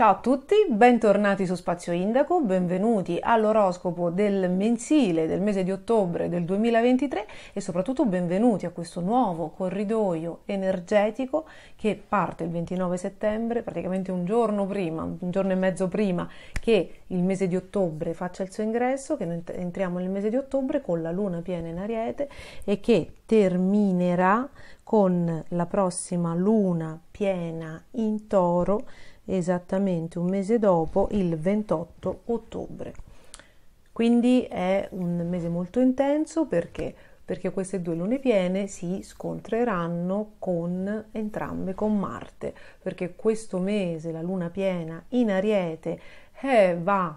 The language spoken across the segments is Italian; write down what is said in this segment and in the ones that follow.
Ciao a tutti, bentornati su Spazio Indaco, benvenuti all'oroscopo del mensile del mese di ottobre del 2023 e soprattutto benvenuti a questo nuovo corridoio energetico che parte il 29 settembre, praticamente un giorno prima, un giorno e mezzo prima che il mese di ottobre faccia il suo ingresso, che entriamo nel mese di ottobre con la luna piena in ariete e che terminerà con la prossima luna piena in toro esattamente un mese dopo, il 28 ottobre. Quindi è un mese molto intenso perché? perché queste due lune piene si scontreranno con entrambe con Marte, perché questo mese la luna piena in Ariete eh, va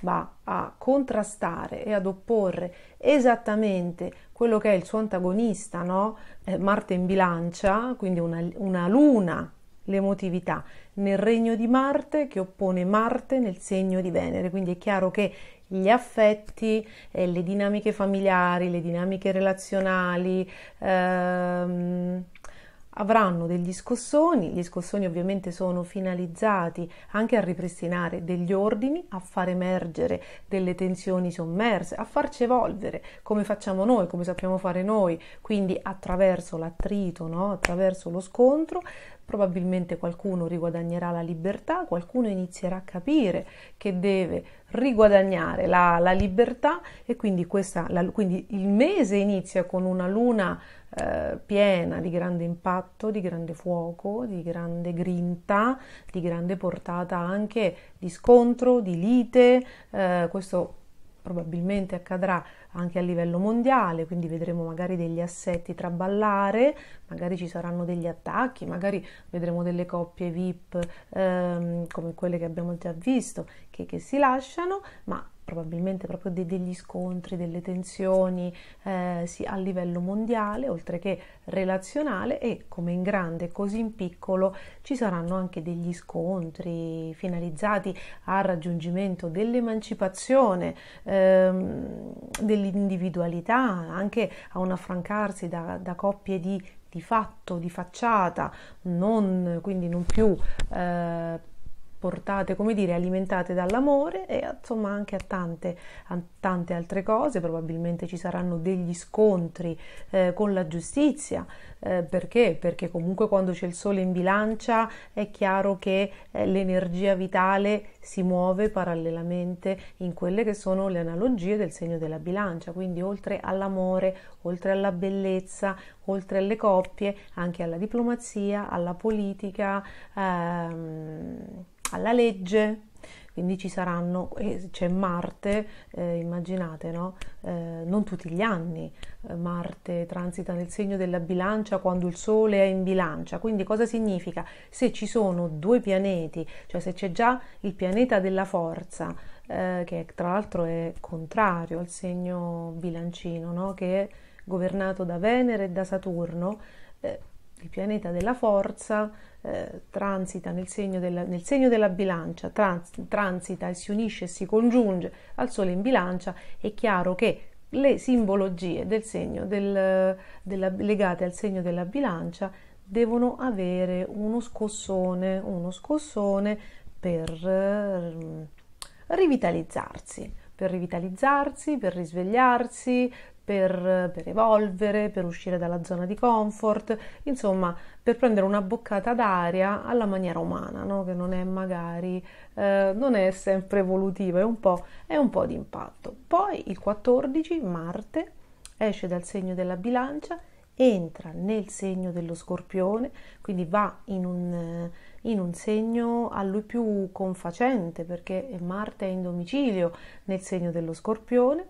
va a contrastare e ad opporre esattamente quello che è il suo antagonista, no? Eh, Marte in bilancia, quindi una, una luna, l'emotività, nel regno di Marte che oppone Marte nel segno di Venere, quindi è chiaro che gli affetti, eh, le dinamiche familiari, le dinamiche relazionali, ehm, avranno degli scossoni, gli scossoni ovviamente sono finalizzati anche a ripristinare degli ordini, a far emergere delle tensioni sommerse, a farci evolvere come facciamo noi, come sappiamo fare noi, quindi attraverso l'attrito, no? attraverso lo scontro, probabilmente qualcuno riguadagnerà la libertà, qualcuno inizierà a capire che deve riguadagnare la, la libertà e quindi, questa, la, quindi, il mese inizia con una luna eh, piena di grande impatto, di grande fuoco, di grande grinta, di grande portata anche di scontro, di lite, eh, questo probabilmente accadrà anche a livello mondiale, quindi vedremo magari degli assetti traballare, magari ci saranno degli attacchi, magari vedremo delle coppie VIP ehm, come quelle che abbiamo già visto che, che si lasciano, ma probabilmente proprio de- degli scontri, delle tensioni eh, sì, a livello mondiale, oltre che relazionale e come in grande così in piccolo ci saranno anche degli scontri finalizzati al raggiungimento dell'emancipazione, ehm, dell'individualità, anche a un affrancarsi da, da coppie di, di fatto, di facciata, non, quindi non più eh, portate, come dire, alimentate dall'amore e insomma anche a tante, a tante altre cose, probabilmente ci saranno degli scontri eh, con la giustizia, eh, perché? Perché comunque quando c'è il sole in bilancia è chiaro che eh, l'energia vitale si muove parallelamente in quelle che sono le analogie del segno della bilancia, quindi oltre all'amore, oltre alla bellezza, oltre alle coppie, anche alla diplomazia, alla politica, ehm, alla legge, quindi ci saranno, c'è Marte, eh, immaginate, no? eh, non tutti gli anni eh, Marte transita nel segno della bilancia quando il Sole è in bilancia, quindi cosa significa? Se ci sono due pianeti, cioè se c'è già il pianeta della forza, eh, che tra l'altro è contrario al segno bilancino, no? che è governato da Venere e da Saturno, eh, il pianeta della forza eh, transita nel segno, della, nel segno della bilancia, trans, transita e si unisce e si congiunge al Sole in bilancia, è chiaro che le simbologie del segno del, della, legate al segno della bilancia devono avere uno scossone, uno scossone per eh, rivitalizzarsi, per rivitalizzarsi, per risvegliarsi, per, per, evolvere, per uscire dalla zona di comfort, insomma per prendere una boccata d'aria alla maniera umana, no? che non è magari, eh, non è sempre evolutiva, è un, po', po' di impatto. Poi il 14 Marte esce dal segno della bilancia, entra nel segno dello scorpione, quindi va in un, in un segno a lui più confacente perché Marte è in domicilio nel segno dello scorpione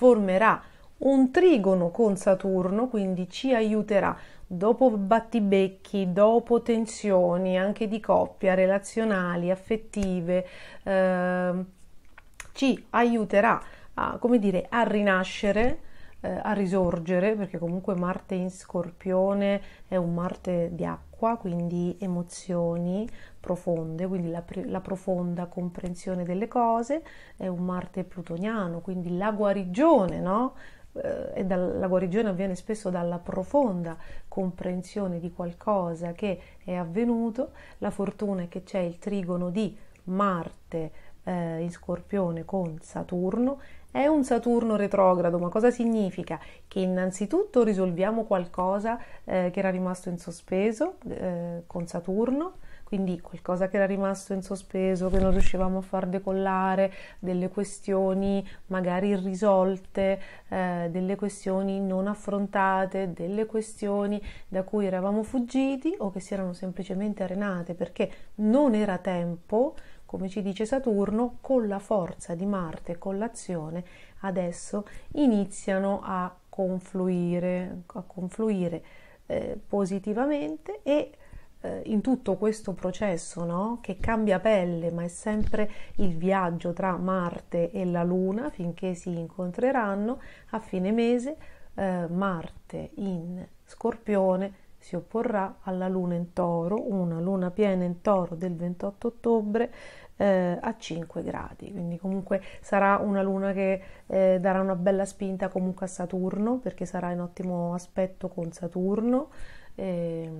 formerà un trigono con Saturno, quindi ci aiuterà dopo battibecchi, dopo tensioni anche di coppia, relazionali, affettive, eh, ci aiuterà a, come dire, a rinascere eh, a risorgere, perché comunque Marte in Scorpione è un Marte di acqua, quindi emozioni profonde, quindi la, la profonda comprensione delle cose, è un Marte plutoniano, quindi la guarigione, no? Eh, e dal, la guarigione avviene spesso dalla profonda comprensione di qualcosa che è avvenuto, la fortuna è che c'è il trigono di Marte, eh, in Scorpione con Saturno è un Saturno retrogrado, ma cosa significa? Che innanzitutto risolviamo qualcosa eh, che era rimasto in sospeso eh, con Saturno, quindi qualcosa che era rimasto in sospeso, che non riuscivamo a far decollare, delle questioni magari irrisolte, eh, delle questioni non affrontate, delle questioni da cui eravamo fuggiti o che si erano semplicemente arenate perché non era tempo come ci dice Saturno, con la forza di Marte, con l'azione, adesso iniziano a confluire, a confluire eh, positivamente e eh, in tutto questo processo no? che cambia pelle, ma è sempre il viaggio tra Marte e la Luna finché si incontreranno a fine mese, eh, Marte in Scorpione si opporrà alla luna in toro, una luna piena in toro del 28 ottobre eh, a 5 gradi, quindi comunque sarà una luna che eh, darà una bella spinta comunque a Saturno perché sarà in ottimo aspetto con Saturno, eh,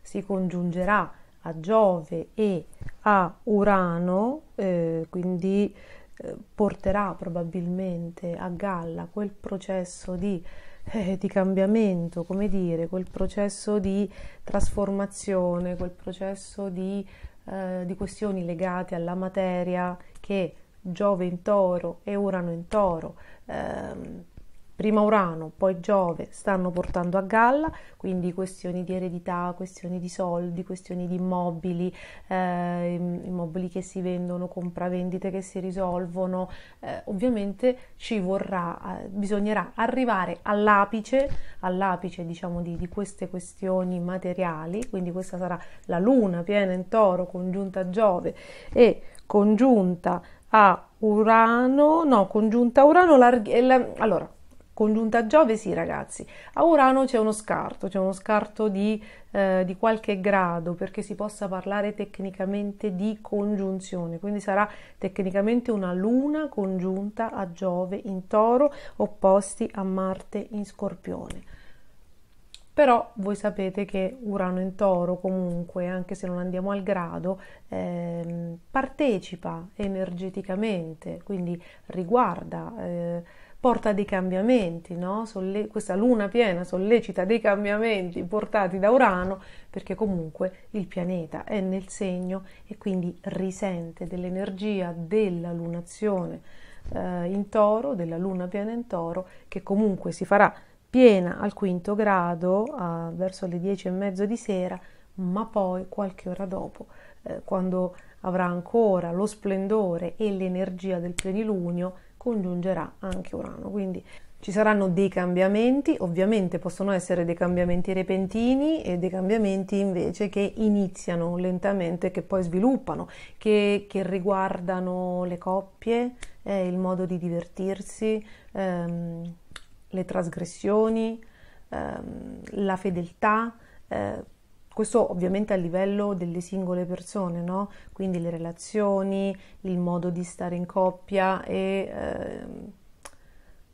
si congiungerà a Giove e a Urano, eh, quindi eh, porterà probabilmente a galla quel processo di, eh, di, cambiamento, come dire, quel processo di trasformazione, quel processo di eh, di questioni legate alla materia che Giove in toro e Urano in toro, ehm, prima Urano, poi Giove stanno portando a galla, quindi questioni di eredità, questioni di soldi, questioni di immobili, eh, immobili che si vendono, compravendite che si risolvono. Eh, ovviamente ci vorrà, eh, bisognerà arrivare all'apice, all'apice diciamo di, di queste questioni materiali, quindi questa sarà la luna piena in toro congiunta a Giove e congiunta a Urano, no, congiunta a Urano, larghe, la, allora Congiunta Giove, sì ragazzi, a Urano c'è uno scarto, c'è uno scarto di, eh, di, qualche grado perché si possa parlare tecnicamente di congiunzione, quindi sarà tecnicamente una luna congiunta a Giove in toro, opposti a Marte in scorpione. Però voi sapete che Urano in toro comunque, anche se non andiamo al grado, eh, partecipa energeticamente, quindi riguarda... Eh, porta dei cambiamenti, no? Solle- questa luna piena sollecita dei cambiamenti portati da Urano, perché comunque il pianeta è nel segno e quindi risente dell'energia della lunazione eh, in toro, della luna piena in toro, che comunque si farà piena al quinto grado eh, verso le dieci e mezzo di sera, ma poi qualche ora dopo, eh, quando avrà ancora lo splendore e l'energia del plenilunio, congiungerà anche Urano. Quindi ci saranno dei cambiamenti, ovviamente possono essere dei cambiamenti repentini e dei cambiamenti invece che iniziano lentamente, che poi sviluppano, che, che riguardano le coppie, eh, il modo di divertirsi, ehm, le trasgressioni, ehm, la fedeltà. Eh, questo ovviamente a livello delle singole persone, no? quindi le relazioni, il modo di stare in coppia e eh,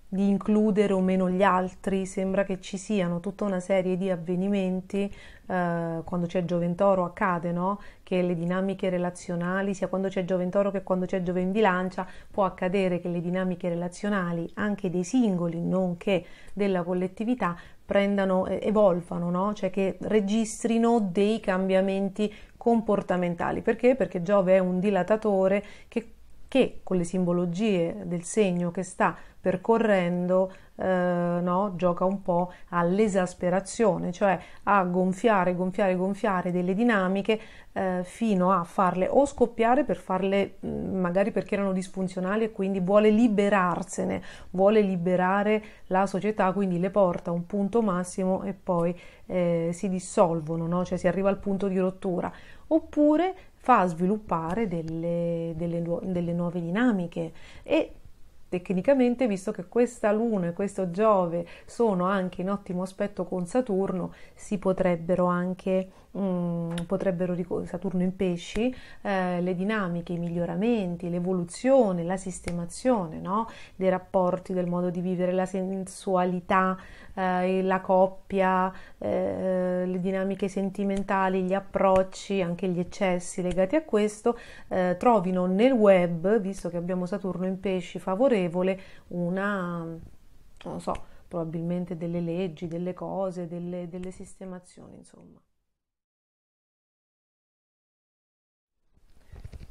di includere o meno gli altri, sembra che ci siano tutta una serie di avvenimenti eh, quando c'è Gioventoro accade, no? che le dinamiche relazionali, sia quando c'è Gioventoro che quando c'è Giove in bilancia, può accadere che le dinamiche relazionali anche dei singoli, nonché della collettività, prendano, evolvano, no? cioè che registrino dei cambiamenti comportamentali. Perché? Perché Giove è un dilatatore che che con le simbologie del segno che sta percorrendo eh, no, gioca un po' all'esasperazione, cioè a gonfiare, gonfiare, gonfiare delle dinamiche eh, fino a farle o scoppiare per farle mm, magari perché erano disfunzionali e quindi vuole liberarsene, vuole liberare la società, quindi le porta a un punto massimo e poi eh, si dissolvono, no? cioè si arriva al punto di rottura. Oppure fa sviluppare delle, delle, delle nuove dinamiche e tecnicamente, visto che questa Luna e questo Giove sono anche in ottimo aspetto con Saturno, si potrebbero anche mh, mm, potrebbero Saturno in pesci, eh, le dinamiche, i miglioramenti, l'evoluzione, la sistemazione no? dei rapporti, del modo di vivere, la sensualità, eh, la coppia, eh, le dinamiche sentimentali, gli approcci, anche gli eccessi legati a questo, eh, trovino nel web, visto che abbiamo Saturno in pesci favorevole, una, non so, probabilmente delle leggi, delle cose, delle, delle sistemazioni, insomma.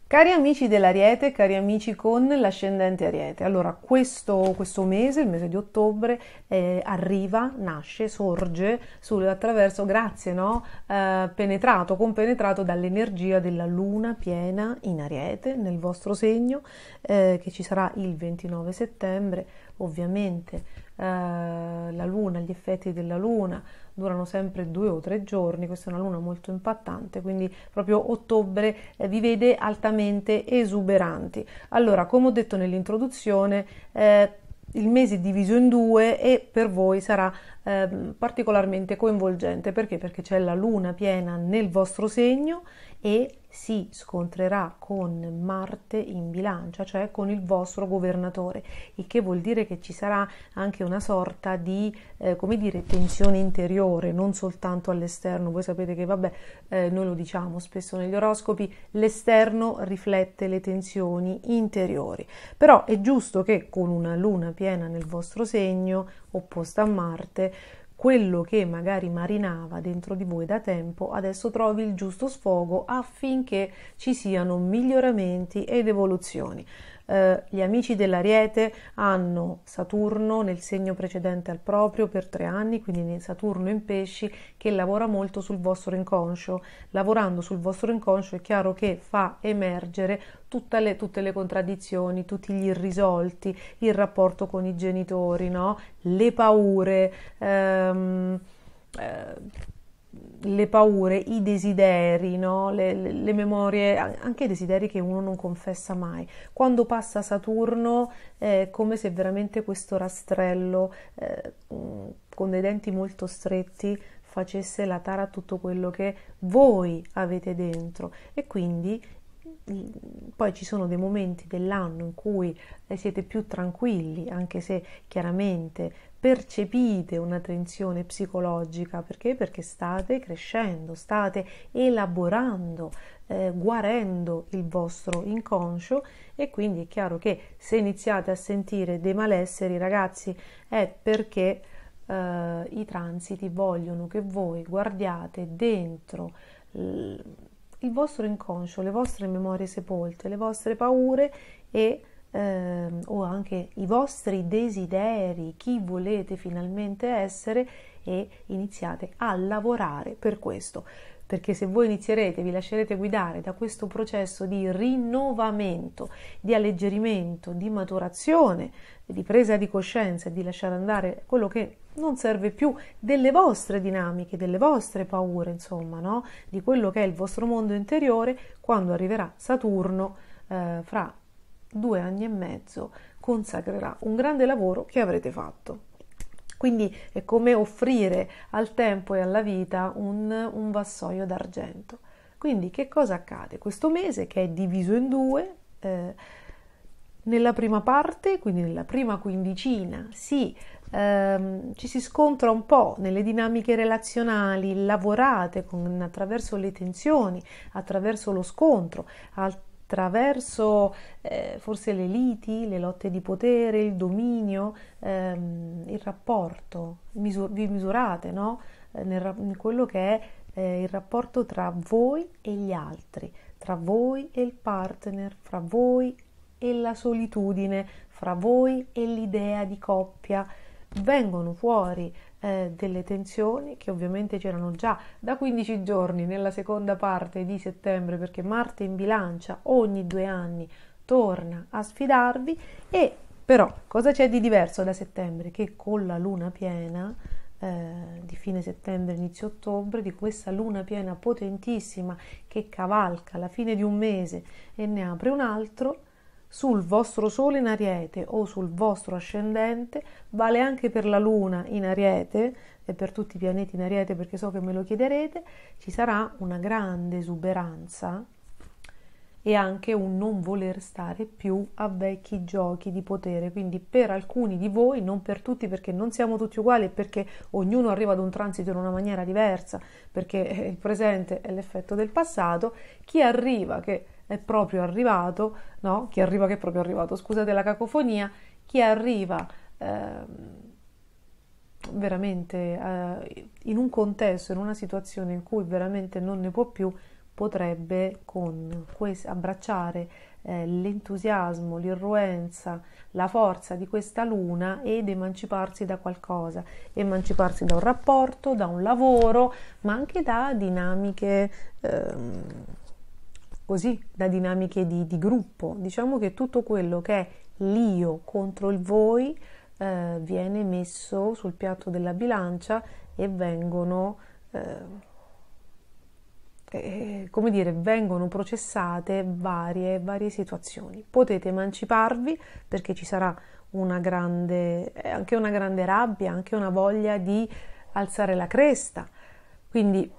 Cari amici dell'Ariete, cari amici con l'ascendente Ariete, allora questo, questo mese, il mese di ottobre, eh, arriva, nasce, sorge sul, attraverso, grazie, no? eh, penetrato, compenetrato dall'energia della luna piena in Ariete, nel vostro segno, eh, che ci sarà il 29 settembre, ovviamente eh, la luna, gli effetti della luna durano sempre due o tre giorni, questa è una luna molto impattante, quindi proprio ottobre eh, vi vede altamente esuberanti. Allora, come ho detto nell'introduzione, eh, il mese è diviso in due e per voi sarà eh, particolarmente coinvolgente perché? Perché c'è la luna piena nel vostro segno e si scontrerà con Marte in bilancia, cioè con il vostro governatore, il che vuol dire che ci sarà anche una sorta di eh, come dire, tensione interiore, non soltanto all'esterno. Voi sapete che, vabbè, eh, noi lo diciamo spesso negli oroscopi, l'esterno riflette le tensioni interiori. Però è giusto che con una luna piena nel vostro segno, opposta a Marte, quello che magari marinava dentro di voi da tempo adesso trovi il giusto sfogo affinché ci siano miglioramenti ed evoluzioni. Eh, gli amici dell'Ariete hanno Saturno nel segno precedente al proprio per tre anni, quindi Saturno in pesci, che lavora molto sul vostro inconscio. Lavorando sul vostro inconscio è chiaro che fa emergere tutte le, tutte le contraddizioni, tutti gli irrisolti, il rapporto con i genitori, no? le paure. Ehm, eh, le paure, i desideri, no? le, le, le, memorie, anche i desideri che uno non confessa mai. Quando passa Saturno è come se veramente questo rastrello eh, con dei denti molto stretti facesse la tara a tutto quello che voi avete dentro e quindi poi ci sono dei momenti dell'anno in cui eh, siete più tranquilli, anche se chiaramente percepite una tensione psicologica perché? Perché state crescendo, state elaborando, eh, guarendo il vostro inconscio e quindi è chiaro che se iniziate a sentire dei malesseri, ragazzi, è perché eh, i transiti vogliono che voi guardiate dentro il vostro inconscio, le vostre memorie sepolte, le vostre paure e ehm, o anche i vostri desideri, chi volete finalmente essere e iniziate a lavorare per questo. Perché se voi inizierete, vi lascerete guidare da questo processo di rinnovamento, di alleggerimento, di maturazione, di presa di coscienza e di lasciare andare quello che non serve più delle vostre dinamiche, delle vostre paure, insomma, no? di quello che è il vostro mondo interiore, quando arriverà Saturno eh, fra due anni e mezzo consacrerà un grande lavoro che avrete fatto. Quindi è come offrire al tempo e alla vita un, un vassoio d'argento. Quindi che cosa accade? Questo mese che è diviso in due, eh, nella prima parte, quindi nella prima quindicina, sì, ehm, ci si scontra un po' nelle dinamiche relazionali, lavorate con, attraverso le tensioni, attraverso lo scontro, at- attraverso eh, forse le liti, le lotte di potere, il dominio, ehm, il rapporto, misur- vi misurate no? Eh, nel, in quello che è eh, il rapporto tra voi e gli altri, tra voi e il partner, fra voi e la solitudine, fra voi e l'idea di coppia. Vengono fuori eh, delle tensioni che ovviamente c'erano già da 15 giorni nella seconda parte di settembre perché Marte in bilancia ogni due anni torna a sfidarvi e però cosa c'è di diverso da settembre? Che con la luna piena eh, di fine settembre, inizio ottobre, di questa luna piena potentissima che cavalca la fine di un mese e ne apre un altro, sul vostro Sole in Ariete o sul vostro ascendente, vale anche per la Luna in Ariete e per tutti i pianeti in Ariete perché so che me lo chiederete, ci sarà una grande esuberanza e anche un non voler stare più a vecchi giochi di potere. Quindi per alcuni di voi, non per tutti, perché non siamo tutti uguali, perché ognuno arriva ad un transito in una maniera diversa, perché eh, il presente è l'effetto del passato, chi arriva che è proprio arrivato, no? Chi arriva che è proprio arrivato, scusate la cacofonia, chi arriva eh, veramente eh, in un contesto, in una situazione in cui veramente non ne può più, potrebbe con quest- abbracciare eh, l'entusiasmo, l'irruenza, la forza di questa luna ed emanciparsi da qualcosa, emanciparsi da un rapporto, da un lavoro, ma anche da dinamiche. Ehm, così da dinamiche di, di, gruppo. Diciamo che tutto quello che è l'io contro il voi eh, viene messo sul piatto della bilancia e vengono, eh, eh, come dire, vengono processate varie, varie situazioni. Potete emanciparvi perché ci sarà una grande, eh, anche una grande rabbia, anche una voglia di alzare la cresta. Quindi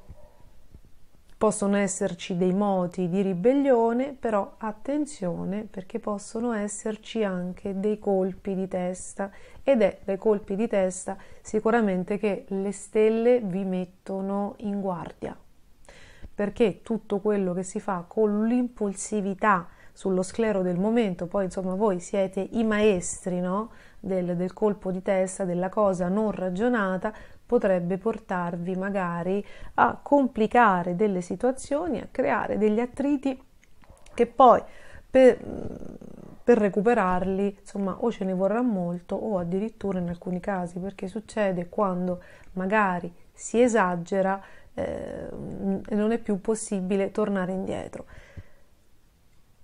Possono esserci dei moti di ribellione, però attenzione perché possono esserci anche dei colpi di testa ed è dai colpi di testa sicuramente che le stelle vi mettono in guardia. Perché tutto quello che si fa con l'impulsività sullo sclero del momento, poi insomma voi siete i maestri no? del, del colpo di testa, della cosa non ragionata, potrebbe portarvi magari a complicare delle situazioni, a creare degli attriti che poi per, mm, per recuperarli, insomma, o ce ne vorrà molto o addirittura in alcuni casi, perché succede quando magari si esagera eh, non è più possibile tornare indietro.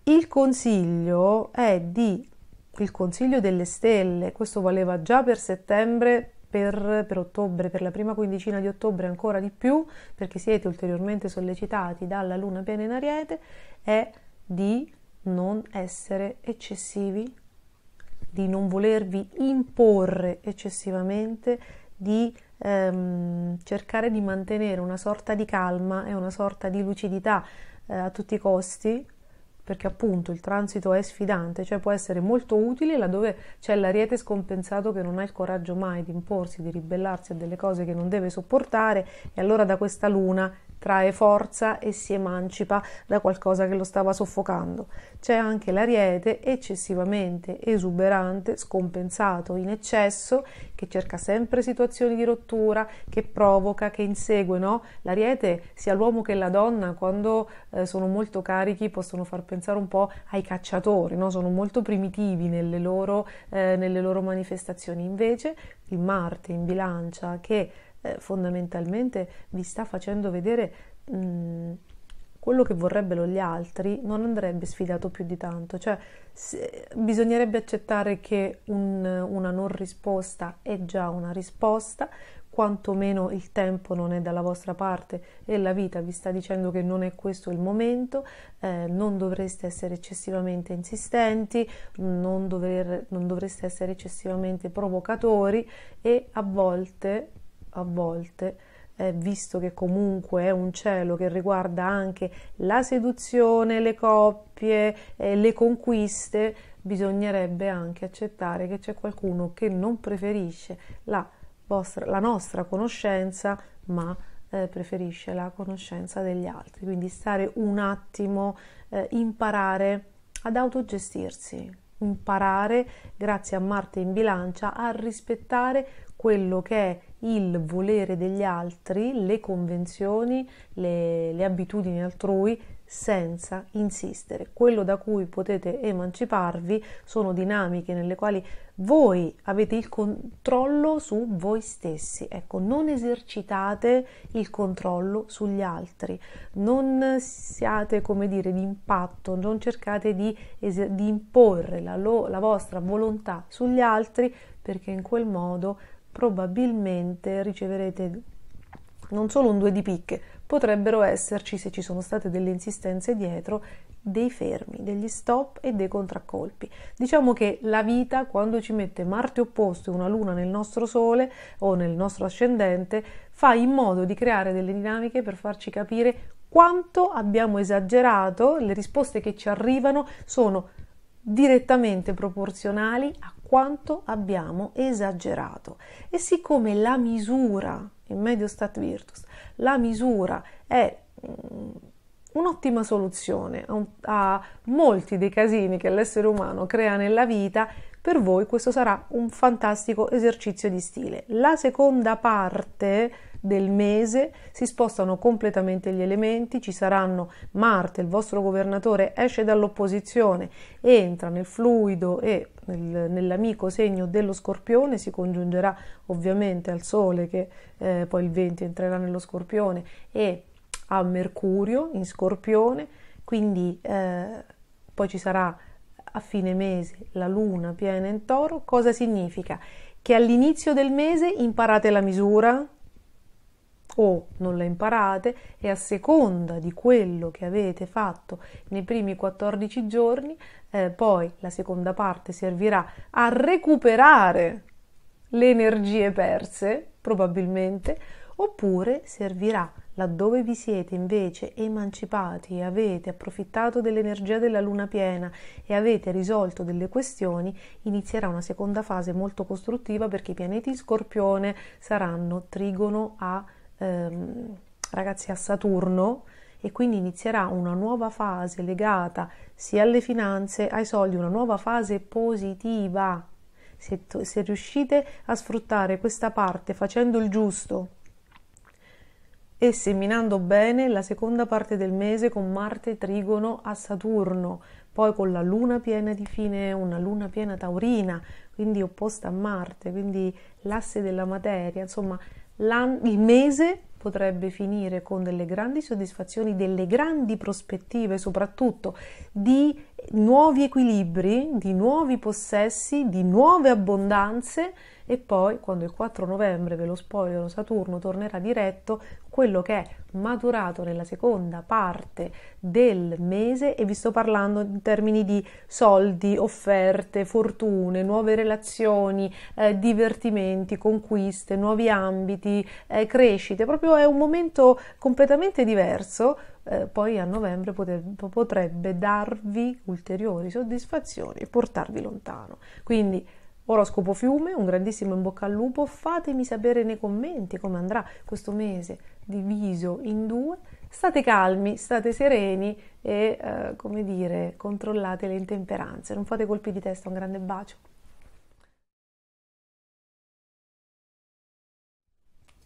Il consiglio è di il consiglio delle stelle, questo valeva già per settembre per, per, ottobre, per la prima quindicina di ottobre ancora di più, perché siete ulteriormente sollecitati dalla luna piena in ariete, è di non essere eccessivi, di non volervi imporre eccessivamente, di ehm, cercare di mantenere una sorta di calma e una sorta di lucidità eh, a tutti i costi, perché appunto il transito è sfidante, cioè può essere molto utile laddove c'è l'ariete scompensato che non ha il coraggio mai di imporsi, di ribellarsi a delle cose che non deve sopportare e allora da questa luna trae forza e si emancipa da qualcosa che lo stava soffocando. C'è anche l'ariete eccessivamente esuberante, scompensato, in eccesso, che cerca sempre situazioni di rottura, che provoca, che insegue. No? L'ariete, sia l'uomo che la donna, quando eh, sono molto carichi, possono far pensare un po' ai cacciatori, no? sono molto primitivi nelle loro, eh, nelle loro manifestazioni. Invece, il Marte in bilancia che eh, fondamentalmente vi sta facendo vedere mh, mm, quello che vorrebbero gli altri non andrebbe sfidato più di tanto, cioè se, bisognerebbe accettare che un, una non risposta è già una risposta, quantomeno il tempo non è dalla vostra parte e la vita vi sta dicendo che non è questo il momento, eh, non dovreste essere eccessivamente insistenti, non, dover, non dovreste essere eccessivamente provocatori e a volte a volte, eh, visto che comunque è un cielo che riguarda anche la seduzione, le coppie, eh, le conquiste, bisognerebbe anche accettare che c'è qualcuno che non preferisce la, vostra, la nostra conoscenza, ma eh, preferisce la conoscenza degli altri. Quindi stare un attimo, eh, imparare ad autogestirsi, imparare, grazie a Marte in bilancia, a rispettare quello che è il volere degli altri, le convenzioni, le, le abitudini altrui senza insistere. Quello da cui potete emanciparvi sono dinamiche nelle quali voi avete il controllo su voi stessi. Ecco, non esercitate il controllo sugli altri, non siate, come dire, di impatto, non cercate di, eser- di imporre la, lo- la vostra volontà sugli altri perché in quel modo probabilmente riceverete non solo un due di picche, potrebbero esserci, se ci sono state delle insistenze dietro, dei fermi, degli stop e dei contraccolpi. Diciamo che la vita, quando ci mette Marte opposto e una luna nel nostro Sole o nel nostro ascendente, fa in modo di creare delle dinamiche per farci capire quanto abbiamo esagerato, le risposte che ci arrivano sono direttamente proporzionali a quanto abbiamo esagerato. E siccome la misura, in medio stat virtus, la misura è mm, un'ottima soluzione a molti dei casini che l'essere umano crea nella vita, per voi questo sarà un fantastico esercizio di stile. La seconda parte del mese si spostano completamente gli elementi, ci saranno Marte, il vostro governatore, esce dall'opposizione, entra nel fluido e nel, nell'amico segno dello scorpione, si congiungerà ovviamente al Sole che eh, poi il 20 entrerà nello scorpione e a Mercurio in scorpione, quindi eh, poi ci sarà a fine mese la luna piena in toro, cosa significa? Che all'inizio del mese imparate la misura, o non la imparate e a seconda di quello che avete fatto nei primi 14 giorni, eh, poi la seconda parte servirà a recuperare le energie perse, probabilmente, oppure servirà laddove vi siete invece emancipati e avete approfittato dell'energia della luna piena e avete risolto delle questioni, inizierà una seconda fase molto costruttiva perché i pianeti scorpione saranno trigono a ehm, ragazzi a Saturno e quindi inizierà una nuova fase legata sia alle finanze, ai soldi, una nuova fase positiva. Se, se riuscite a sfruttare questa parte facendo il giusto e seminando bene la seconda parte del mese con Marte trigono a Saturno, poi con la luna piena di fine, una luna piena taurina, quindi opposta a Marte, quindi l'asse della materia, insomma il mese potrebbe finire con delle grandi soddisfazioni, delle grandi prospettive, soprattutto di nuovi equilibri, di nuovi possessi, di nuove abbondanze e poi quando il 4 novembre, ve lo spoilero, Saturno tornerà diretto, quello che è maturato nella seconda parte del mese e vi sto parlando in termini di soldi, offerte, fortune, nuove relazioni, eh, divertimenti, conquiste, nuovi ambiti, eh, crescite, proprio è un momento completamente diverso eh, poi a novembre potrebbe, potrebbe darvi ulteriori soddisfazioni e portarvi lontano. Quindi Oroscopo Fiume, un grandissimo in bocca al lupo, fatemi sapere nei commenti come andrà questo mese diviso in due. State calmi, state sereni e, eh, come dire, controllate le intemperanze. Non fate colpi di testa, un grande bacio.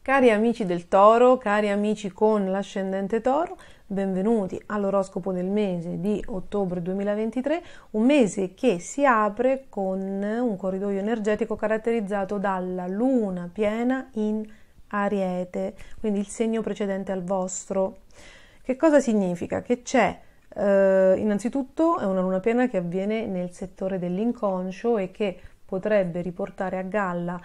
Cari amici del toro, cari amici con l'ascendente toro, benvenuti all'oroscopo del mese di ottobre 2023, un mese che si apre con un corridoio energetico caratterizzato dalla luna piena in ariete, quindi il segno precedente al vostro. Che cosa significa? Che c'è eh, innanzitutto è una luna piena che avviene nel settore dell'inconscio e che potrebbe riportare a galla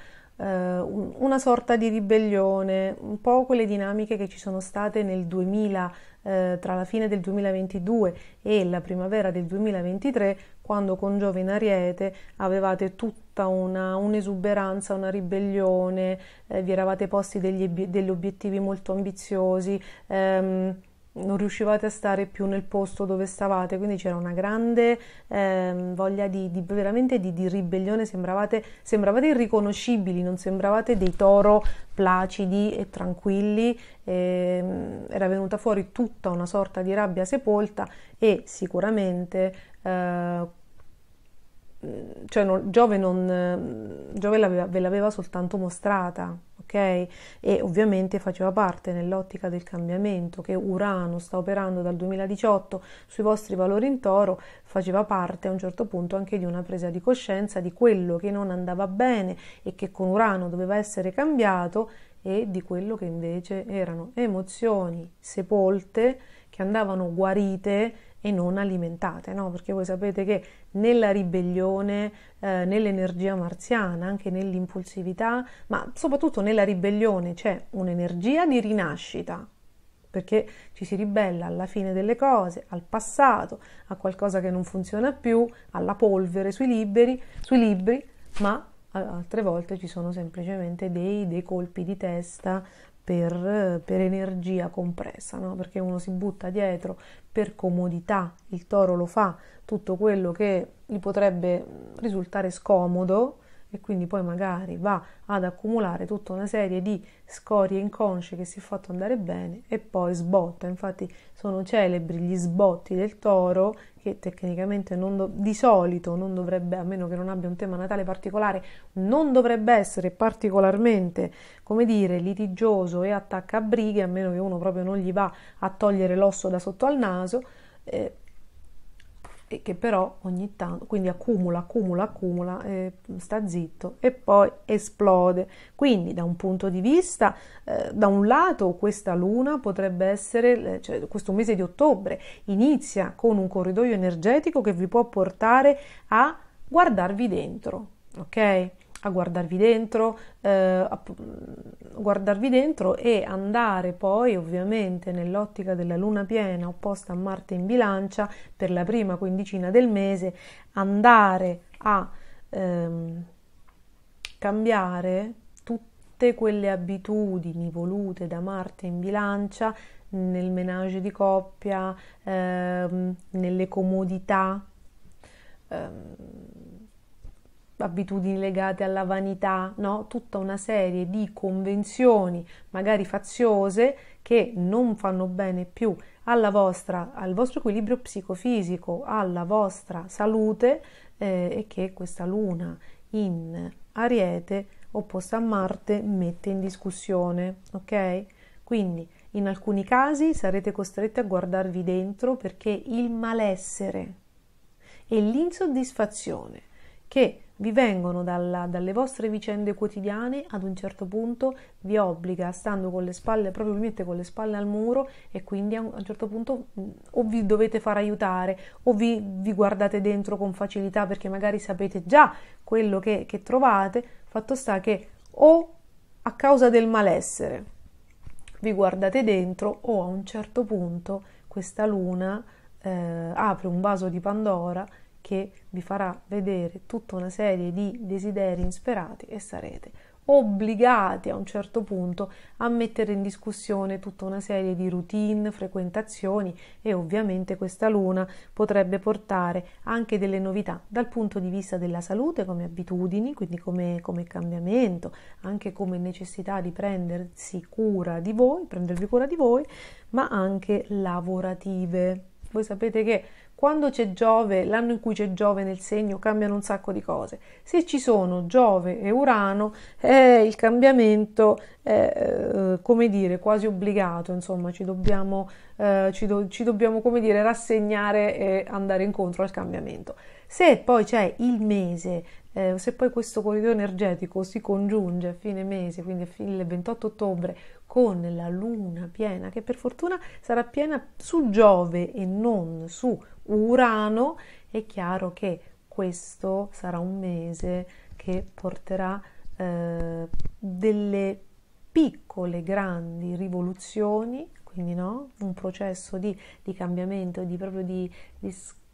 eh, una sorta di ribellione, un po' quelle dinamiche che ci sono state nel 2000, eh, tra la fine del 2022 e la primavera del 2023, quando con Giove in Ariete avevate tutta una, un'esuberanza, una ribellione, eh, vi eravate posti degli, degli obiettivi molto ambiziosi. Ehm, non riuscivate a stare più nel posto dove stavate, quindi c'era una grande eh, voglia di, di veramente di, di ribellione, sembravate, sembravate, irriconoscibili, non sembravate dei toro placidi e tranquilli, eh, era venuta fuori tutta una sorta di rabbia sepolta e sicuramente eh, cioè non, Giove, non, Giove l'aveva, ve l'aveva soltanto mostrata ok? E ovviamente faceva parte nell'ottica del cambiamento che Urano sta operando dal 2018 sui vostri valori in toro, faceva parte a un certo punto anche di una presa di coscienza di quello che non andava bene e che con Urano doveva essere cambiato e di quello che invece erano emozioni sepolte che andavano guarite e non alimentate, no? perché voi sapete che nella ribellione, eh, nell'energia marziana, anche nell'impulsività, ma soprattutto nella ribellione c'è un'energia di rinascita, perché ci si ribella alla fine delle cose, al passato, a qualcosa che non funziona più, alla polvere sui, liberi, sui libri, ma eh, altre volte ci sono semplicemente dei, dei colpi di testa per, per energia compressa, no? perché uno si butta dietro per comodità il toro lo fa tutto quello che gli potrebbe risultare scomodo e quindi poi magari va ad accumulare tutta una serie di scorie inconsce che si è fatto andare bene e poi sbotta. Infatti sono celebri gli sbotti del toro che tecnicamente do- di solito non dovrebbe, a meno che non abbia un tema natale particolare, non dovrebbe essere particolarmente, come dire, litigioso e attacca a brighe, a meno che uno proprio non gli va a togliere l'osso da sotto al naso. Eh, e che però ogni tanto, quindi accumula, accumula, accumula, eh, sta zitto e poi esplode. Quindi da un punto di vista, eh, da un lato questa luna potrebbe essere, eh, cioè, questo mese di ottobre inizia con un corridoio energetico che vi può portare a guardarvi dentro, ok? a guardarvi dentro, eh, a guardarvi dentro e andare poi ovviamente nell'ottica della luna piena opposta a Marte in bilancia per la prima quindicina del mese, andare a ehm, cambiare tutte quelle abitudini volute da Marte in bilancia nel menage di coppia, ehm, nelle comodità. Ehm, abitudini legate alla vanità, no? tutta una serie di convenzioni, magari faziose, che non fanno bene più alla vostra, al vostro equilibrio psicofisico, alla vostra salute eh, e che questa luna in ariete opposta a Marte mette in discussione, ok? Quindi in alcuni casi sarete costretti a guardarvi dentro perché il malessere e l'insoddisfazione che vi vengono dalla, dalle vostre vicende quotidiane, ad un certo punto vi obbliga, stando con le spalle, proprio mette con le spalle al muro e quindi a un, certo punto mm, o vi dovete far aiutare o vi, vi, guardate dentro con facilità perché magari sapete già quello che, che trovate, fatto sta che o a causa del malessere vi guardate dentro o a un certo punto questa luna eh, apre un vaso di Pandora che vi farà vedere tutta una serie di desideri insperati e sarete obbligati a un certo punto a mettere in discussione tutta una serie di routine, frequentazioni e ovviamente questa luna potrebbe portare anche delle novità dal punto di vista della salute come abitudini, quindi come, come cambiamento, anche come necessità di prendersi cura di voi, prendervi cura di voi, ma anche lavorative. Voi sapete che quando c'è Giove, l'anno in cui c'è Giove nel segno, cambiano un sacco di cose. Se ci sono Giove e Urano, è il cambiamento, è, eh, come dire, quasi obbligato, insomma, ci dobbiamo, eh, ci do, ci dobbiamo come dire, rassegnare e andare incontro al cambiamento. Se poi c'è il mese eh, se poi questo corridoio energetico si congiunge a fine mese, quindi a fine 28 ottobre, con la luna piena, che per fortuna sarà piena su Giove e non su Urano, è chiaro che questo sarà un mese che porterà eh, delle piccole, grandi rivoluzioni, quindi no? un processo di, di cambiamento, di, proprio di, di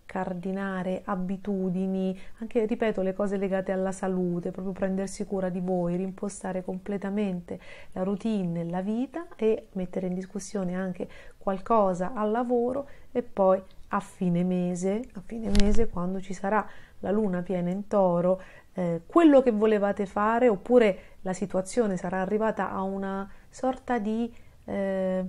scardinare abitudini, anche ripeto le cose legate alla salute, proprio prendersi cura di voi, rimpostare completamente la routine, nella vita e mettere in discussione anche qualcosa al lavoro e poi a fine mese, a fine mese quando ci sarà la luna piena in toro, eh, quello che volevate fare oppure la situazione sarà arrivata a una sorta di... Eh,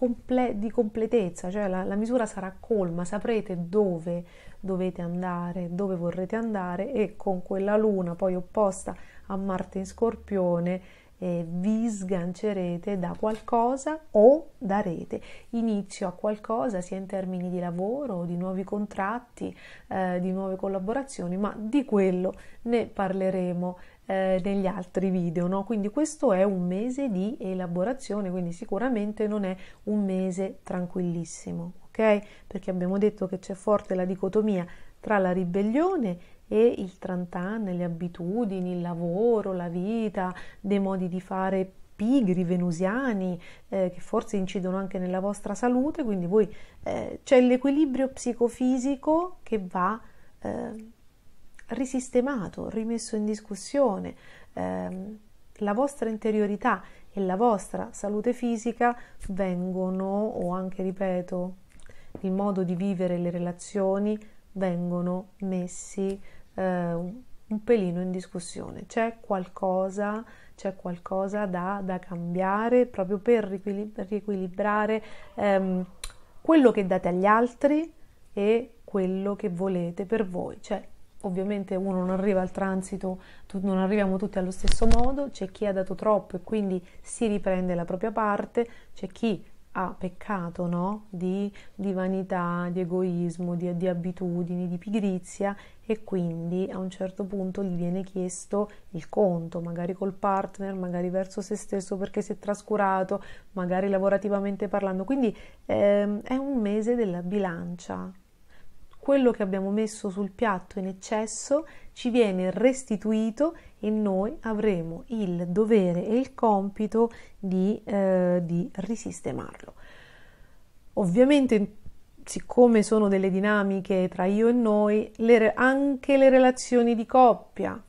comple- di completezza, cioè la, la misura sarà colma, saprete dove dovete andare, dove vorrete andare e con quella luna poi opposta a Marte in Scorpione eh, vi sgancerete da qualcosa o darete inizio a qualcosa sia in termini di lavoro, di nuovi contratti, eh, di nuove collaborazioni, ma di quello ne parleremo eh, negli altri video, no? quindi questo è un mese di elaborazione, quindi sicuramente non è un mese tranquillissimo, ok? Perché abbiamo detto che c'è forte la dicotomia tra la ribellione e il 30 trantan, le abitudini, il lavoro, la vita, dei modi di fare pigri, venusiani, eh, che forse incidono anche nella vostra salute, quindi voi eh, c'è l'equilibrio psicofisico che va eh, risistemato, rimesso in discussione ehm, la vostra interiorità e la vostra salute fisica vengono, o anche ripeto, il modo di vivere le relazioni vengono messi eh, un pelino in discussione. C'è qualcosa, c'è qualcosa da, da cambiare proprio per riequilibrare ehm, quello che date agli altri e quello che volete per voi. Cioè, ovviamente uno non arriva al transito, non arriviamo tutti allo stesso modo, c'è chi ha dato troppo e quindi si riprende la propria parte, c'è chi ha peccato no? di, di, vanità, di egoismo, di, di abitudini, di pigrizia e quindi a un certo punto gli viene chiesto il conto, magari col partner, magari verso se stesso perché si è trascurato, magari lavorativamente parlando. Quindi ehm, è un mese della bilancia, quello che abbiamo messo sul piatto in eccesso ci viene restituito e noi avremo il dovere e il compito di, eh, di risistemarlo. Ovviamente, siccome sono delle dinamiche tra io e noi, le, anche le relazioni di coppia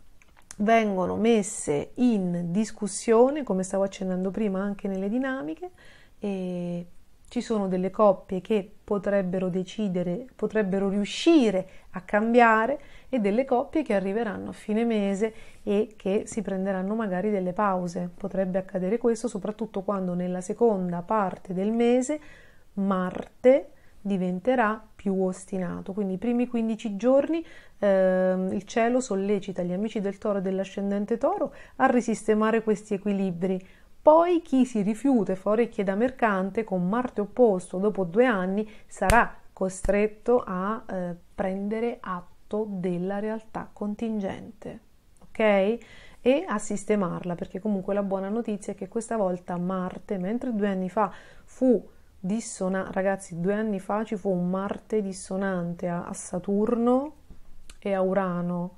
vengono messe in discussione, come stavo accennando prima, anche nelle dinamiche. E ci sono delle coppie che potrebbero decidere, potrebbero riuscire a cambiare e delle coppie che arriveranno a fine mese e che si prenderanno magari delle pause. Potrebbe accadere questo soprattutto quando nella seconda parte del mese Marte diventerà più ostinato. Quindi i primi 15 giorni eh, il cielo sollecita gli amici del toro e dell'ascendente toro a risistemare questi equilibri poi chi si rifiuta e fa orecchie da mercante con Marte opposto dopo due anni sarà costretto a eh, prendere atto della realtà contingente, ok? E a sistemarla, perché comunque la buona notizia è che questa volta Marte, mentre due anni fa fu dissonante, ragazzi, due anni fa ci fu un Marte dissonante a, a Saturno e a Urano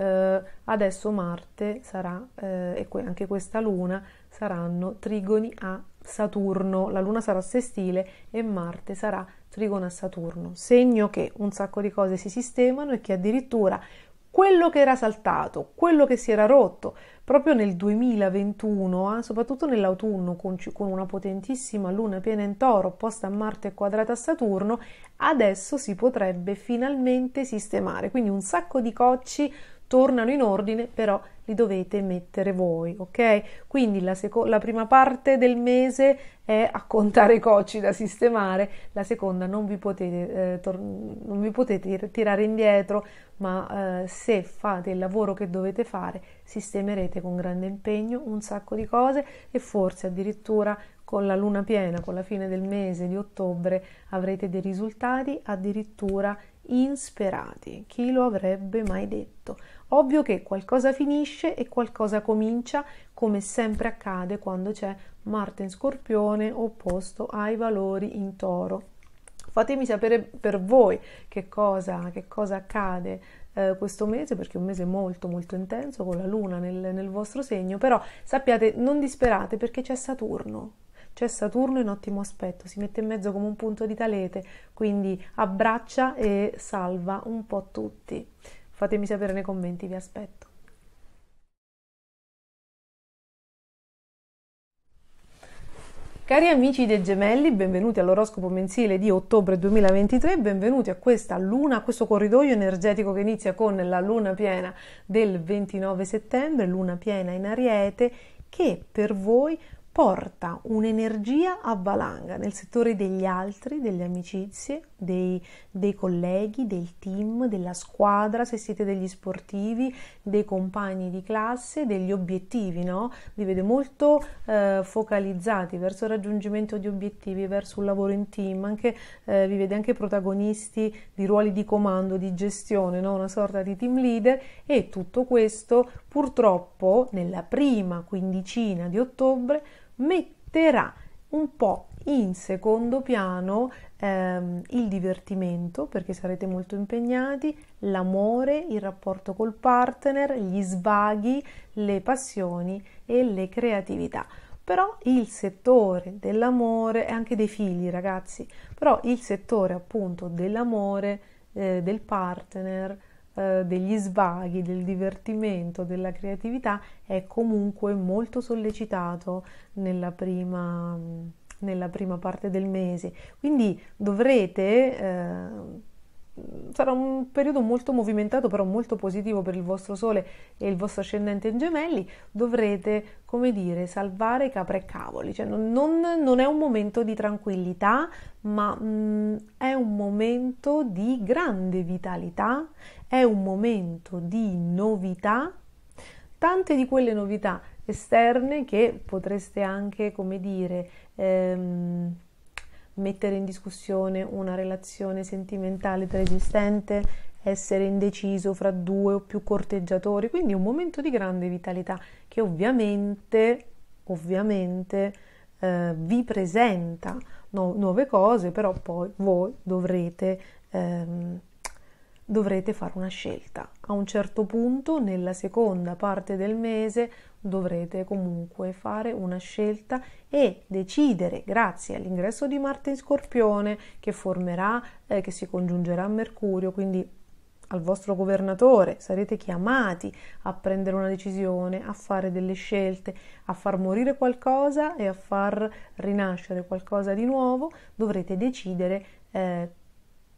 eh, adesso Marte sarà, eh, e que- anche questa luna, saranno trigoni a Saturno, la luna sarà sestile e Marte sarà trigono a Saturno, segno che un sacco di cose si sistemano e che addirittura quello che era saltato, quello che si era rotto proprio nel 2021, eh, soprattutto nell'autunno, con, con, una potentissima luna piena in toro opposta a Marte e quadrata a Saturno, adesso si potrebbe finalmente sistemare. Quindi un sacco di cocci, tornano in ordine, però li dovete mettere voi, ok? Quindi la, seco- la prima parte del mese è a contare i cocci da sistemare, la seconda non vi potete, eh, tor- non vi potete tirare indietro, ma eh, se fate il lavoro che dovete fare, sistemerete con grande impegno un sacco di cose e forse addirittura con la luna piena, con la fine del mese di ottobre, avrete dei risultati addirittura insperati. Chi lo avrebbe mai detto? Ovvio che qualcosa finisce e qualcosa comincia, come sempre accade quando c'è Marte in Scorpione opposto ai valori in Toro. Fatemi sapere per voi che cosa, che cosa accade eh, questo mese, perché è un mese molto molto intenso con la Luna nel, nel vostro segno, però sappiate, non disperate perché c'è Saturno, c'è Saturno in ottimo aspetto, si mette in mezzo come un punto di talete, quindi abbraccia e salva un po' tutti. Fatemi sapere nei commenti, vi aspetto. Cari amici dei gemelli, benvenuti all'oroscopo mensile di ottobre 2023, benvenuti a questa luna, a questo corridoio energetico che inizia con la luna piena del 29 settembre, luna piena in ariete, che per voi porta un'energia a valanga nel settore degli altri, delle amicizie, dei, dei, colleghi, del team, della squadra, se siete degli sportivi, dei compagni di classe, degli obiettivi, no? Vi vede molto eh, focalizzati verso il raggiungimento di obiettivi, verso il lavoro in team, anche, eh, vi vede anche protagonisti di ruoli di comando, di gestione, no? una sorta di team leader e tutto questo purtroppo nella prima quindicina di ottobre metterà un po' in secondo piano ehm, il divertimento perché sarete molto impegnati, l'amore, il rapporto col partner, gli svaghi, le passioni e le creatività. Però il settore dell'amore e anche dei figli, ragazzi, però il settore appunto dell'amore, eh, del partner, eh, degli svaghi, del divertimento, della creatività è comunque molto sollecitato nella prima, nella prima parte del mese. Quindi dovrete eh, sarà un periodo molto movimentato, però molto positivo per il vostro Sole e il vostro ascendente in gemelli, dovrete, come dire, salvare capre e cavoli. Cioè, non, non, è un momento di tranquillità, ma mh, mm, è un momento di grande vitalità, è un momento di novità, tante di quelle novità esterne che potreste anche, come dire, ehm, mettere in discussione una relazione sentimentale preesistente, essere indeciso fra due o più corteggiatori, quindi un momento di grande vitalità che ovviamente, ovviamente eh, vi presenta no, nuove cose, però poi voi dovrete ehm, dovrete fare una scelta. A un certo punto, nella seconda parte del mese, dovrete comunque fare una scelta e decidere, grazie all'ingresso di Marte in Scorpione, che formerà, eh, che si congiungerà a Mercurio, quindi al vostro governatore, sarete chiamati a prendere una decisione, a fare delle scelte, a far morire qualcosa e a far rinascere qualcosa di nuovo, dovrete decidere eh,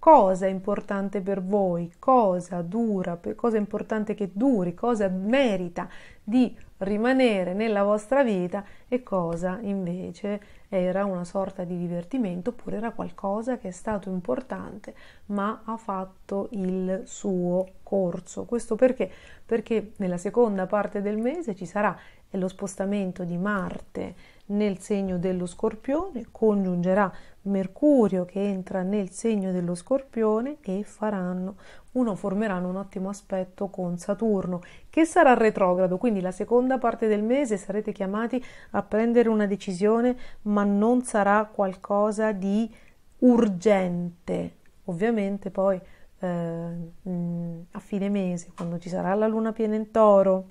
cosa è importante per voi, cosa dura, cosa è importante che duri, cosa merita di rimanere nella vostra vita e cosa invece era una sorta di divertimento oppure era qualcosa che è stato importante ma ha fatto il suo corso. Questo perché? Perché nella seconda parte del mese ci sarà lo spostamento di Marte nel segno dello scorpione, congiungerà Mercurio che entra nel segno dello scorpione e faranno uno formeranno un ottimo aspetto con Saturno che sarà retrogrado, quindi la seconda parte del mese sarete chiamati a prendere una decisione, ma non sarà qualcosa di urgente. Ovviamente poi eh, mm, a fine mese, quando ci sarà la luna piena in toro,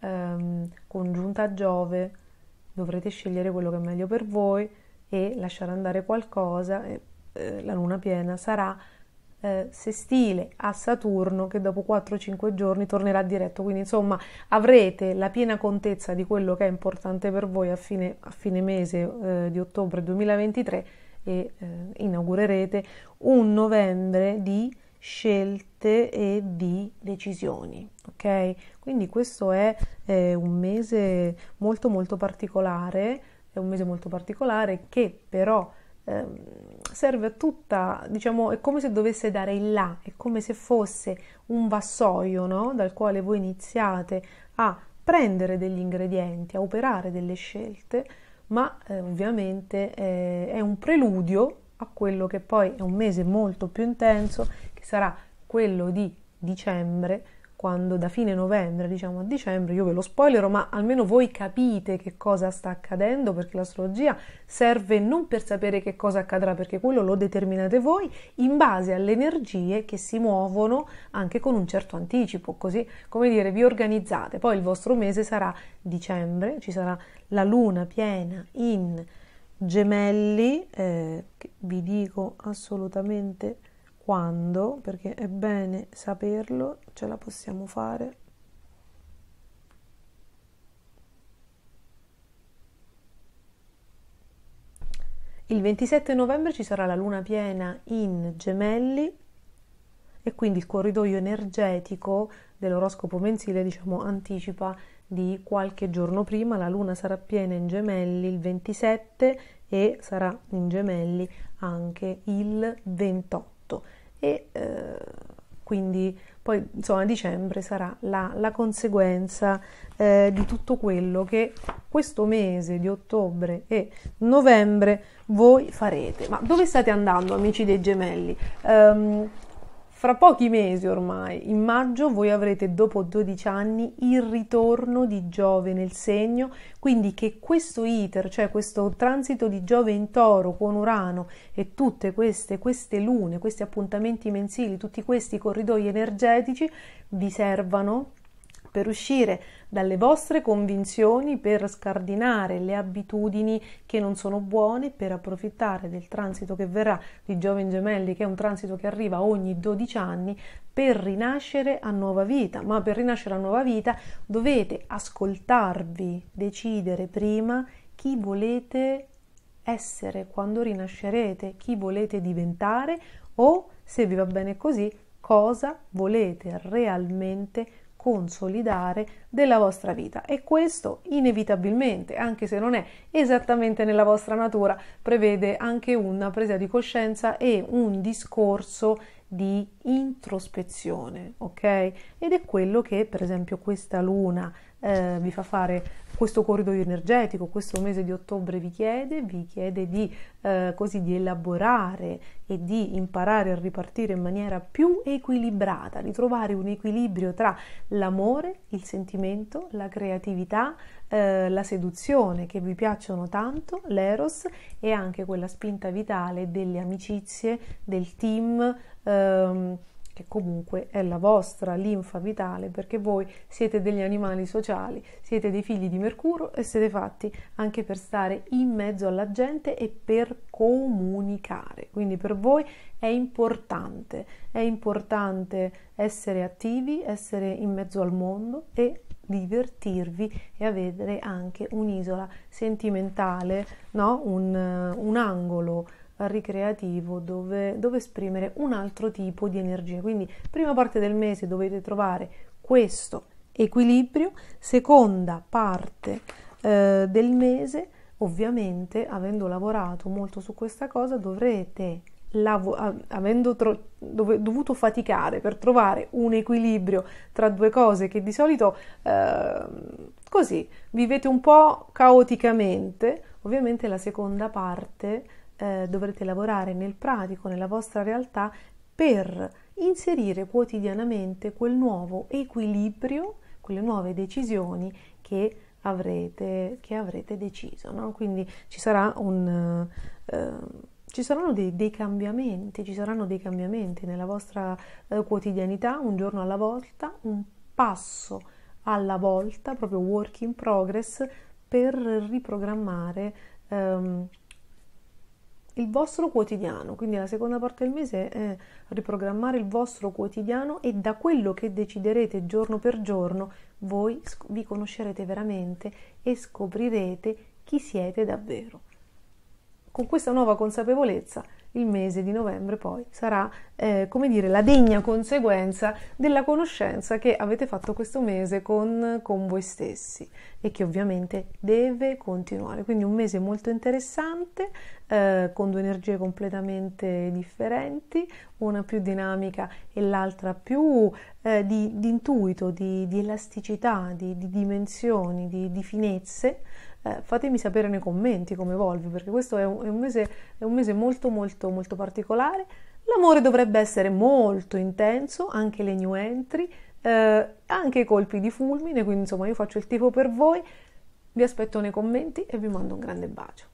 ehm, congiunta a Giove, dovrete scegliere quello che è meglio per voi e lasciare andare qualcosa. Eh, la luna piena sarà eh, sestile a Saturno che dopo 4-5 giorni tornerà diretto, quindi insomma avrete la piena contezza di quello che è importante per voi a fine, a fine mese eh, di ottobre 2023 e eh, inaugurerete un novembre di scelte e di decisioni, ok? Quindi questo è, è un mese molto molto particolare, è un mese molto particolare che però eh, serve a tutta, diciamo, è come se dovesse dare il là, è come se fosse un vassoio no? dal quale voi iniziate a prendere degli ingredienti, a operare delle scelte, ma eh, ovviamente eh, è un preludio a quello che poi è un mese molto più intenso, che sarà quello di dicembre, quando da fine novembre diciamo a dicembre io ve lo spoilerò, ma almeno voi capite che cosa sta accadendo perché l'astrologia serve non per sapere che cosa accadrà perché quello lo determinate voi in base alle energie che si muovono anche con un certo anticipo, così come dire vi organizzate, poi il vostro mese sarà dicembre, ci sarà la luna piena in gemelli, eh, vi dico assolutamente quando perché è bene saperlo ce la possiamo fare. Il 27 novembre ci sarà la luna piena in gemelli e quindi il corridoio energetico dell'oroscopo mensile diciamo anticipa di qualche giorno prima la luna sarà piena in gemelli il 27 e sarà in gemelli anche il 28 e eh, quindi poi insomma dicembre sarà la, la conseguenza eh, di tutto quello che questo mese di ottobre e novembre voi farete. Ma dove state andando amici dei gemelli? Um, fra pochi mesi ormai, in maggio, voi avrete dopo 12 anni il ritorno di Giove nel segno, quindi che questo iter, cioè questo transito di Giove in toro con Urano e tutte queste, queste lune, questi appuntamenti mensili, tutti questi corridoi energetici vi servano per uscire dalle vostre convinzioni, per scardinare le abitudini che non sono buone, per approfittare del transito che verrà di Giove in Gemelli, che è un transito che arriva ogni 12 anni, per rinascere a nuova vita. Ma per rinascere a nuova vita dovete ascoltarvi, decidere prima chi volete essere quando rinascerete, chi volete diventare o, se vi va bene così, cosa volete realmente fare consolidare della vostra vita e questo inevitabilmente, anche se non è esattamente nella vostra natura, prevede anche una presa di coscienza e un discorso di introspezione, ok? Ed è quello che per esempio questa luna eh, vi fa fare questo corridoio energetico, questo mese di ottobre vi chiede, vi chiede di, eh, così, di elaborare e di imparare a ripartire in maniera più equilibrata, di trovare un equilibrio tra l'amore, il sentimento, la creatività, eh, la seduzione che vi piacciono tanto, l'eros e anche quella spinta vitale delle amicizie, del team. Ehm, che comunque è la vostra linfa vitale perché voi siete degli animali sociali, siete dei figli di Mercurio e siete fatti anche per stare in mezzo alla gente e per comunicare. Quindi per voi è importante, è importante essere attivi, essere in mezzo al mondo e divertirvi e avere anche un'isola sentimentale, no? un, un angolo ricreativo dove, dove esprimere un altro tipo di energia. Quindi prima parte del mese dovete trovare questo equilibrio, seconda parte eh, del mese ovviamente avendo lavorato molto su questa cosa dovrete lav- avendo tro- dov- dovuto faticare per trovare un equilibrio tra due cose che di solito eh, così vivete un po' caoticamente ovviamente la seconda parte eh, dovrete lavorare nel pratico, nella vostra realtà, per inserire quotidianamente quel nuovo equilibrio, quelle nuove decisioni che avrete, che avrete deciso. No? Quindi ci, sarà un, eh, eh, ci saranno dei, dei, cambiamenti, ci saranno dei cambiamenti nella vostra eh, quotidianità, un giorno alla volta, un passo alla volta, proprio work in progress, per riprogrammare ehm, il vostro quotidiano, quindi la seconda parte del mese è riprogrammare il vostro quotidiano e da quello che deciderete giorno per giorno voi vi conoscerete veramente e scoprirete chi siete davvero. Con questa nuova consapevolezza il mese di novembre poi sarà, eh, come dire, la degna conseguenza della conoscenza che avete fatto questo mese con, con voi stessi e che ovviamente deve continuare. Quindi un mese molto interessante, eh, con due energie completamente differenti, una più dinamica e l'altra più eh, di, di, intuito, di, di elasticità, di, di, dimensioni, di, di finezze. Eh, fatemi sapere nei commenti come evolvi, perché questo è un, è un, mese, è un mese molto molto molto particolare. L'amore dovrebbe essere molto intenso, anche le new entry, eh, anche i colpi di fulmine, quindi insomma io faccio il tipo per voi. Vi aspetto nei commenti e vi mando un grande bacio.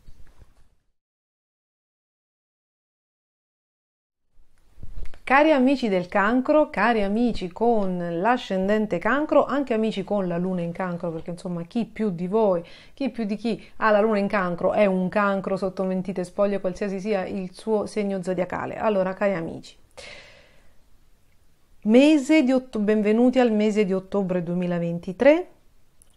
Cari amici del cancro, cari amici con l'ascendente cancro, anche amici con la luna in cancro, perché insomma chi più di voi, chi più di chi ha la luna in cancro è un cancro sotto mentite spoglie, qualsiasi sia il suo segno zodiacale. Allora, cari amici, mese di otto- benvenuti al mese di ottobre 2023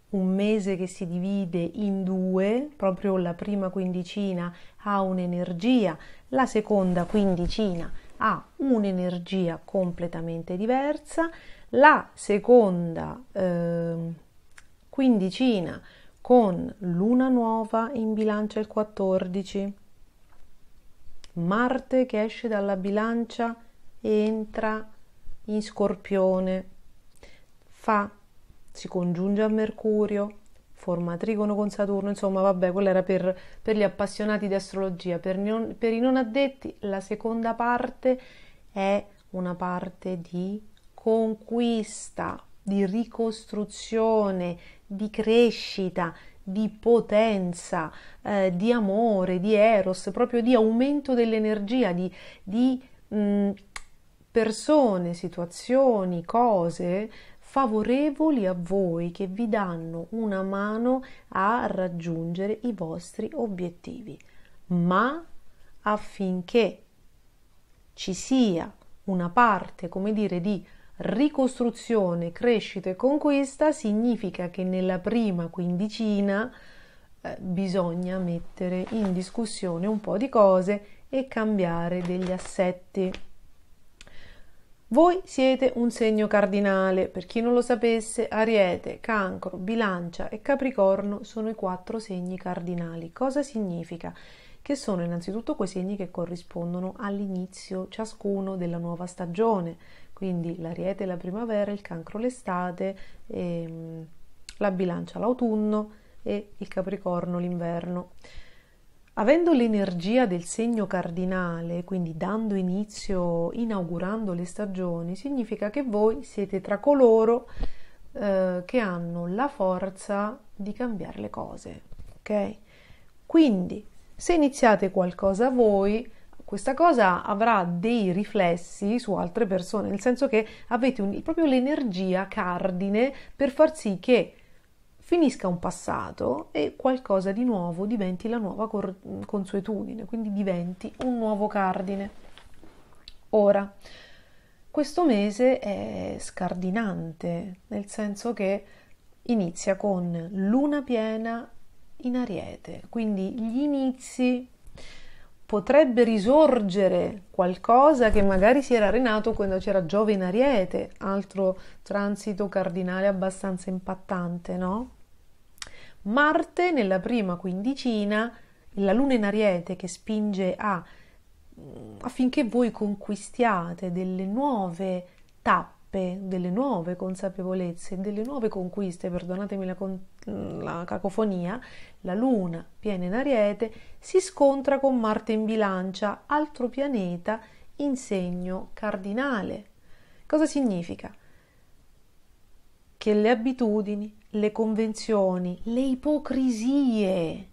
un mese che si divide in due, proprio la prima quindicina ha un'energia, la seconda quindicina ha un'energia ha un'energia completamente diversa, la seconda eh, quindicina con luna nuova in bilancia il 14, Marte che esce dalla bilancia e entra in scorpione, fa, si congiunge a Mercurio, forma trigono con Saturno, insomma vabbè, quella era per, per gli appassionati di astrologia, per, non, per i non addetti la seconda parte è una parte di conquista, di ricostruzione, di crescita, di potenza, eh, di amore, di eros, proprio di aumento dell'energia, di, di mh, mm, persone, situazioni, cose favorevoli a voi che vi danno una mano a raggiungere i vostri obiettivi, ma affinché ci sia una parte, come dire, di ricostruzione, crescita e conquista, significa che nella prima quindicina eh, bisogna mettere in discussione un po' di cose e cambiare degli assetti. Voi siete un segno cardinale, per chi non lo sapesse, Ariete, Cancro, Bilancia e Capricorno sono i quattro segni cardinali. Cosa significa? Che sono innanzitutto quei segni che corrispondono all'inizio ciascuno della nuova stagione, quindi l'Ariete la primavera, il Cancro l'estate, ehm, la Bilancia l'autunno e il Capricorno l'inverno. Avendo l'energia del segno cardinale, quindi dando inizio, inaugurando le stagioni, significa che voi siete tra coloro eh, che hanno la forza di cambiare le cose. Ok? Quindi, se iniziate qualcosa voi, questa cosa avrà dei riflessi su altre persone, nel senso che avete un, proprio l'energia cardine per far sì che finisca un passato e qualcosa di nuovo diventi la nuova cor- consuetudine, quindi diventi un nuovo cardine. Ora, questo mese è scardinante, nel senso che inizia con luna piena in ariete, quindi gli inizi potrebbe risorgere qualcosa che magari si era arenato quando c'era Giove in ariete, altro transito cardinale abbastanza impattante, no? Marte nella prima quindicina, la luna in ariete che spinge a, mm, affinché voi conquistiate delle nuove tappe, delle nuove consapevolezze, delle nuove conquiste, perdonatemi la, con, mm, la cacofonia, la luna piena in ariete si scontra con Marte in bilancia, altro pianeta in segno cardinale. Cosa significa? Che le abitudini, le convenzioni, le ipocrisie.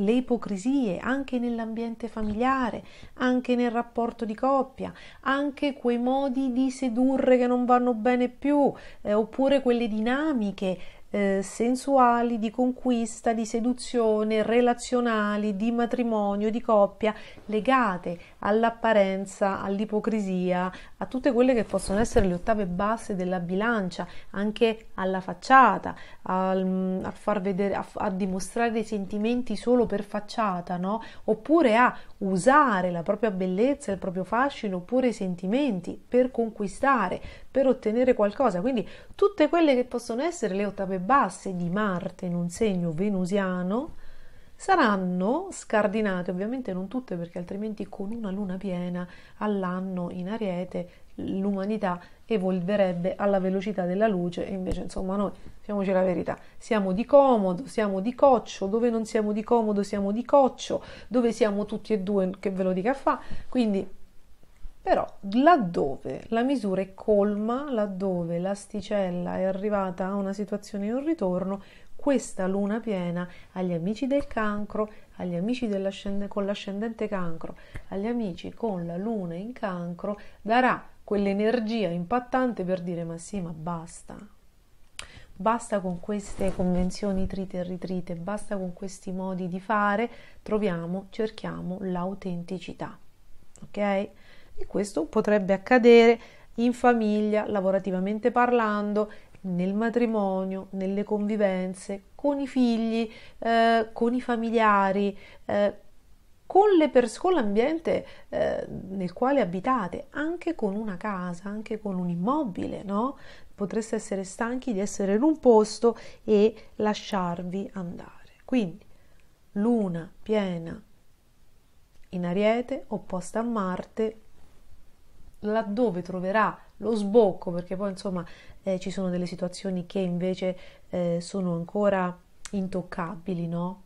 Le ipocrisie anche nell'ambiente familiare, anche nel rapporto di coppia, anche quei modi di sedurre che non vanno bene più, eh, oppure quelle dinamiche eh, sensuali, di conquista, di seduzione, relazionali, di matrimonio, di coppia, legate all'apparenza, all'ipocrisia, a tutte quelle che possono essere le ottave basse della bilancia, anche alla facciata, a, a far vedere, a, a dimostrare dei sentimenti solo per facciata, no? oppure a usare la propria bellezza, il proprio fascino, oppure i sentimenti per conquistare, per ottenere qualcosa. Quindi tutte quelle che possono essere le ottave basse di Marte in un segno venusiano saranno scardinate, ovviamente non tutte perché altrimenti con una luna piena all'anno in Ariete l'umanità evolverebbe alla velocità della luce e invece insomma noi, diciamoci la verità, siamo di comodo, siamo di coccio, dove non siamo di comodo siamo di coccio, dove siamo tutti e due che ve lo dica fa, quindi però laddove la misura è colma, laddove l'asticella è arrivata a una situazione di un ritorno, questa luna piena agli amici del cancro, agli amici con l'ascendente cancro, agli amici con la luna in cancro, darà quell'energia impattante per dire ma sì, ma basta. Basta con queste convenzioni trite e ritrite, basta con questi modi di fare, troviamo, cerchiamo l'autenticità. Ok? e questo potrebbe accadere in famiglia, lavorativamente parlando, nel matrimonio, nelle convivenze, con i figli, eh, con i familiari, eh, con, le pers- con l'ambiente eh, nel quale abitate, anche con una casa, anche con un immobile, no? Potreste essere stanchi di essere in un posto e lasciarvi andare. Quindi, luna piena in ariete, opposta a Marte, laddove troverà lo sbocco, perché poi insomma eh, ci sono delle situazioni che invece eh, sono ancora intoccabili, no?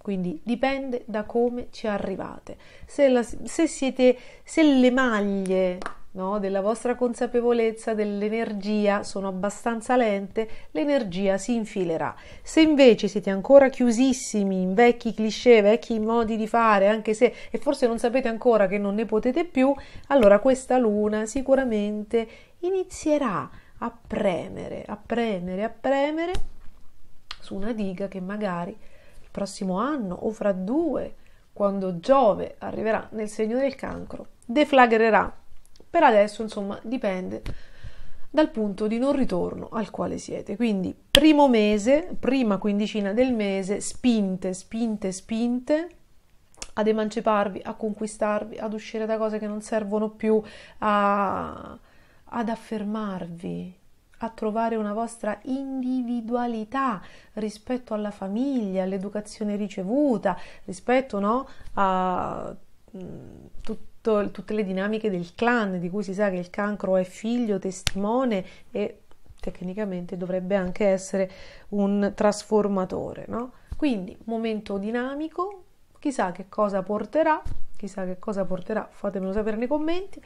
Quindi dipende da come ci arrivate. Se, la, se, siete, se le maglie no? della vostra consapevolezza dell'energia sono abbastanza lente, l'energia si infilerà. Se invece siete ancora chiusissimi in vecchi cliché, vecchi modi di fare, anche se e forse non sapete ancora che non ne potete più, allora questa luna sicuramente inizierà a premere, a premere, a premere su una diga che magari il prossimo anno o fra due, quando Giove arriverà nel segno del cancro, deflagrerà per adesso, insomma, dipende dal punto di non ritorno al quale siete. Quindi primo mese, prima quindicina del mese, spinte, spinte, spinte ad emanciparvi, a conquistarvi, ad uscire da cose che non servono più, a, ad affermarvi, a trovare una vostra individualità rispetto alla famiglia, all'educazione ricevuta, rispetto no, a mm, tutto tutto, tutte le dinamiche del clan, di cui si sa che il cancro è figlio, testimone e tecnicamente dovrebbe anche essere un trasformatore. No? Quindi momento dinamico, chissà che cosa porterà, chissà che cosa porterà, fatemelo sapere nei commenti.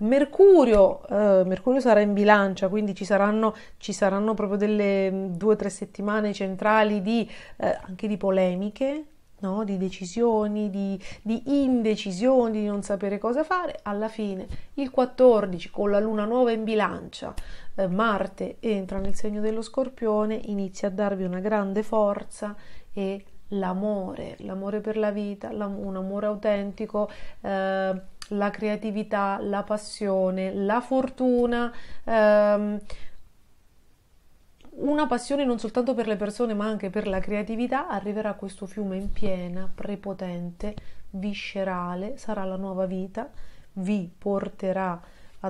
Mercurio, eh, Mercurio sarà in bilancia, quindi ci saranno, ci saranno proprio delle mm, due o tre settimane centrali di, eh, anche di polemiche, no? di decisioni, di, di indecisioni, di non sapere cosa fare, alla fine il 14 con la luna nuova in bilancia, eh, Marte entra nel segno dello scorpione, inizia a darvi una grande forza e l'amore, l'amore per la vita, un amore autentico. Eh, la creatività, la passione, la fortuna, ehm, una passione non soltanto per le persone ma anche per la creatività, arriverà questo fiume in piena, prepotente, viscerale, sarà la nuova vita, vi porterà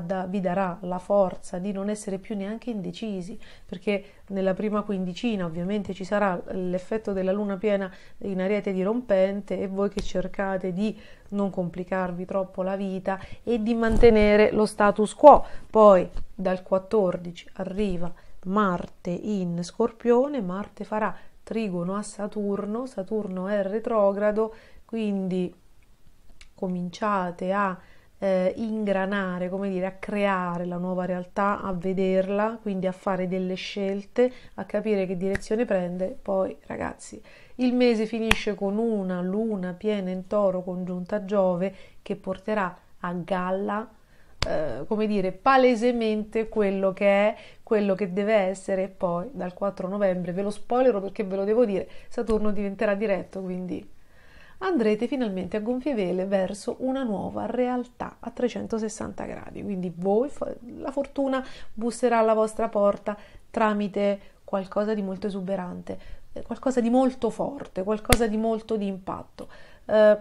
da, vi darà la forza di non essere più neanche indecisi, perché nella prima quindicina ovviamente ci sarà l'effetto della luna piena in ariete dirompente e voi che cercate di non complicarvi troppo la vita e di mantenere lo status quo. Poi dal 14 arriva Marte in Scorpione, Marte farà trigono a Saturno, Saturno è retrogrado, quindi cominciate a eh, ingranare, come dire, a creare la nuova realtà, a vederla, quindi a fare delle scelte, a capire che direzione prende. Poi, ragazzi, il mese finisce con una luna piena in toro congiunta a Giove che porterà a galla eh, come dire, palesemente quello che è quello che deve essere poi dal 4 novembre. Ve lo spoilero perché ve lo devo dire, Saturno diventerà diretto, quindi andrete finalmente a gonfie vele verso una nuova realtà a 360 gradi. Quindi voi, la fortuna busserà alla vostra porta tramite qualcosa di molto esuberante, eh, qualcosa di molto forte, qualcosa di molto di impatto. Eh,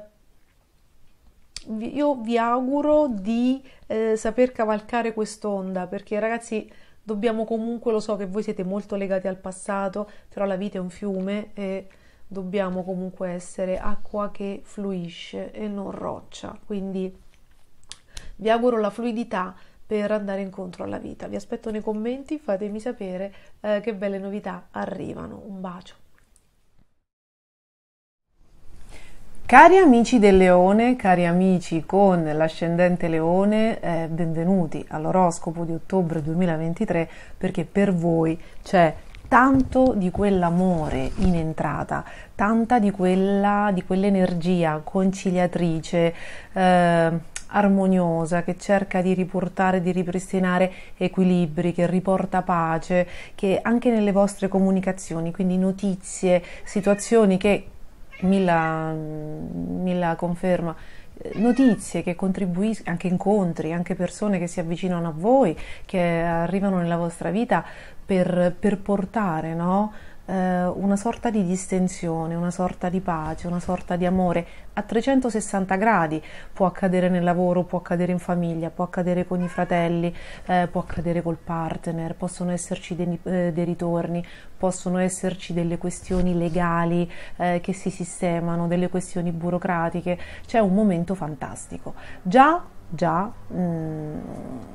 io vi auguro di eh, saper cavalcare quest'onda perché ragazzi dobbiamo comunque, lo so che voi siete molto legati al passato, però la vita è un fiume e dobbiamo comunque essere acqua che fluisce e non roccia. Quindi vi auguro la fluidità per andare incontro alla vita. Vi aspetto nei commenti, fatemi sapere eh, che belle novità arrivano. Un bacio. Cari amici del leone, cari amici con l'ascendente leone, eh, benvenuti all'oroscopo di ottobre 2023 perché per voi c'è tanto di quell'amore in entrata, tanta di, quella, di quell'energia conciliatrice. Eh, armoniosa che cerca di riportare, di ripristinare equilibri, che riporta pace, che anche nelle vostre comunicazioni, quindi notizie, situazioni che Mila, Mila conferma, notizie che contribuiscono, anche incontri, anche persone che si avvicinano a voi, che arrivano nella vostra vita per, per portare, no? eh, una sorta di distensione, una sorta di pace, una sorta di amore a 360 gradi. Può accadere nel lavoro, può accadere in famiglia, può accadere con i fratelli, eh, può accadere col partner, possono esserci dei, eh, dei ritorni, possono esserci delle questioni legali eh, che si sistemano, delle questioni burocratiche. C'è un momento fantastico. Già già mh, mm,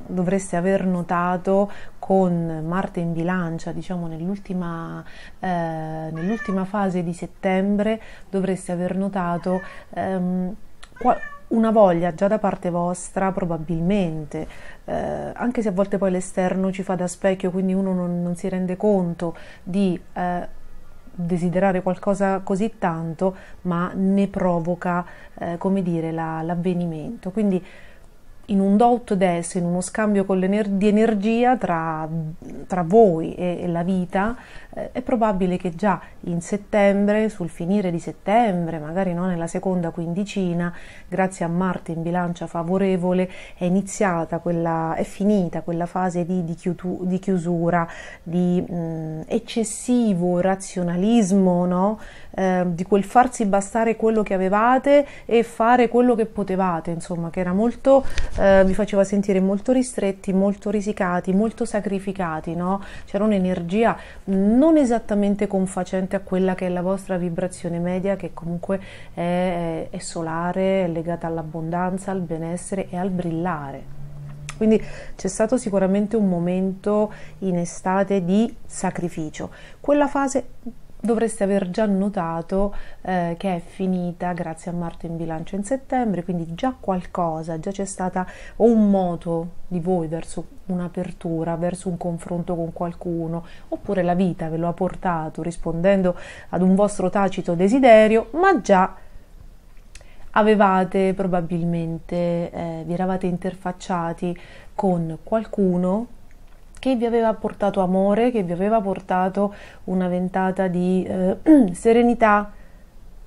dovreste aver notato con Marte in bilancia, diciamo nell'ultima, eh, nell'ultima fase di settembre, dovreste aver notato ehm, qual- una voglia già da parte vostra probabilmente, eh, anche se a volte poi l'esterno ci fa da specchio, quindi uno non, non si rende conto di eh, desiderare qualcosa così tanto, ma ne provoca, eh, come dire, la, l'avvenimento. Quindi in un do ut des, in uno scambio ener- di energia tra, tra voi e, e, la vita, eh, è probabile che già in settembre, sul finire di settembre, magari no, nella seconda quindicina, grazie a Marte in bilancia favorevole, è iniziata quella, è finita quella fase di, di, chiutu- di chiusura, di mh, mm, eccessivo razionalismo, no? Ehm, di quel farsi bastare quello che avevate e fare quello che potevate, insomma, che era molto, eh, vi faceva sentire molto ristretti, molto risicati, molto sacrificati, no? C'era un'energia non esattamente confacente a quella che è la vostra vibrazione media, che comunque è, è solare, è legata all'abbondanza, al benessere e al brillare. Quindi c'è stato sicuramente un momento in estate di sacrificio. Quella fase dovreste aver già notato eh, che è finita grazie a Marte in bilancio in settembre, quindi già qualcosa, già c'è stata o un moto di voi verso un'apertura, verso un confronto con qualcuno, oppure la vita ve lo ha portato rispondendo ad un vostro tacito desiderio, ma già avevate probabilmente, eh, vi eravate interfacciati con qualcuno che vi aveva portato amore, che vi aveva portato una ventata di eh, serenità,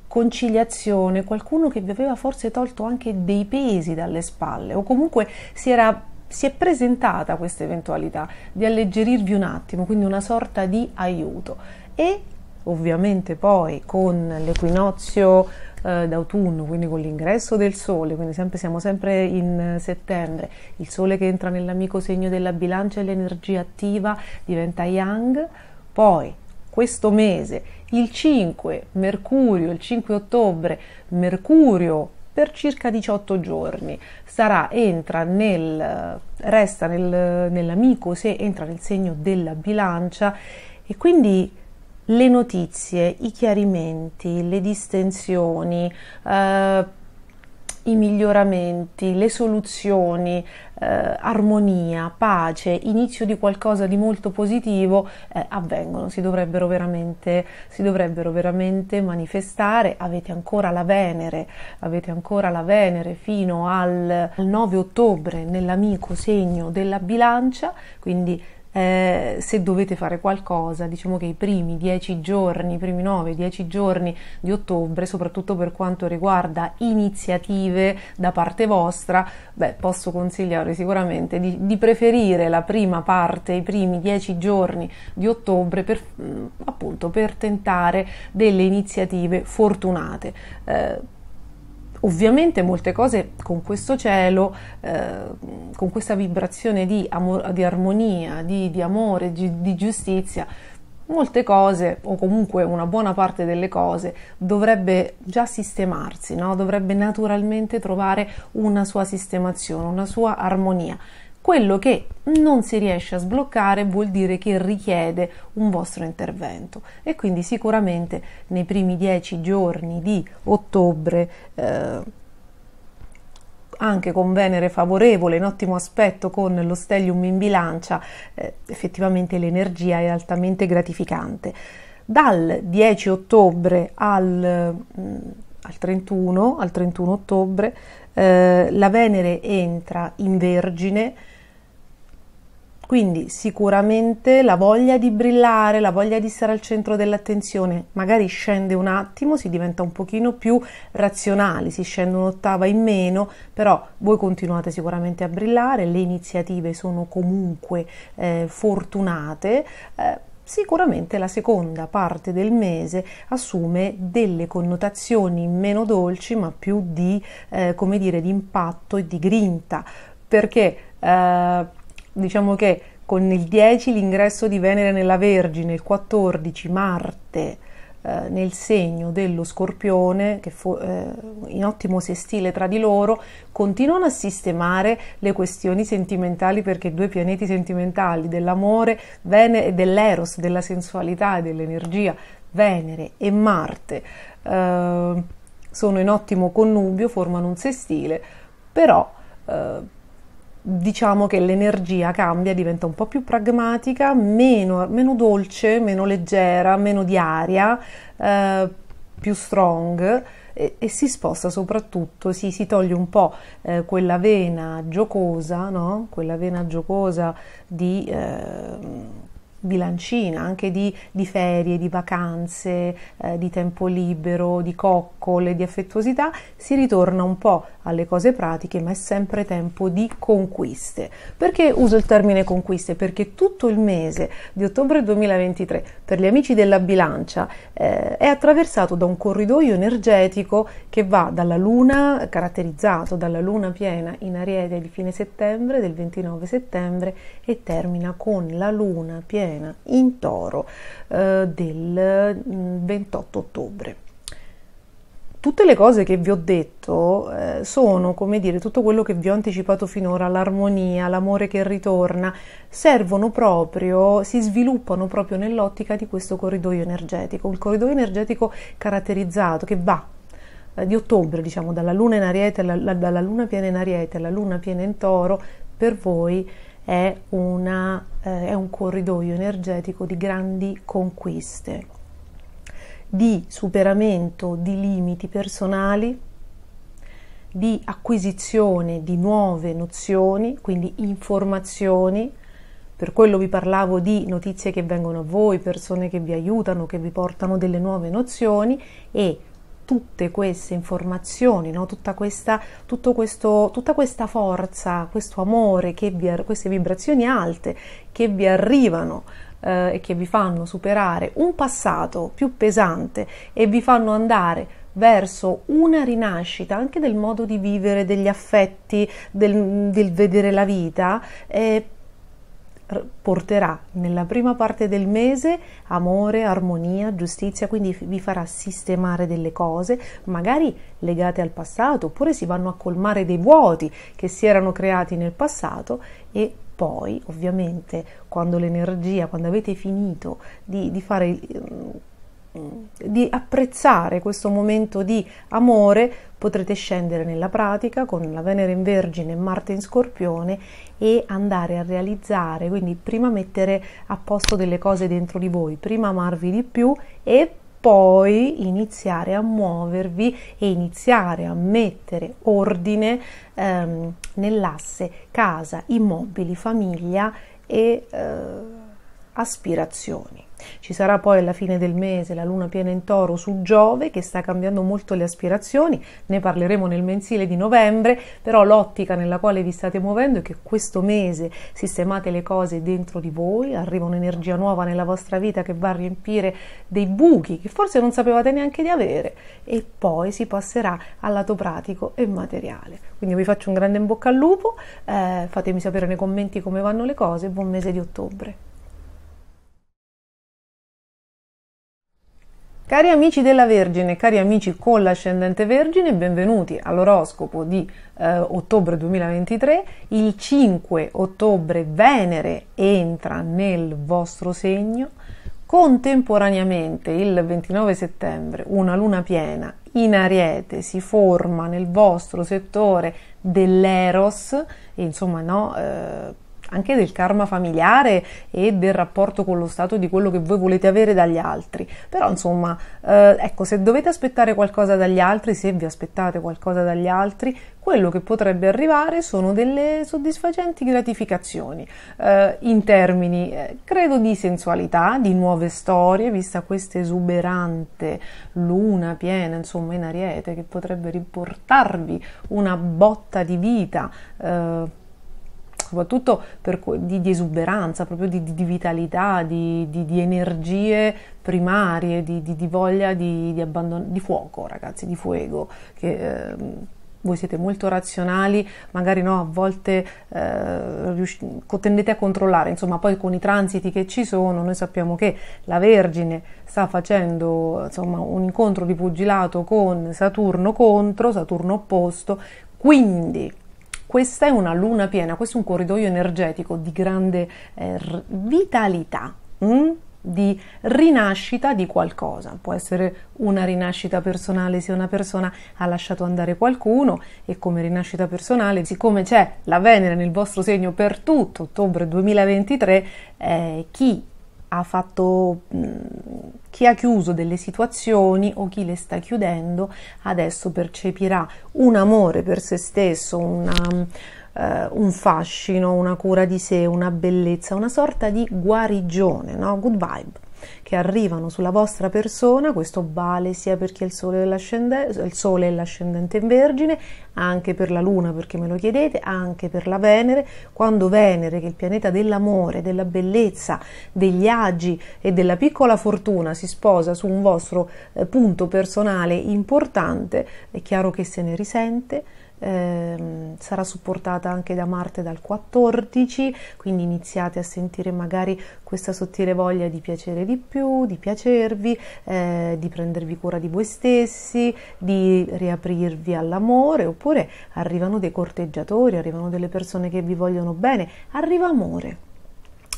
conciliazione, qualcuno che vi aveva forse tolto anche dei pesi dalle spalle o comunque si era si è presentata questa eventualità di alleggerirvi un attimo, quindi una sorta di aiuto e ovviamente poi con l'equinozio eh, d'autunno, quindi con l'ingresso del sole, quindi sempre, siamo sempre in settembre, il sole che entra nell'amico segno della bilancia e l'energia attiva diventa yang, poi questo mese, il 5 Mercurio, il 5 ottobre, Mercurio per circa 18 giorni. Sarà, entra nel, resta nel, nell'amico, se entra nel segno della bilancia e quindi le notizie, i chiarimenti, le distensioni, eh, i miglioramenti, le soluzioni, eh, armonia, pace, inizio di qualcosa di molto positivo eh, avvengono, si dovrebbero, si dovrebbero, veramente, manifestare. Avete ancora la Venere, avete ancora la Venere fino al 9 ottobre nell'amico segno della bilancia, quindi eh, se dovete fare qualcosa, diciamo che i primi 10 giorni, i primi 9-10 giorni di ottobre, soprattutto per quanto riguarda iniziative da parte vostra, beh, posso consigliare sicuramente di, di preferire la prima parte, i primi 10 giorni di ottobre per mm, appunto per tentare delle iniziative fortunate. Eh, Ovviamente molte cose con questo cielo, eh, con questa vibrazione di, amor, di armonia, di, di amore, di, di giustizia, molte cose, o comunque una buona parte delle cose, dovrebbe già sistemarsi, no? dovrebbe naturalmente trovare una sua sistemazione, una sua armonia. Quello che non si riesce a sbloccare vuol dire che richiede un vostro intervento e quindi sicuramente nei primi dieci giorni di ottobre eh, anche con Venere favorevole, in ottimo aspetto con lo stellium in bilancia, eh, effettivamente l'energia è altamente gratificante. Dal 10 ottobre al, mm, al, 31, al 31, ottobre eh, la Venere entra in Vergine quindi sicuramente la voglia di brillare, la voglia di stare al centro dell'attenzione magari scende un attimo, si diventa un pochino più razionali, si scende un'ottava in meno, però voi continuate sicuramente a brillare, le iniziative sono comunque eh, fortunate. Eh, sicuramente la seconda parte del mese assume delle connotazioni meno dolci ma più di, eh, dire, di impatto e di grinta perché eh, diciamo che con il 10 l'ingresso di Venere nella Vergine, il 14 Marte eh, nel segno dello Scorpione, che fu, eh, in ottimo sestile tra di loro, continuano a sistemare le questioni sentimentali perché due pianeti sentimentali dell'amore, e dell'eros, della sensualità e dell'energia, Venere e Marte, eh, sono in ottimo connubio, formano un sestile, però eh, diciamo che l'energia cambia, diventa un po' più pragmatica, meno, meno dolce, meno leggera, meno di aria, eh, più strong. E, e, si sposta soprattutto, si, si toglie un po' eh, quella vena giocosa, no? quella vena giocosa di eh, bilancina, anche di, di ferie, di vacanze, eh, di tempo libero, di coccole, di affettuosità, si ritorna un po' alle cose pratiche, ma è sempre tempo di conquiste. Perché uso il termine conquiste? Perché tutto il mese di ottobre 2023 per gli amici della bilancia eh, è attraversato da un corridoio energetico che va dalla luna, caratterizzato dalla luna piena in Ariete di fine settembre, del 29 settembre, e termina con la luna piena scena in toro eh, del 28 mm, ottobre. Tutte le cose che vi ho detto eh, sono, come dire, tutto quello che vi ho anticipato finora, l'armonia, l'amore che ritorna, servono proprio, si sviluppano proprio nell'ottica di questo corridoio energetico, il corridoio energetico caratterizzato che va eh, di ottobre, diciamo, dalla luna in ariete, alla, dalla luna piena in ariete alla luna piena in toro, per voi è, una, eh, è un corridoio energetico di grandi conquiste, di superamento di limiti personali, di acquisizione di nuove nozioni, quindi informazioni, per quello vi parlavo di notizie che vengono a voi, persone che vi aiutano, che vi portano delle nuove nozioni e tutte queste informazioni, no? tutta, questa, questo, tutta, questa, forza, questo amore, vi, queste vibrazioni alte che vi arrivano eh, e che vi fanno superare un passato più pesante e vi fanno andare verso una rinascita anche del modo di vivere, degli affetti, del, del vedere la vita, eh, porterà nella prima parte del mese amore, armonia, giustizia, quindi vi farà sistemare delle cose, magari legate al passato, oppure si vanno a colmare dei vuoti che si erano creati nel passato e poi ovviamente quando l'energia, quando avete finito di, di fare Mm. di apprezzare questo momento di amore potrete scendere nella pratica con la Venere in Vergine e Marte in Scorpione e andare a realizzare, quindi prima mettere a posto delle cose dentro di voi, prima amarvi di più e poi iniziare a muovervi e iniziare a mettere ordine ehm, nell'asse casa, immobili, famiglia e eh, aspirazioni. Ci sarà poi alla fine del mese la luna piena in toro su Giove che sta cambiando molto le aspirazioni, ne parleremo nel mensile di novembre, però l'ottica nella quale vi state muovendo è che questo mese sistemate le cose dentro di voi, arriva un'energia nuova nella vostra vita che va a riempire dei buchi che forse non sapevate neanche di avere e poi si passerà al lato pratico e materiale. Quindi vi faccio un grande in bocca al lupo, eh, fatemi sapere nei commenti come vanno le cose, buon mese di ottobre. Cari amici della Vergine, cari amici con l'ascendente Vergine, benvenuti all'oroscopo di eh, ottobre 2023. Il 5 ottobre Venere entra nel vostro segno. Contemporaneamente, il 29 settembre, una luna piena in ariete si forma nel vostro settore dell'eros, insomma, no? Eh, anche del karma familiare e del rapporto con lo Stato di quello che voi volete avere dagli altri. Però insomma, eh, ecco, se dovete aspettare qualcosa dagli altri, se vi aspettate qualcosa dagli altri, quello che potrebbe arrivare sono delle soddisfacenti gratificazioni eh, in termini, eh, credo, di sensualità, di nuove storie, vista questa esuberante luna piena, insomma, in ariete, che potrebbe riportarvi una botta di vita. Eh, soprattutto per, di, di, esuberanza, proprio di, di vitalità, di, di, energie primarie, di, voglia di, abbandono, di fuoco, ragazzi, di fuego. Che, eh, voi siete molto razionali, magari no, a volte eh, riusci- tendete a controllare, insomma poi con i transiti che ci sono, noi sappiamo che la Vergine sta facendo insomma, un incontro di pugilato con Saturno contro, Saturno opposto, quindi questa è una luna piena, questo è un corridoio energetico di grande eh, vitalità. Mm? di rinascita di qualcosa. Può essere una rinascita personale se una persona ha lasciato andare qualcuno e come rinascita personale, siccome c'è la Venere nel vostro segno per tutto ottobre 2023, eh, chi ha fatto mm, chi ha chiuso delle situazioni o chi le sta chiudendo adesso percepirà un amore per se stesso, una, eh, un fascino, una cura di sé, una bellezza, una sorta di guarigione, no? Good vibe che arrivano sulla vostra persona, questo vale sia per chi è il sole e l'ascendente in vergine, anche per la luna perché me lo chiedete, anche per la Venere, quando Venere che è il pianeta dell'amore, della bellezza, degli agi e della piccola fortuna si sposa su un vostro eh, punto personale importante, è chiaro che se ne risente eh, sarà supportata anche da Marte dal 14, quindi iniziate a sentire magari questa sottile voglia di piacere di più, di piacervi, eh, di prendervi cura di voi stessi, di riaprirvi all'amore, oppure arrivano dei corteggiatori, arrivano delle persone che vi vogliono bene, arriva amore.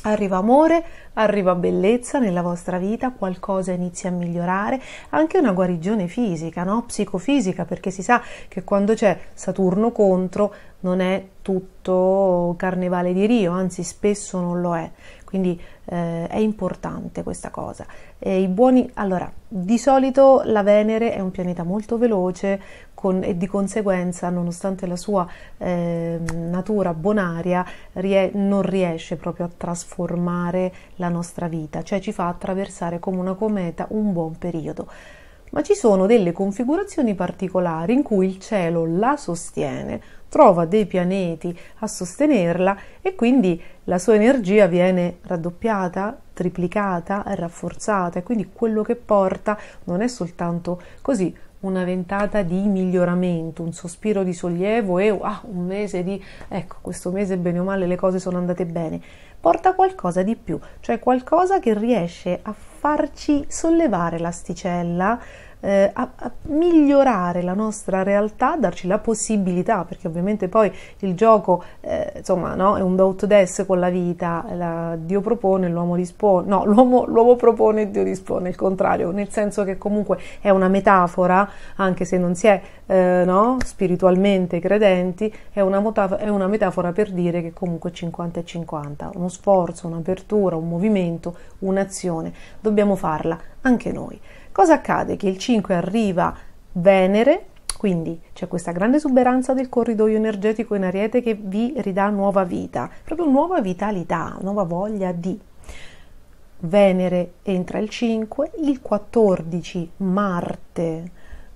Arriva amore, arriva bellezza nella vostra vita, qualcosa inizia a migliorare, anche una guarigione fisica, no? psicofisica, perché si sa che quando c'è Saturno contro non è tutto carnevale di Rio, anzi spesso non lo è. Quindi eh, è importante questa cosa. E I buoni, allora, di solito la Venere è un pianeta molto veloce con, e di conseguenza, nonostante la sua eh, natura bonaria, rie, non riesce proprio a trasformare la nostra vita, cioè ci fa attraversare come una cometa un buon periodo ma ci sono delle configurazioni particolari in cui il cielo la sostiene, trova dei pianeti a sostenerla e quindi la sua energia viene raddoppiata, triplicata, rafforzata e quindi quello che porta non è soltanto così una ventata di miglioramento, un sospiro di sollievo e ah, un mese di ecco, questo mese bene o male le cose sono andate bene. Porta qualcosa di più, cioè qualcosa che riesce a farci sollevare l'asticella eh, a, a, migliorare la nostra realtà, darci la possibilità, perché ovviamente poi il gioco eh, insomma, no? è un do to des con la vita, la, Dio propone, l'uomo dispone, no, l'uomo, l'uomo propone, Dio dispone, il contrario, nel senso che comunque è una metafora, anche se non si è eh, no? spiritualmente credenti, è una, motaf- è una metafora per dire che comunque 50 è 50, uno sforzo, un'apertura, un movimento, un'azione, dobbiamo farla anche noi. Cosa accade? Che il 5 arriva Venere, quindi c'è questa grande esuberanza del corridoio energetico in ariete che vi ridà nuova vita, proprio nuova vitalità, nuova voglia di. Venere entra il 5, il 14 Marte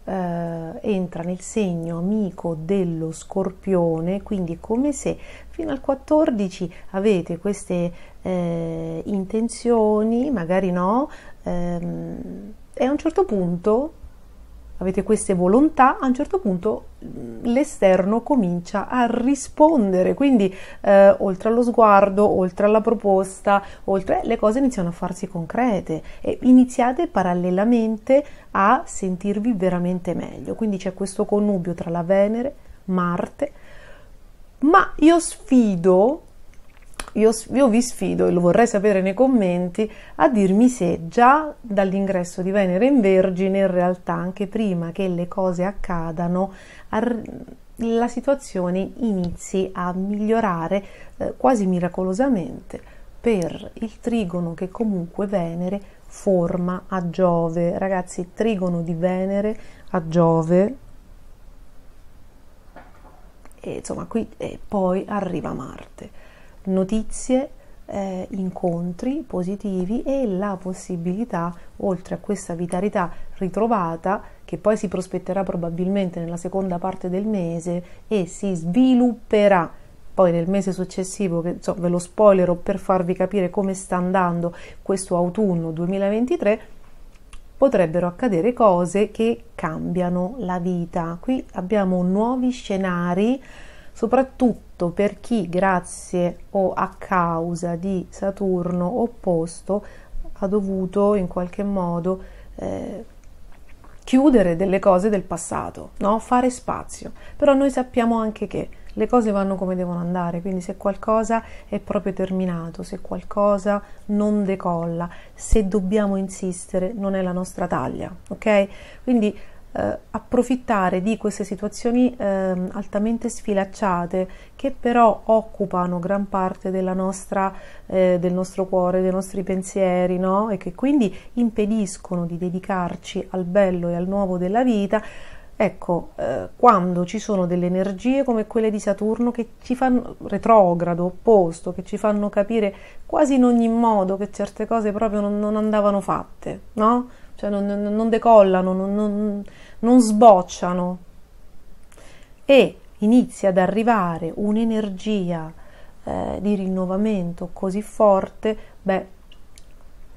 eh, entra nel segno amico dello scorpione, quindi è come se fino al 14 avete queste eh, intenzioni, magari no. Ehm, e a un certo punto avete queste volontà, a un certo punto mm, l'esterno comincia a rispondere, quindi eh, oltre allo sguardo, oltre alla proposta, oltre le cose iniziano a farsi concrete e iniziate parallelamente a sentirvi veramente meglio. Quindi c'è questo connubio tra la Venere, Marte, ma io sfido io, io, vi sfido e lo vorrei sapere nei commenti a dirmi se già dall'ingresso di Venere in Vergine in realtà anche prima che le cose accadano ar- la situazione inizi a migliorare eh, quasi miracolosamente per il trigono che comunque Venere forma a Giove. Ragazzi, trigono di Venere a Giove e insomma qui e poi arriva Marte notizie, eh, incontri positivi e la possibilità, oltre a questa vitalità ritrovata, che poi si prospetterà probabilmente nella seconda parte del mese e si svilupperà poi nel mese successivo, che so, ve lo spoilerò per farvi capire come sta andando questo autunno 2023, potrebbero accadere cose che cambiano la vita. Qui abbiamo nuovi scenari soprattutto per chi grazie o a causa di Saturno opposto ha dovuto in qualche modo eh, chiudere delle cose del passato, no? fare spazio. Però noi sappiamo anche che le cose vanno come devono andare, quindi se qualcosa è proprio terminato, se qualcosa non decolla, se dobbiamo insistere, non è la nostra taglia, ok? Quindi eh, approfittare di queste situazioni eh, altamente sfilacciate che però occupano gran parte nostra, eh, del nostro cuore, dei nostri pensieri no? e che quindi impediscono di dedicarci al bello e al nuovo della vita. Ecco, eh, quando ci sono delle energie come quelle di Saturno che ci fanno retrogrado, opposto, che ci fanno capire quasi in ogni modo che certe cose proprio non, non andavano fatte, no? cioè non, non decollano, non, non, non sbocciano. E inizia ad arrivare un'energia eh, di rinnovamento così forte, beh,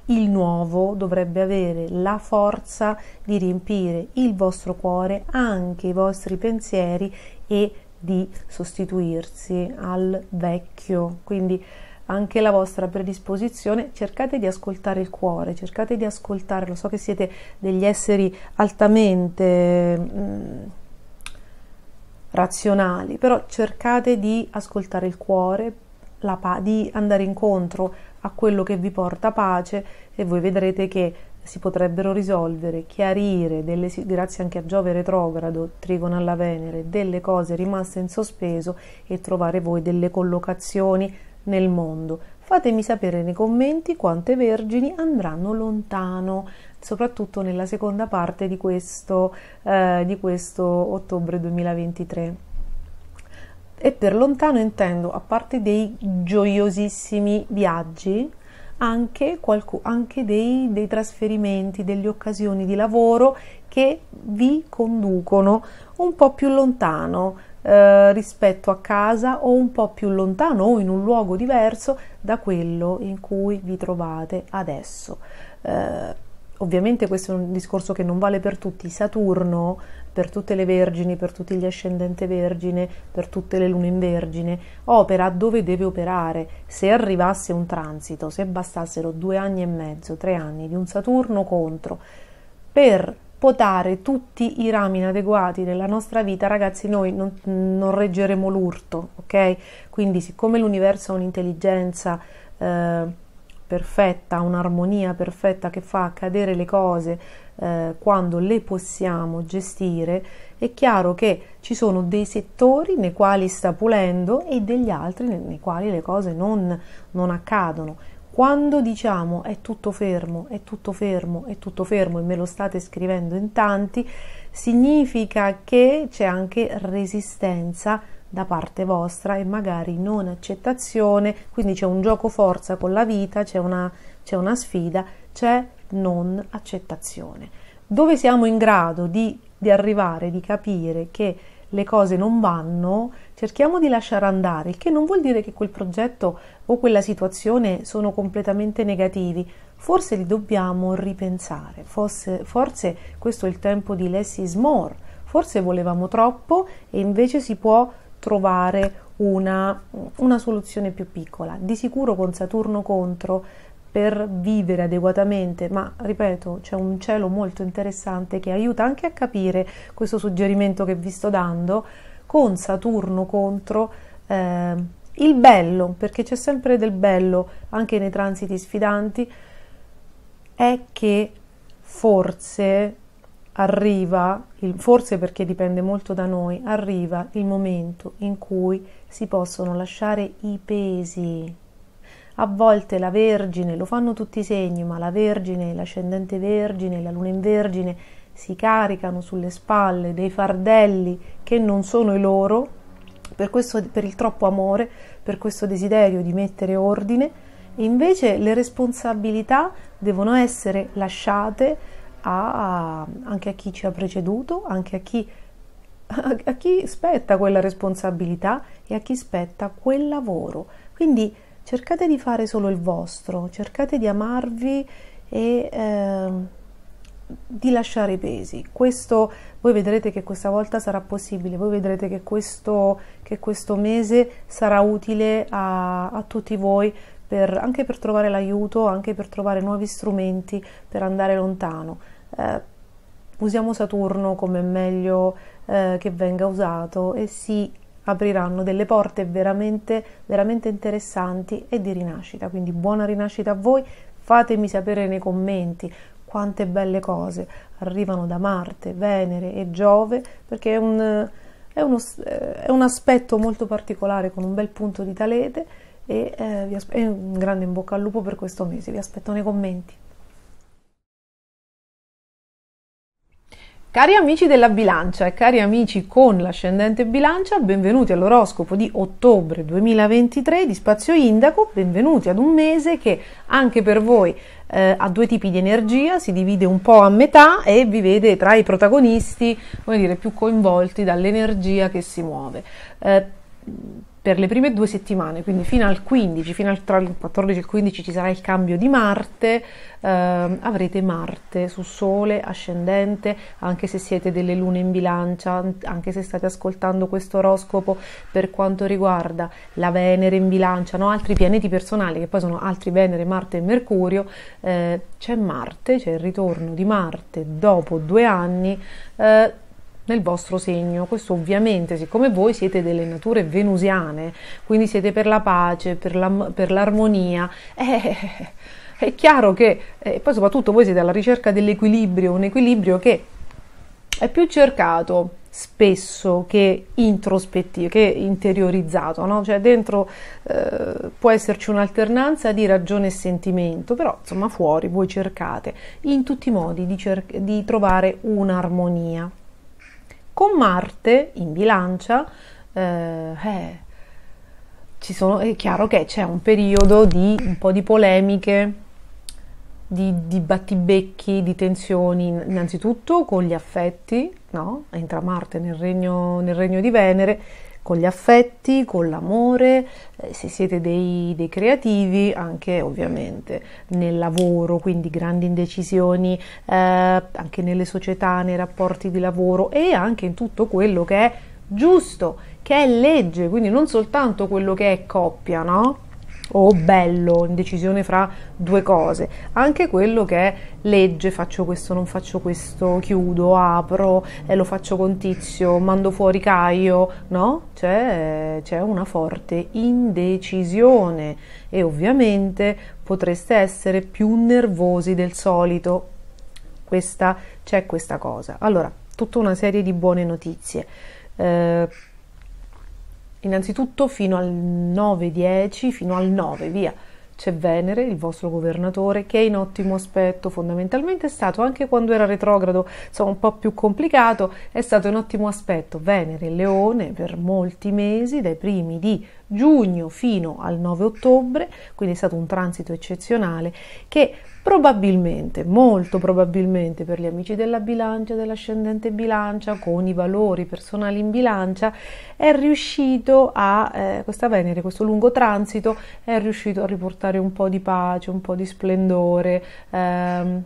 il nuovo dovrebbe avere la forza di riempire il vostro cuore, anche i vostri pensieri e di sostituirsi al vecchio. Quindi anche la vostra predisposizione, cercate di ascoltare il cuore, cercate di ascoltare, lo So che siete degli esseri altamente mh, mm, razionali, però cercate di ascoltare il cuore, pa- di andare incontro a quello che vi porta pace e voi vedrete che si potrebbero risolvere, chiarire, delle, grazie anche a Giove retrogrado, Trigono alla Venere, delle cose rimaste in sospeso e trovare voi delle collocazioni nel mondo. Fatemi sapere nei commenti quante vergini andranno lontano, soprattutto nella seconda parte di questo, eh, di questo ottobre 2023 e per lontano intendo, a parte dei gioiosissimi viaggi, anche, qualco, anche dei, dei, trasferimenti, delle occasioni di lavoro che vi conducono un po' più lontano eh, rispetto a casa o un po' più lontano o in un luogo diverso da quello in cui vi trovate adesso. Eh, ovviamente questo è un discorso che non vale per tutti, Saturno per tutte le vergini, per tutti gli ascendenti vergine, per tutte le lune in vergine, opera dove deve operare. Se arrivasse un transito, se bastassero due anni e mezzo, tre anni di un Saturno contro, per potare tutti i rami inadeguati della nostra vita, ragazzi, noi non, non reggeremo l'urto, ok? Quindi, siccome l'universo ha un'intelligenza eh, perfetta, un'armonia perfetta che fa accadere le cose eh, quando le possiamo gestire, è chiaro che ci sono dei settori nei quali sta pulendo e degli altri nei, nei quali le cose non, non accadono quando diciamo è tutto fermo, è tutto fermo, è tutto fermo e me lo state scrivendo in tanti, significa che c'è anche resistenza da parte vostra e magari non accettazione, quindi c'è un gioco forza con la vita, c'è una, c'è una sfida, c'è non accettazione. Dove siamo in grado di, di arrivare, di capire che le cose non vanno, cerchiamo di lasciare andare, il che non vuol dire che quel progetto o quella situazione sono completamente negativi, forse li dobbiamo ripensare, forse, forse questo è il tempo di less is more, forse volevamo troppo e invece si può trovare una, una soluzione più piccola. Di sicuro con Saturno contro per vivere adeguatamente, ma ripeto, c'è un cielo molto interessante che aiuta anche a capire questo suggerimento che vi sto dando con Saturno contro eh, il bello, perché c'è sempre del bello anche nei transiti sfidanti, è che forse arriva, forse perché dipende molto da noi, arriva il momento in cui si possono lasciare i pesi. A volte la Vergine, lo fanno tutti i segni, ma la Vergine, l'ascendente Vergine, la Luna in Vergine si caricano sulle spalle dei fardelli che non sono i loro, per, questo, per il troppo amore, per questo desiderio di mettere ordine, e invece le responsabilità devono essere lasciate a, anche a chi ci ha preceduto, anche a chi, a, a chi spetta quella responsabilità e a chi spetta quel lavoro. Quindi cercate di fare solo il vostro, cercate di amarvi e eh, di lasciare i pesi. Questo, voi vedrete che questa volta sarà possibile, voi vedrete che questo, che questo mese sarà utile a, a tutti voi per, anche per trovare l'aiuto, anche per trovare nuovi strumenti per andare lontano. Eh, usiamo Saturno come è meglio eh, che venga usato e si apriranno delle porte veramente, veramente interessanti e di rinascita. Quindi buona rinascita a voi, fatemi sapere nei commenti quante belle cose arrivano da Marte, Venere e Giove, perché è un, è uno, è un aspetto molto particolare con un bel punto di talete e eh, vi aspe- un grande in bocca al lupo per questo mese, vi aspetto nei commenti. Cari amici della bilancia e cari amici con l'ascendente bilancia, benvenuti all'oroscopo di ottobre 2023 di Spazio Indaco, benvenuti ad un mese che anche per voi eh, ha due tipi di energia, si divide un po' a metà e vi vede tra i protagonisti, come dire, più coinvolti dall'energia che si muove. Eh, per le prime due settimane, quindi fino al 15, fino al tra il 14 e il 15 ci sarà il cambio di Marte, ehm, avrete Marte su Sole ascendente, anche se siete delle lune in bilancia, anche se state ascoltando questo oroscopo per quanto riguarda la Venere in bilancia, no? altri pianeti personali che poi sono altri Venere, Marte e Mercurio, eh, c'è Marte, c'è il ritorno di Marte dopo due anni. Eh, nel vostro segno. Questo ovviamente, siccome voi siete delle nature venusiane, quindi siete per la pace, per, la, per l'armonia, eh, è chiaro che, eh, poi soprattutto voi siete alla ricerca dell'equilibrio, un equilibrio che è più cercato spesso che introspettivo, che interiorizzato, no? cioè dentro eh, può esserci un'alternanza di ragione e sentimento, però insomma fuori voi cercate in tutti i modi di, cer- di trovare un'armonia. Con Marte in bilancia eh, eh, sono, è chiaro che c'è un periodo di un po' di polemiche, di, di battibecchi, di tensioni, innanzitutto con gli affetti, no? entra Marte nel regno, nel regno di Venere con gli affetti, con l'amore, eh, se siete dei, dei, creativi anche ovviamente nel lavoro, quindi grandi indecisioni eh, anche nelle società, nei rapporti di lavoro e anche in tutto quello che è giusto, che è legge, quindi non soltanto quello che è coppia, no? o oh, bello, indecisione fra due cose, anche quello che è legge, faccio questo, non faccio questo, chiudo, apro, eh, lo faccio con tizio, mando fuori Caio, no? C'è, c'è una forte indecisione e ovviamente potreste essere più nervosi del solito. Questa, c'è questa cosa. Allora, tutta una serie di buone notizie. Eh, Innanzitutto fino al 9-10, fino al 9, via, c'è Venere, il vostro governatore, che è in ottimo aspetto, fondamentalmente è stato, anche quando era retrogrado, insomma un po' più complicato, è stato in ottimo aspetto. Venere, Leone, per molti mesi, dai primi di giugno fino al 9 ottobre, quindi è stato un transito eccezionale che probabilmente, molto probabilmente per gli amici della bilancia, dell'ascendente bilancia, con i valori personali in bilancia, è riuscito a, eh, questa Venere, questo lungo transito, è riuscito a riportare un po' di pace, un po' di splendore, ehm,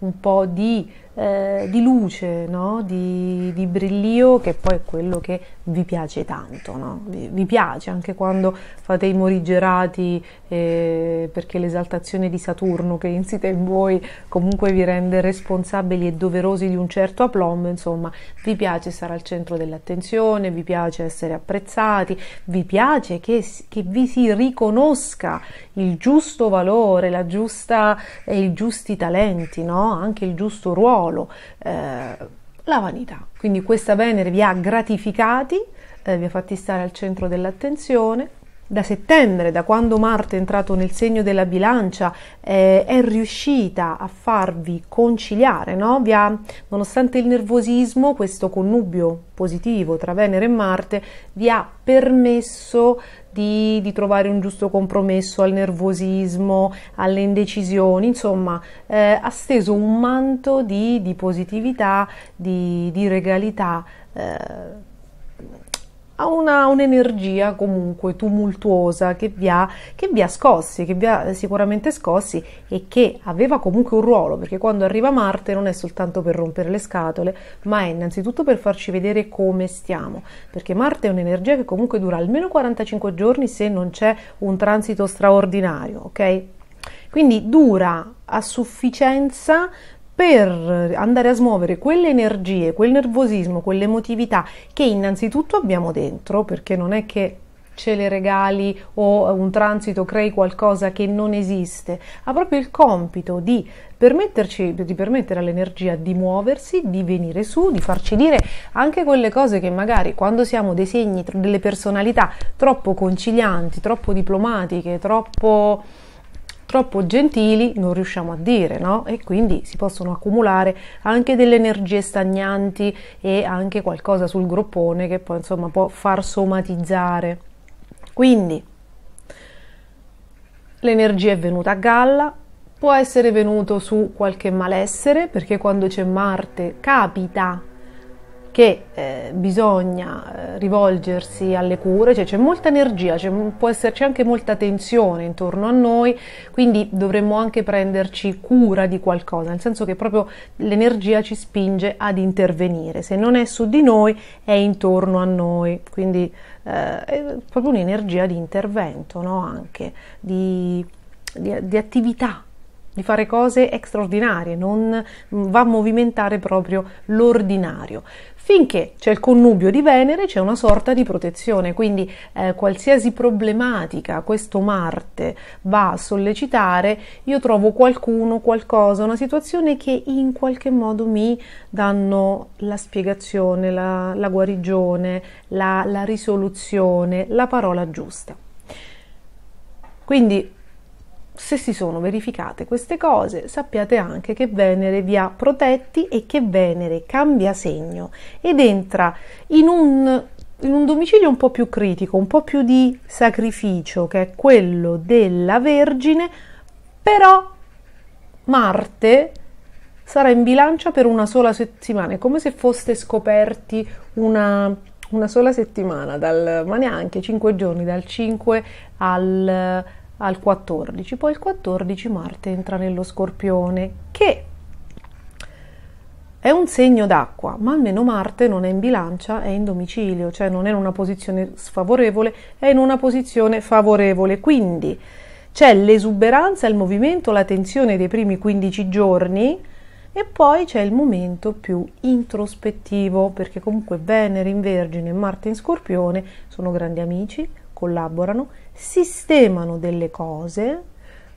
un po' di eh, di luce, no? di, di, brillio, che poi è quello che vi piace tanto. No? Vi, vi, piace anche quando fate i morigerati eh, perché l'esaltazione di Saturno che insita in voi comunque vi rende responsabili e doverosi di un certo aplomb, insomma, vi piace stare al centro dell'attenzione, vi piace essere apprezzati, vi piace che, che vi si riconosca il giusto valore, la giusta, eh, i giusti talenti, no? anche il giusto ruolo ruolo, eh, la vanità. Quindi questa Venere vi ha gratificati, eh, vi ha fatti stare al centro dell'attenzione. Da settembre, da quando Marte è entrato nel segno della bilancia, eh, è riuscita a farvi conciliare, no? ha, nonostante il nervosismo, questo connubio positivo tra Venere e Marte vi ha permesso di, di, trovare un giusto compromesso al nervosismo, alle indecisioni, insomma eh, ha steso un manto di, di positività, di, di regalità. Eh, a una, un'energia comunque tumultuosa che vi, ha, che vi ha scossi, che vi ha sicuramente scossi e che aveva comunque un ruolo, perché quando arriva Marte non è soltanto per rompere le scatole, ma è innanzitutto per farci vedere come stiamo, perché Marte è un'energia che comunque dura almeno 45 giorni se non c'è un transito straordinario, ok? Quindi dura a sufficienza per andare a smuovere quelle energie, quel nervosismo, quell'emotività che innanzitutto abbiamo dentro, perché non è che ce le regali o un transito crei qualcosa che non esiste, ha proprio il compito di, permetterci di permettere all'energia di muoversi, di venire su, di farci dire anche quelle cose che magari quando siamo dei segni, delle personalità troppo concilianti, troppo diplomatiche, troppo troppo gentili non riusciamo a dire, no? E quindi si possono accumulare anche delle energie stagnanti e anche qualcosa sul groppone che poi insomma può far somatizzare. Quindi l'energia è venuta a galla, può essere venuto su qualche malessere, perché quando c'è Marte capita che eh, bisogna eh, rivolgersi alle cure, cioè c'è molta energia, c'è, può esserci anche molta tensione intorno a noi, quindi dovremmo anche prenderci cura di qualcosa, nel senso che proprio l'energia ci spinge ad intervenire, se non è su di noi è intorno a noi, quindi eh, è proprio un'energia di intervento, no? anche di, di, di attività di fare cose straordinarie, non va a movimentare proprio l'ordinario. Finché c'è il connubio di Venere c'è una sorta di protezione, quindi eh, qualsiasi problematica questo Marte va a sollecitare, io trovo qualcuno, qualcosa, una situazione che in qualche modo mi danno la spiegazione, la, la guarigione, la, la risoluzione, la parola giusta. Quindi se si sono verificate queste cose, sappiate anche che Venere vi ha protetti e che Venere cambia segno ed entra in un, in un domicilio un po' più critico, un po' più di sacrificio, che è quello della Vergine, però Marte sarà in bilancia per una sola settimana, è come se foste scoperti una, una sola settimana, dal, ma neanche 5 giorni, dal 5 al al 14, poi il 14 Marte entra nello Scorpione, che è un segno d'acqua, ma almeno Marte non è in bilancia, è in domicilio, cioè non è in una posizione sfavorevole, è in una posizione favorevole, quindi c'è l'esuberanza, il movimento, la tensione dei primi 15 giorni e poi c'è il momento più introspettivo, perché comunque Venere in Vergine e Marte in Scorpione sono grandi amici, collaborano, sistemano delle cose,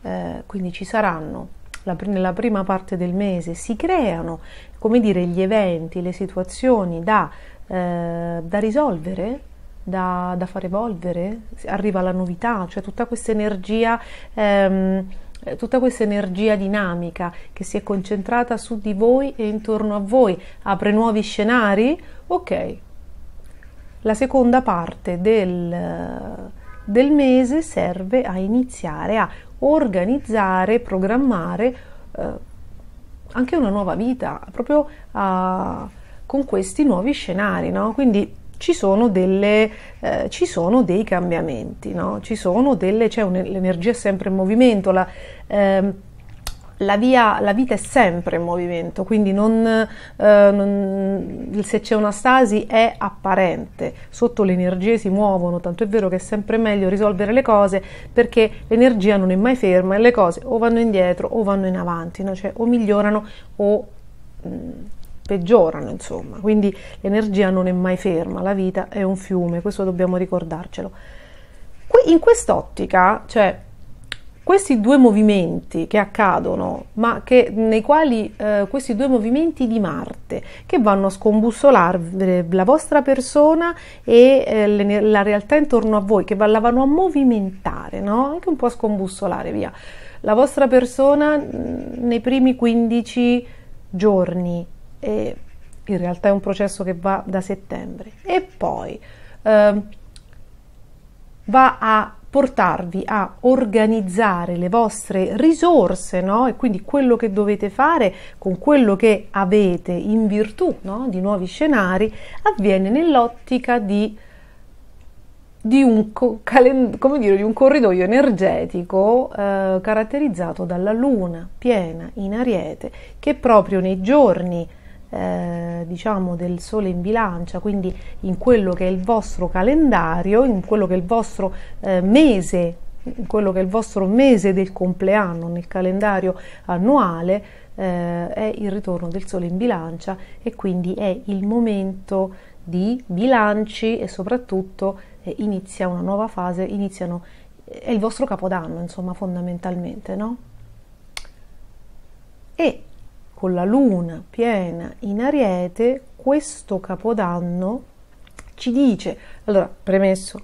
eh, quindi ci saranno la, nella prima parte del mese, si creano, come dire, gli eventi, le situazioni da, eh, da risolvere, da, da, far evolvere, arriva la novità, cioè tutta questa energia. Ehm, tutta questa energia dinamica che si è concentrata su di voi e intorno a voi apre nuovi scenari? Ok. La seconda parte del, del mese serve a iniziare a organizzare, programmare eh, anche una nuova vita, proprio a, con questi nuovi scenari, no? Quindi ci sono, delle, eh, ci sono dei cambiamenti, no? ci sono delle, c'è un, l'energia sempre in movimento, la, eh, la, via, la vita è sempre in movimento, quindi non, eh, non, se c'è una stasi è apparente, sotto le energie si muovono, tanto è vero che è sempre meglio risolvere le cose perché l'energia non è mai ferma e le cose o vanno indietro o vanno in avanti, no? cioè, o migliorano o mh, peggiorano, insomma. Quindi l'energia non è mai ferma, la vita è un fiume, questo dobbiamo ricordarcelo. In quest'ottica, cioè questi due movimenti che accadono, ma che, nei quali eh, questi due movimenti di Marte che vanno a scombussolare la vostra persona e eh, la realtà intorno a voi, che la vanno a movimentare, no? anche un po' a scombussolare via la vostra persona nei primi 15 giorni e in realtà è un processo che va da settembre e poi eh, va a portarvi a organizzare le vostre risorse no? e quindi quello che dovete fare con quello che avete in virtù no? di nuovi scenari avviene nell'ottica di, di, un, co- calen- dire, di un, corridoio energetico eh, caratterizzato dalla luna piena in ariete che proprio nei giorni eh, diciamo del sole in bilancia, quindi in quello che è il vostro calendario, in quello che è il vostro eh, mese, in quello che è il vostro mese del compleanno nel calendario annuale, eh, è il ritorno del sole in bilancia e quindi è il momento di bilanci e soprattutto eh, inizia una nuova fase, iniziano, è il vostro capodanno, insomma, fondamentalmente, no? E con la luna piena in ariete, questo capodanno ci dice, allora premesso,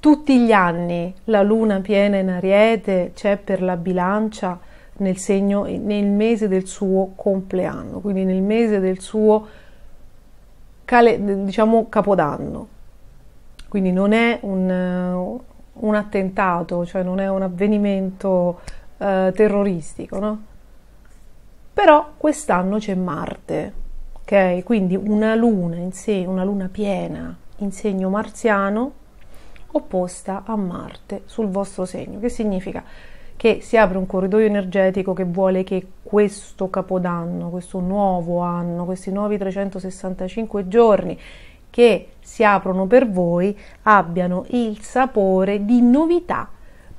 tutti gli anni la luna piena in ariete c'è per la bilancia nel segno nel mese del suo compleanno, quindi nel mese del suo cale, diciamo capodanno. Quindi non è un, un attentato, cioè non è un avvenimento eh, terroristico, no? Però quest'anno c'è Marte, ok? Quindi una luna in sé, una luna piena in segno marziano opposta a Marte sul vostro segno, che significa che si apre un corridoio energetico che vuole che questo capodanno, questo nuovo anno, questi nuovi 365 giorni che si aprono per voi abbiano il sapore di novità,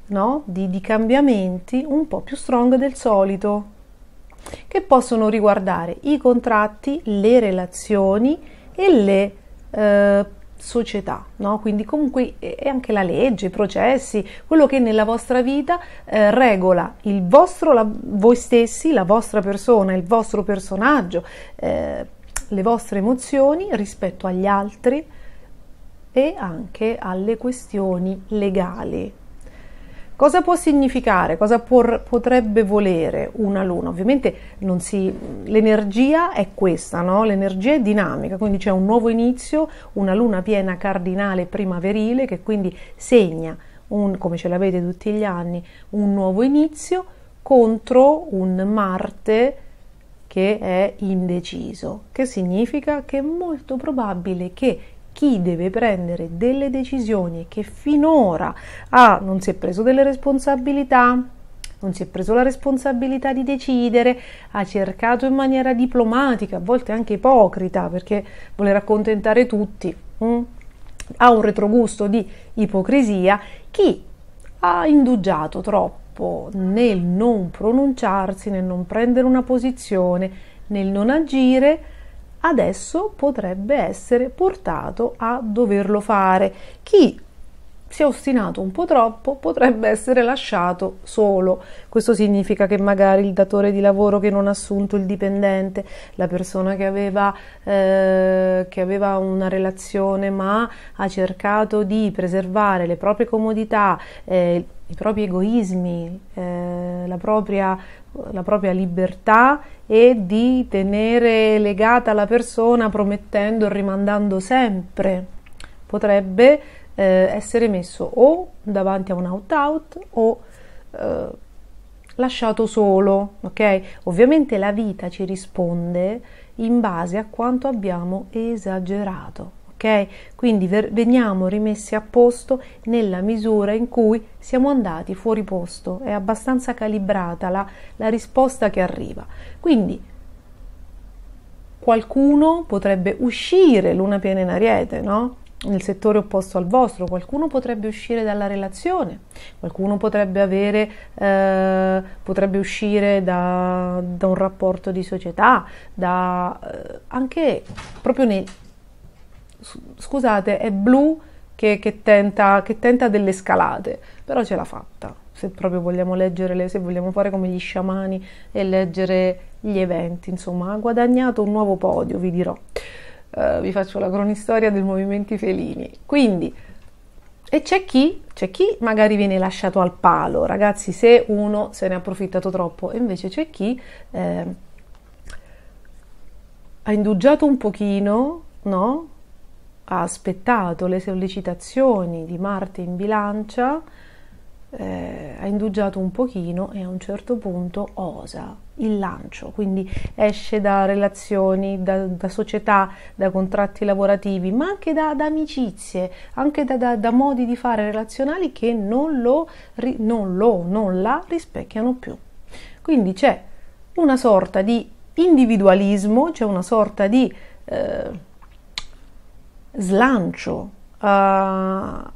no? di, di cambiamenti un po' più strong del solito, che possono riguardare i contratti, le relazioni e le eh, società, no? quindi comunque è anche la legge, i processi, quello che nella vostra vita eh, regola il vostro, la, voi stessi, la vostra persona, il vostro personaggio, eh, le vostre emozioni rispetto agli altri e anche alle questioni legali. Cosa può significare, cosa por, potrebbe volere una luna? Ovviamente si, l'energia è questa, no? l'energia è dinamica, quindi c'è un nuovo inizio, una luna piena cardinale primaverile che quindi segna, un, come ce l'avete tutti gli anni, un nuovo inizio contro un Marte che è indeciso, che significa che è molto probabile che chi deve prendere delle decisioni e che finora ah, non si è preso delle responsabilità, non si è preso la responsabilità di decidere, ha cercato in maniera diplomatica, a volte anche ipocrita, perché voler accontentare tutti, hm? ha un retrogusto di ipocrisia, chi ha indugiato troppo nel non pronunciarsi, nel non prendere una posizione, nel non agire, adesso potrebbe essere portato a doverlo fare. Chi si è ostinato un po' troppo potrebbe essere lasciato solo. Questo significa che magari il datore di lavoro che non ha assunto il dipendente, la persona che aveva, eh, che aveva una relazione ma ha cercato di preservare le proprie comodità, eh, i propri egoismi, eh, la, propria, la propria libertà e di tenere legata la persona promettendo e rimandando sempre. Potrebbe eh, essere messo o davanti a un out-out o eh, lasciato solo, ok? Ovviamente la vita ci risponde in base a quanto abbiamo esagerato ok? Quindi veniamo rimessi a posto nella misura in cui siamo andati fuori posto, è abbastanza calibrata la, la risposta che arriva. Quindi qualcuno potrebbe uscire luna piena in ariete, no? nel settore opposto al vostro, qualcuno potrebbe uscire dalla relazione, qualcuno potrebbe, avere, eh, potrebbe uscire da, da, un rapporto di società, da, eh, anche proprio nel, scusate, è blu che, che, tenta, che tenta delle scalate, però ce l'ha fatta se proprio vogliamo leggere, le, se vogliamo fare come gli sciamani e leggere gli eventi, insomma, ha guadagnato un nuovo podio, vi dirò. Uh, vi faccio la cronistoria del movimento felini. Quindi, e c'è chi, c'è chi magari viene lasciato al palo, ragazzi, se uno se ne è approfittato troppo, e invece c'è chi eh, ha indugiato un pochino, no? ha aspettato le sollecitazioni di Marte in bilancia, eh, ha indugiato un pochino e a un certo punto osa il lancio, quindi esce da relazioni, da, da società, da contratti lavorativi, ma anche da, da amicizie, anche da, da, modi di fare relazionali che non lo, non lo, non la rispecchiano più. Quindi c'è una sorta di individualismo, c'è una sorta di... Eh, slancio a,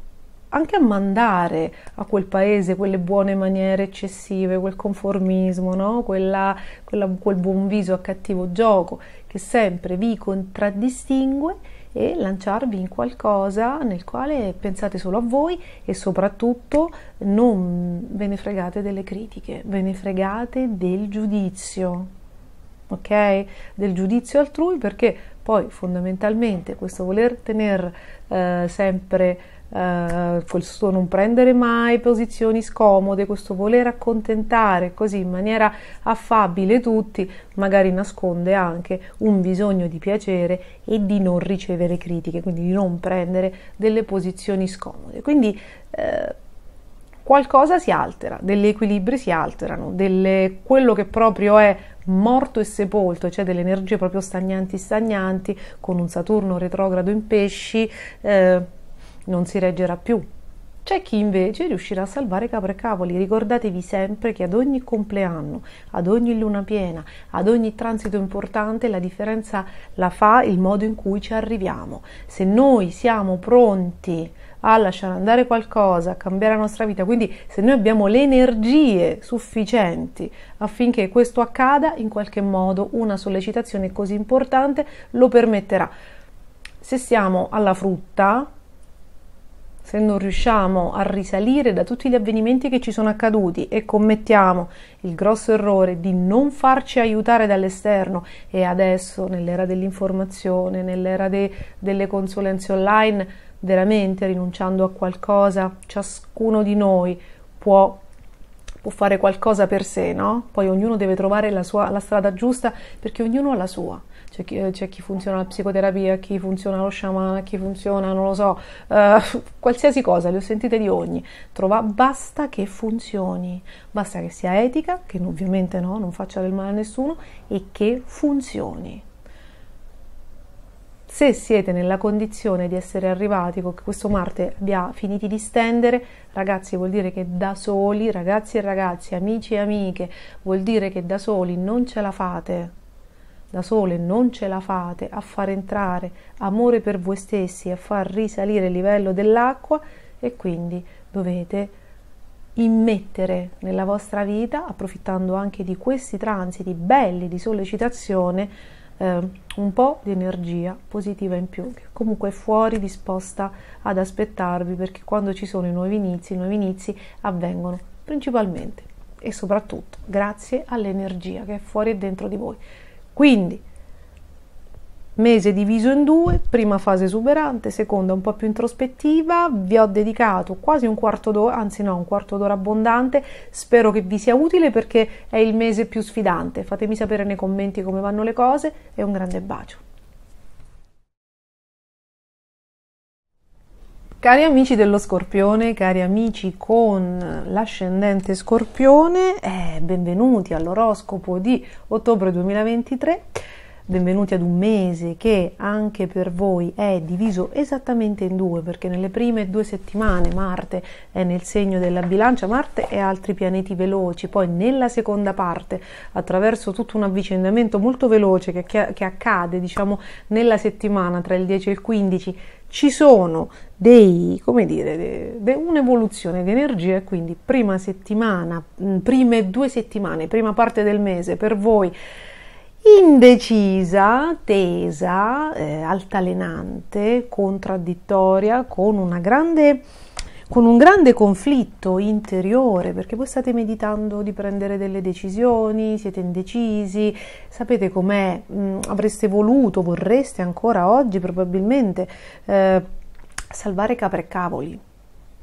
anche a mandare a quel paese quelle buone maniere eccessive, quel conformismo, no? quella, quella, quel buon viso a cattivo gioco che sempre vi contraddistingue e lanciarvi in qualcosa nel quale pensate solo a voi e soprattutto non ve ne fregate delle critiche, ve ne fregate del giudizio, ok? Del giudizio altrui perché poi fondamentalmente questo voler tenere eh, sempre eh, questo non prendere mai posizioni scomode, questo voler accontentare così in maniera affabile tutti, magari nasconde anche un bisogno di piacere e di non ricevere critiche, quindi di non prendere delle posizioni scomode. Quindi eh, qualcosa si altera, degli equilibri si alterano, delle, quello che proprio è morto e sepolto, cioè delle energie proprio stagnanti stagnanti, con un Saturno retrogrado in pesci, eh, non si reggerà più. C'è chi invece riuscirà a salvare capre e cavoli. Ricordatevi sempre che ad ogni compleanno, ad ogni luna piena, ad ogni transito importante, la differenza la fa il modo in cui ci arriviamo. Se noi siamo pronti a lasciare andare qualcosa, a cambiare la nostra vita. Quindi se noi abbiamo le energie sufficienti affinché questo accada, in qualche modo una sollecitazione così importante lo permetterà. Se siamo alla frutta, se non riusciamo a risalire da tutti gli avvenimenti che ci sono accaduti e commettiamo il grosso errore di non farci aiutare dall'esterno e adesso nell'era dell'informazione, nell'era de, delle consulenze online, veramente rinunciando a qualcosa, ciascuno di noi può, può fare qualcosa per sé, no? Poi ognuno deve trovare la, sua, la strada giusta perché ognuno ha la sua. C'è chi, c'è chi, funziona la psicoterapia, chi funziona lo sciamana, chi funziona, non lo so, uh, qualsiasi cosa, le ho sentite di ogni. Trova, basta che funzioni, basta che sia etica, che ovviamente no, non faccia del male a nessuno e che funzioni. Se siete nella condizione di essere arrivati con che questo Marte abbia finito di stendere, ragazzi vuol dire che da soli, ragazzi e ragazzi, amici e amiche, vuol dire che da soli non ce la fate, da sole non ce la fate a far entrare amore per voi stessi, a far risalire il livello dell'acqua e quindi dovete immettere nella vostra vita, approfittando anche di questi transiti belli di sollecitazione, eh, un po' di energia positiva in più, che comunque è fuori disposta ad aspettarvi, perché quando ci sono i nuovi inizi, i nuovi inizi avvengono principalmente e soprattutto grazie all'energia che è fuori e dentro di voi. Quindi, mese diviso in due, prima fase esuberante, seconda un po' più introspettiva, vi ho dedicato quasi un quarto d'ora, anzi no, un quarto d'ora abbondante, spero che vi sia utile perché è il mese più sfidante, fatemi sapere nei commenti come vanno le cose e un grande bacio. Cari amici dello Scorpione, cari amici con l'ascendente Scorpione, eh, benvenuti all'oroscopo di ottobre 2023 benvenuti ad un mese che anche per voi è diviso esattamente in due, perché nelle prime due settimane Marte è nel segno della bilancia, Marte e altri pianeti veloci, poi nella seconda parte, attraverso tutto un avvicinamento molto veloce che, che, che accade diciamo nella settimana tra il 10 e il 15, ci sono dei, come dire, de, de un'evoluzione di energia quindi prima settimana, prime due settimane, prima parte del mese per voi indecisa, tesa, eh, altalenante, contraddittoria, con, grande, con un grande conflitto interiore, perché voi state meditando di prendere delle decisioni, siete indecisi, sapete com'è, mh, mm, avreste voluto, vorreste ancora oggi probabilmente eh, salvare capre e cavoli,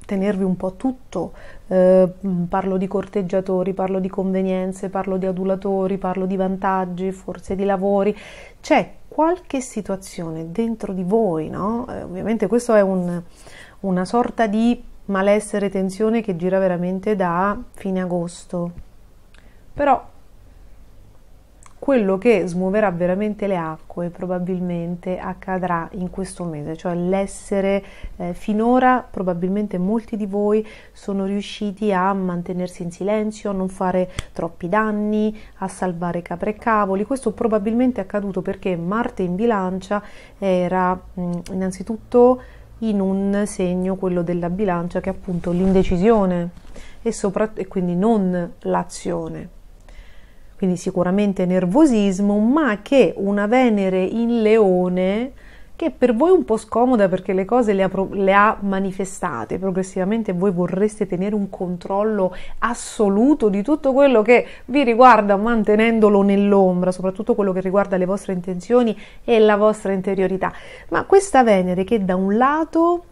tenervi un po' tutto, eh, parlo di corteggiatori, parlo di convenienze, parlo di adulatori, parlo di vantaggi, forse di lavori, c'è qualche situazione dentro di voi, no? Eh, ovviamente questo è un, una sorta di malessere, tensione che gira veramente da fine agosto, però quello che smuoverà veramente le acque probabilmente accadrà in questo mese, cioè l'essere eh, finora probabilmente molti di voi sono riusciti a mantenersi in silenzio, a non fare troppi danni, a salvare capre e cavoli. Questo probabilmente è accaduto perché Marte in bilancia era mh, mm, innanzitutto in un segno, quello della bilancia, che è appunto l'indecisione e, sopra- e quindi non l'azione quindi sicuramente nervosismo, ma che una Venere in leone che per voi è un po' scomoda perché le cose le ha, le ha, manifestate progressivamente, voi vorreste tenere un controllo assoluto di tutto quello che vi riguarda mantenendolo nell'ombra, soprattutto quello che riguarda le vostre intenzioni e la vostra interiorità. Ma questa Venere che da un lato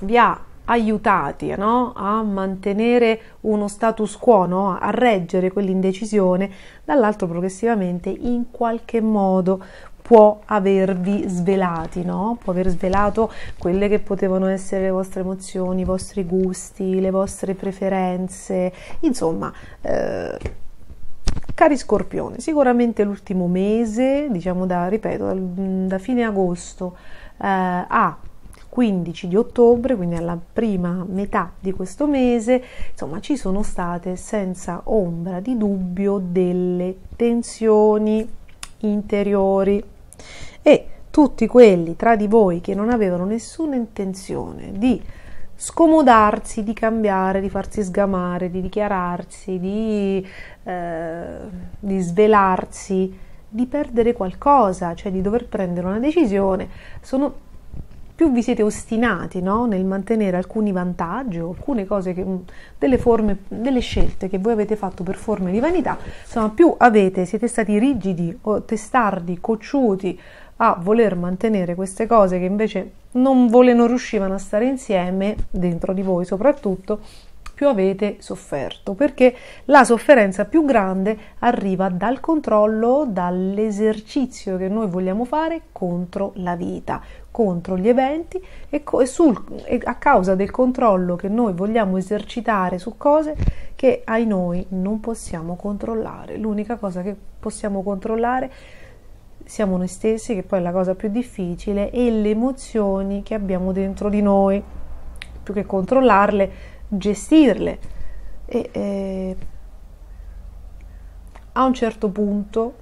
vi ha aiutati no? a mantenere uno status quo, no? a reggere quell'indecisione, dall'altro progressivamente in qualche modo può avervi svelati, no? può aver svelato quelle che potevano essere le vostre emozioni, i vostri gusti, le vostre preferenze, insomma. Eh, Cari scorpioni, sicuramente l'ultimo mese, diciamo da, ripeto, da, fine agosto eh, ha 15 di ottobre, quindi alla prima metà di questo mese, insomma ci sono state senza ombra di dubbio delle tensioni interiori e tutti quelli tra di voi che non avevano nessuna intenzione di scomodarsi, di cambiare, di farsi sgamare, di dichiararsi, di, eh, di svelarsi, di perdere qualcosa, cioè di dover prendere una decisione, sono più vi siete ostinati no? nel mantenere alcuni vantaggi alcune cose, che, mm, delle, forme, delle scelte che voi avete fatto per forme di vanità, insomma più avete, siete stati rigidi o testardi, cocciuti a voler mantenere queste cose che invece non, vole, non riuscivano a stare insieme, dentro di voi soprattutto, più avete sofferto, perché la sofferenza più grande arriva dal controllo, dall'esercizio che noi vogliamo fare contro la vita, contro gli eventi e, co- e, sul, e a causa del controllo che noi vogliamo esercitare su cose che ai noi non possiamo controllare. L'unica cosa che possiamo controllare siamo noi stessi, che poi è la cosa più difficile, e le emozioni che abbiamo dentro di noi. Più che controllarle, gestirle. E, eh, a un certo punto,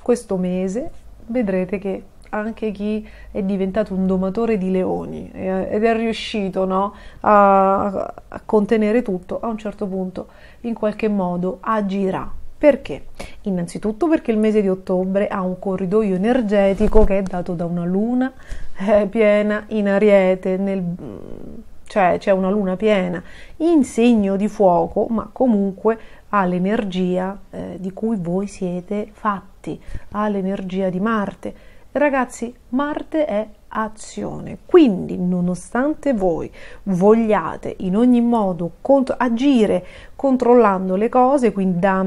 questo mese, vedrete che anche chi è diventato un domatore di leoni ed è riuscito no, a, a contenere tutto, a un certo punto in qualche modo agirà. Perché? Innanzitutto perché il mese di ottobre ha un corridoio energetico che è dato da una luna eh, piena in ariete, nel, cioè c'è una luna piena in segno di fuoco, ma comunque ha l'energia eh, di cui voi siete fatti, ha l'energia di Marte Ragazzi, Marte è azione, quindi nonostante voi vogliate in ogni modo cont- agire controllando le cose, quindi da,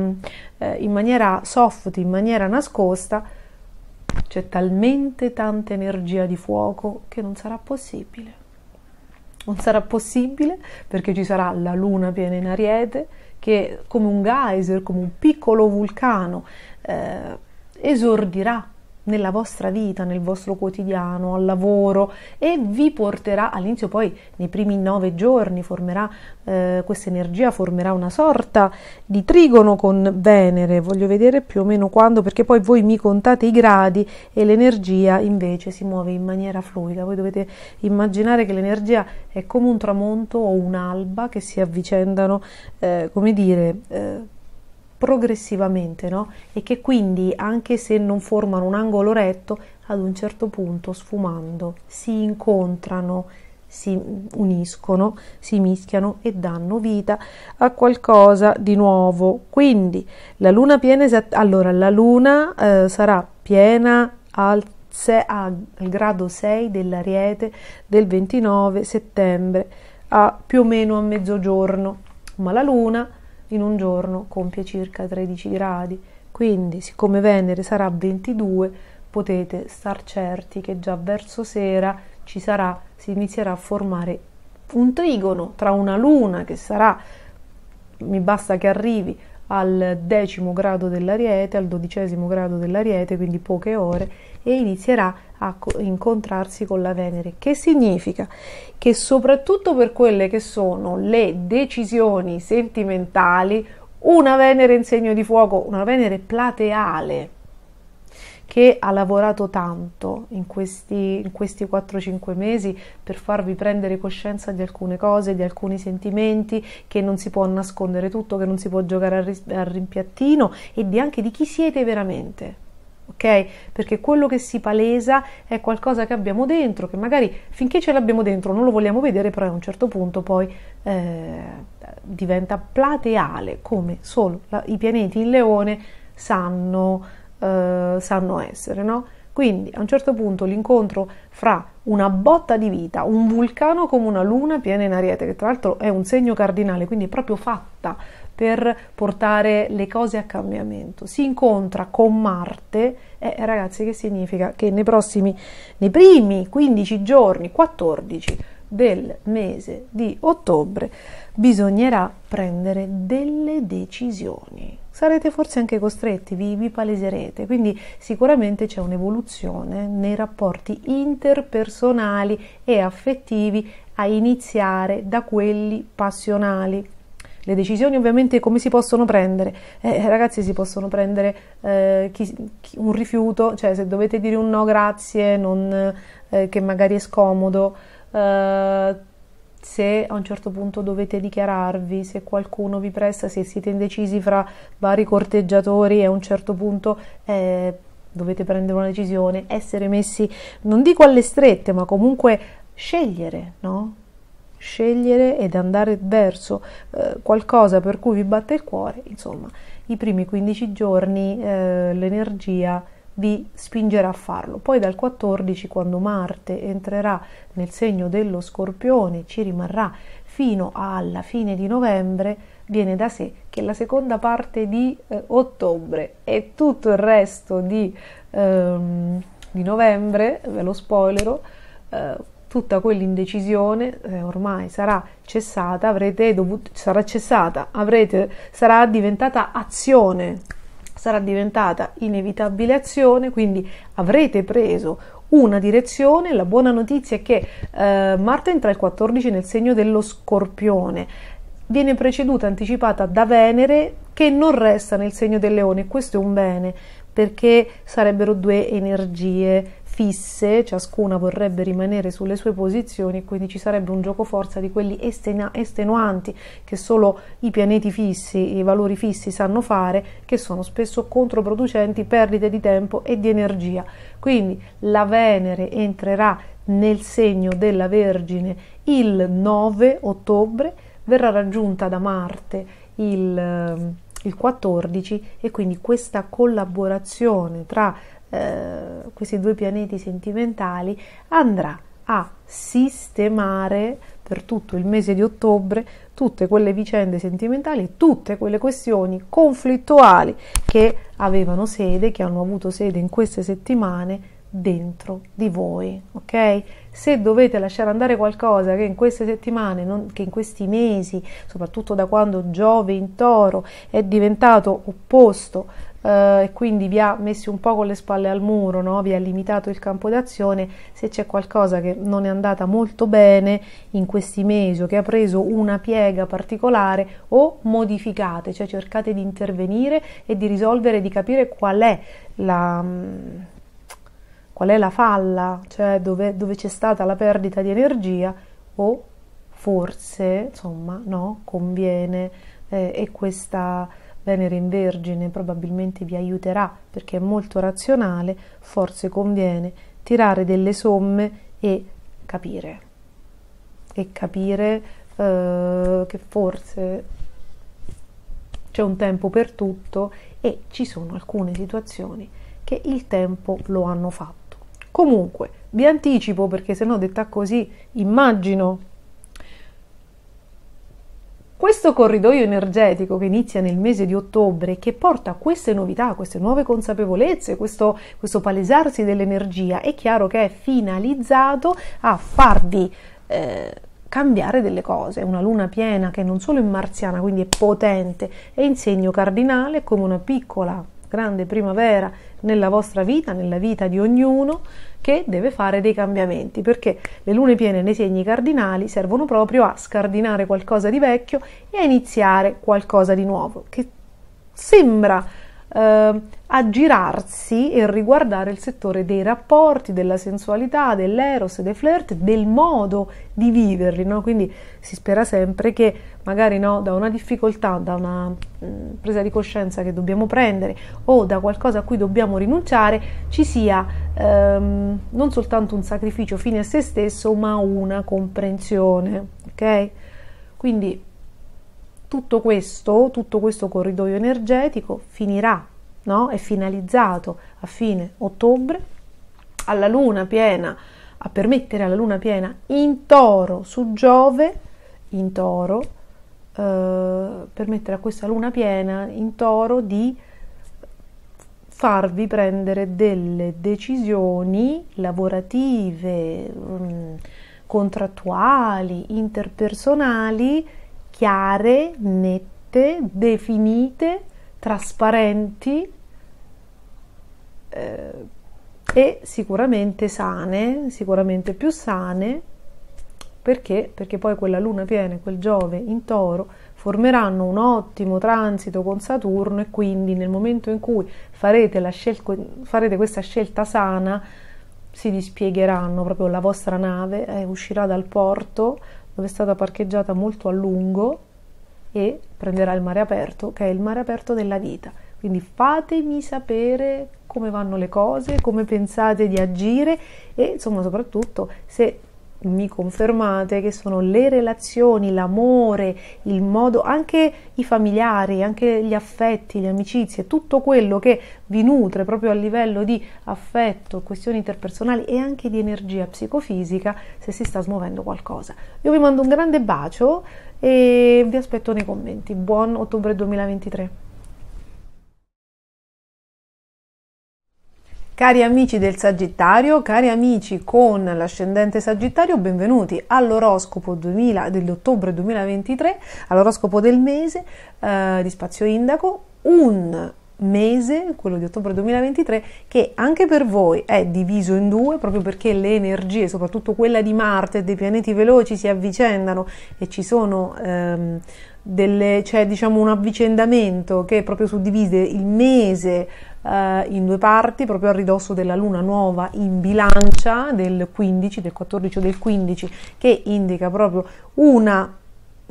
eh, in maniera soft, in maniera nascosta, c'è talmente tanta energia di fuoco che non sarà possibile. Non sarà possibile perché ci sarà la luna piena in ariete che come un geyser, come un piccolo vulcano, eh, esordirà nella vostra vita, nel vostro quotidiano, al lavoro e vi porterà all'inizio poi nei primi nove giorni formerà eh, questa energia formerà una sorta di trigono con Venere voglio vedere più o meno quando perché poi voi mi contate i gradi e l'energia invece si muove in maniera fluida voi dovete immaginare che l'energia è come un tramonto o un'alba che si avvicendano eh, come dire eh, progressivamente, no? E che quindi, anche se non formano un angolo retto, ad un certo punto, sfumando, si incontrano, si uniscono, si mischiano e danno vita a qualcosa di nuovo. Quindi la luna piena esatt- allora la luna eh, sarà piena al, se- al grado 6 dell'Ariete del 29 settembre a più o meno a mezzogiorno, ma la luna in un giorno compie circa 13 gradi, quindi siccome Venere sarà 22 potete star certi che già verso sera ci sarà, si inizierà a formare un trigono tra una luna che sarà, mi basta che arrivi al decimo grado dell'ariete, al dodicesimo grado dell'ariete, quindi poche ore, e inizierà a incontrarsi con la Venere. Che significa? Che soprattutto per quelle che sono le decisioni sentimentali, una Venere in segno di fuoco, una Venere plateale, che ha lavorato tanto in questi, in questi 4-5 mesi per farvi prendere coscienza di alcune cose, di alcuni sentimenti, che non si può nascondere tutto, che non si può giocare al, ris- al rimpiattino e di anche di chi siete veramente. Ok? Perché quello che si palesa è qualcosa che abbiamo dentro, che magari finché ce l'abbiamo dentro non lo vogliamo vedere, però a un certo punto poi eh, diventa plateale, come solo la, i pianeti in leone sanno eh, sanno essere, no? Quindi a un certo punto l'incontro fra una botta di vita, un vulcano come una luna piena in ariete, che tra l'altro è un segno cardinale, quindi è proprio fatta per portare le cose a cambiamento, si incontra con Marte e eh, ragazzi che significa che nei prossimi, nei primi 15 giorni, 14 del mese di ottobre bisognerà prendere delle decisioni sarete forse anche costretti, vi, vi paleserete, quindi sicuramente c'è un'evoluzione nei rapporti interpersonali e affettivi a iniziare da quelli passionali. Le decisioni ovviamente come si possono prendere? Eh, ragazzi si possono prendere eh, chi, chi, un rifiuto, cioè se dovete dire un no grazie, non, eh, che magari è scomodo, eh, se a un certo punto dovete dichiararvi, se qualcuno vi presta, se siete indecisi fra vari corteggiatori e a un certo punto eh, dovete prendere una decisione, essere messi, non dico alle strette, ma comunque scegliere, no? Scegliere ed andare verso eh, qualcosa per cui vi batte il cuore, insomma, i primi 15 giorni eh, l'energia vi spingerà a farlo. Poi dal 14, quando Marte entrerà nel segno dello Scorpione, ci rimarrà fino alla fine di novembre, viene da sé che la seconda parte di eh, ottobre e tutto il resto di, ehm, di novembre, ve lo spoilero, eh, tutta quell'indecisione eh, ormai sarà cessata, avrete dovuto, sarà cessata, avrete, sarà diventata azione sarà diventata inevitabile azione, quindi avrete preso una direzione. La buona notizia è che eh, Marte entra il 14 nel segno dello scorpione, viene preceduta, anticipata da Venere che non resta nel segno del leone, questo è un bene perché sarebbero due energie fisse, ciascuna vorrebbe rimanere sulle sue posizioni, e quindi ci sarebbe un gioco forza di quelli estena- estenuanti che solo i pianeti fissi, i valori fissi sanno fare, che sono spesso controproducenti, perdite di tempo e di energia. Quindi la Venere entrerà nel segno della Vergine il 9 ottobre, verrà raggiunta da Marte il, ehm, il 14 e quindi questa collaborazione tra eh, questi due pianeti sentimentali, andrà a sistemare per tutto il mese di ottobre tutte quelle vicende sentimentali, tutte quelle questioni conflittuali che avevano sede, che hanno avuto sede in queste settimane dentro di voi, ok? Se dovete lasciare andare qualcosa che in queste settimane, non, che in questi mesi, soprattutto da quando Giove in Toro è diventato opposto eh, e quindi vi ha messi un po' con le spalle al muro, no? vi ha limitato il campo d'azione, se c'è qualcosa che non è andata molto bene in questi mesi o che ha preso una piega particolare o modificate, cioè cercate di intervenire e di risolvere, di capire qual è la mm, qual è la falla, cioè dove, dove, c'è stata la perdita di energia o forse, insomma, no, conviene eh, e questa Venere in Vergine probabilmente vi aiuterà perché è molto razionale, forse conviene tirare delle somme e capire. E capire eh, che forse c'è un tempo per tutto e ci sono alcune situazioni che il tempo lo hanno fatto. Comunque, vi anticipo perché se no detta così immagino questo corridoio energetico che inizia nel mese di ottobre, che porta queste novità, queste nuove consapevolezze, questo, questo palesarsi dell'energia, è chiaro che è finalizzato a farvi eh, cambiare delle cose. Una luna piena che non solo è marziana, quindi è potente, è in segno cardinale, come una piccola grande primavera nella vostra vita, nella vita di ognuno che deve fare dei cambiamenti perché le lune piene nei segni cardinali servono proprio a scardinare qualcosa di vecchio e a iniziare qualcosa di nuovo che sembra eh, aggirarsi e riguardare il settore dei rapporti, della sensualità, dell'eros, dei flirt, del modo di viverli. No? Quindi si spera sempre che magari no, da una difficoltà, da una mh, mm, presa di coscienza che dobbiamo prendere o da qualcosa a cui dobbiamo rinunciare, ci sia ehm, non soltanto un sacrificio fine a se stesso, ma una comprensione. Okay? Quindi tutto questo, tutto questo corridoio energetico finirà, no? è finalizzato a fine ottobre, alla luna piena, a permettere alla luna piena in toro su Giove, in toro, eh, permettere a questa luna piena in toro di farvi prendere delle decisioni lavorative, mm, contrattuali, interpersonali chiare, nette, definite, trasparenti eh, e sicuramente sane, sicuramente più sane, perché? Perché poi quella luna piena e quel Giove in toro formeranno un ottimo transito con Saturno e quindi nel momento in cui farete, scelta, farete questa scelta sana si dispiegheranno, proprio la vostra nave eh, uscirà dal porto, dove è stata parcheggiata molto a lungo e prenderà il mare aperto, che è il mare aperto della vita. Quindi fatemi sapere come vanno le cose, come pensate di agire e insomma soprattutto se mi confermate che sono le relazioni, l'amore, il modo, anche i familiari, anche gli affetti, le amicizie, tutto quello che vi nutre proprio a livello di affetto, questioni interpersonali e anche di energia psicofisica se si sta smuovendo qualcosa. Io vi mando un grande bacio e vi aspetto nei commenti. Buon ottobre 2023. Cari amici del Sagittario, cari amici con l'ascendente Sagittario, benvenuti all'oroscopo 2000, dell'ottobre 2023, all'oroscopo del mese eh, di Spazio Indaco, un mese, quello di ottobre 2023, che anche per voi è diviso in due proprio perché le energie, soprattutto quella di Marte e dei pianeti veloci, si avvicendano e ci sono. Ehm, delle, c'è diciamo un avvicendamento che proprio suddivide il mese eh, in due parti, proprio a ridosso della luna nuova in bilancia del 15, del 14 o del 15, che indica proprio una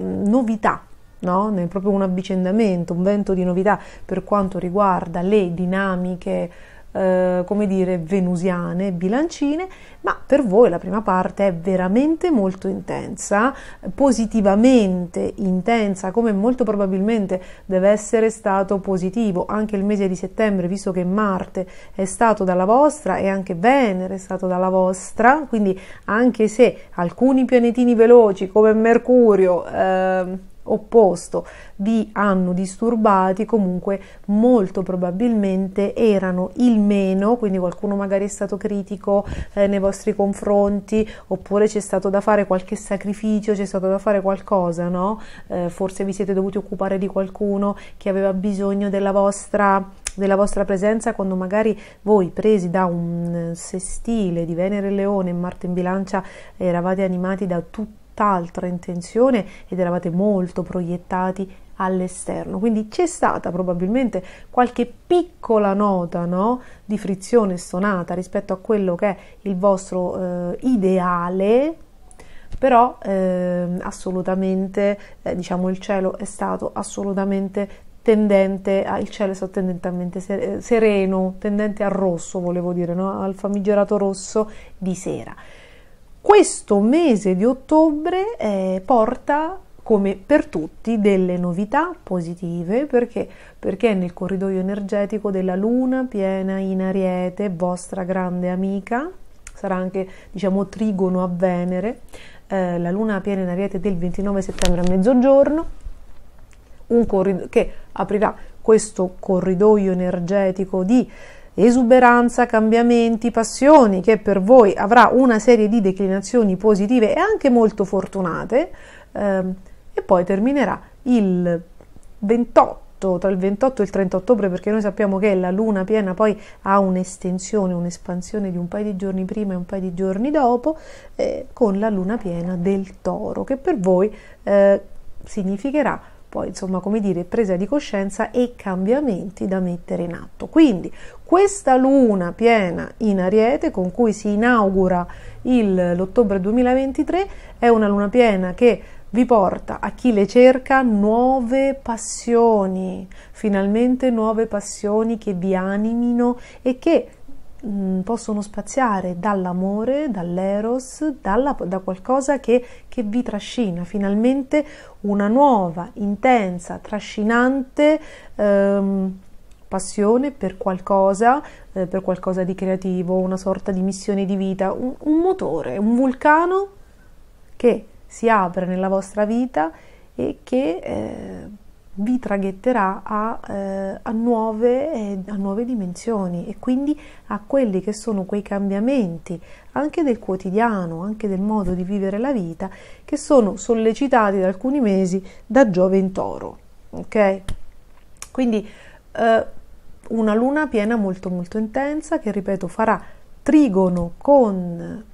mm, novità, no? proprio un avvicendamento, un vento di novità per quanto riguarda le dinamiche eh, come dire, venusiane, bilancine, ma per voi la prima parte è veramente molto intensa, positivamente intensa, come molto probabilmente deve essere stato positivo anche il mese di settembre, visto che Marte è stato dalla vostra e anche Venere è stato dalla vostra, quindi anche se alcuni pianetini veloci come Mercurio, eh, opposto vi hanno disturbati, comunque molto probabilmente erano il meno, quindi qualcuno magari è stato critico eh, nei vostri confronti, oppure c'è stato da fare qualche sacrificio, c'è stato da fare qualcosa, no? Eh, forse vi siete dovuti occupare di qualcuno che aveva bisogno della vostra della vostra presenza quando magari voi presi da un eh, sestile di Venere Leone e Marte in Bilancia eravate animati da tutti tutt'altra intenzione ed eravate molto proiettati all'esterno. Quindi c'è stata probabilmente qualche piccola nota no? di frizione stonata rispetto a quello che è il vostro eh, ideale, però eh, assolutamente eh, diciamo il cielo è stato assolutamente tendente a, il cielo è stato tendentemente eh, sereno, tendente al rosso, volevo dire, no? al famigerato rosso di sera. Questo mese di ottobre eh, porta come per tutti delle novità positive perché? perché nel corridoio energetico della luna piena in ariete vostra grande amica sarà anche diciamo trigono a venere eh, la luna piena in ariete del 29 settembre a mezzogiorno un corrido- che aprirà questo corridoio energetico di esuberanza, cambiamenti, passioni, che per voi avrà una serie di declinazioni positive e anche molto fortunate, ehm, e poi terminerà il 28, tra il 28 e il 30 ottobre, perché noi sappiamo che la luna piena poi ha un'estensione, un'espansione di un paio di giorni prima e un paio di giorni dopo, eh, con la luna piena del toro, che per voi eh, significherà poi insomma come dire presa di coscienza e cambiamenti da mettere in atto. Quindi questa luna piena in ariete con cui si inaugura il, l'ottobre 2023 è una luna piena che vi porta a chi le cerca nuove passioni, finalmente nuove passioni che vi animino e che mh, mm, possono spaziare dall'amore, dall'eros, dalla, da qualcosa che, che vi trascina, finalmente una nuova, intensa, trascinante ehm, passione per qualcosa, eh, per qualcosa di creativo, una sorta di missione di vita, un, un motore, un vulcano che si apre nella vostra vita e che eh, vi traghetterà a, eh, a, nuove, eh, a, nuove, dimensioni e quindi a quelli che sono quei cambiamenti anche del quotidiano, anche del modo di vivere la vita che sono sollecitati da alcuni mesi da Giove in Toro. Ok? Quindi eh, una luna piena molto molto intensa che ripeto farà trigono con,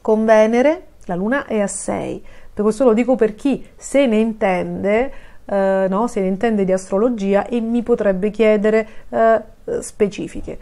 con Venere, la luna è a 6. Per questo lo dico per chi se ne intende, eh, no, se ne intende di astrologia e mi potrebbe chiedere eh, specifiche.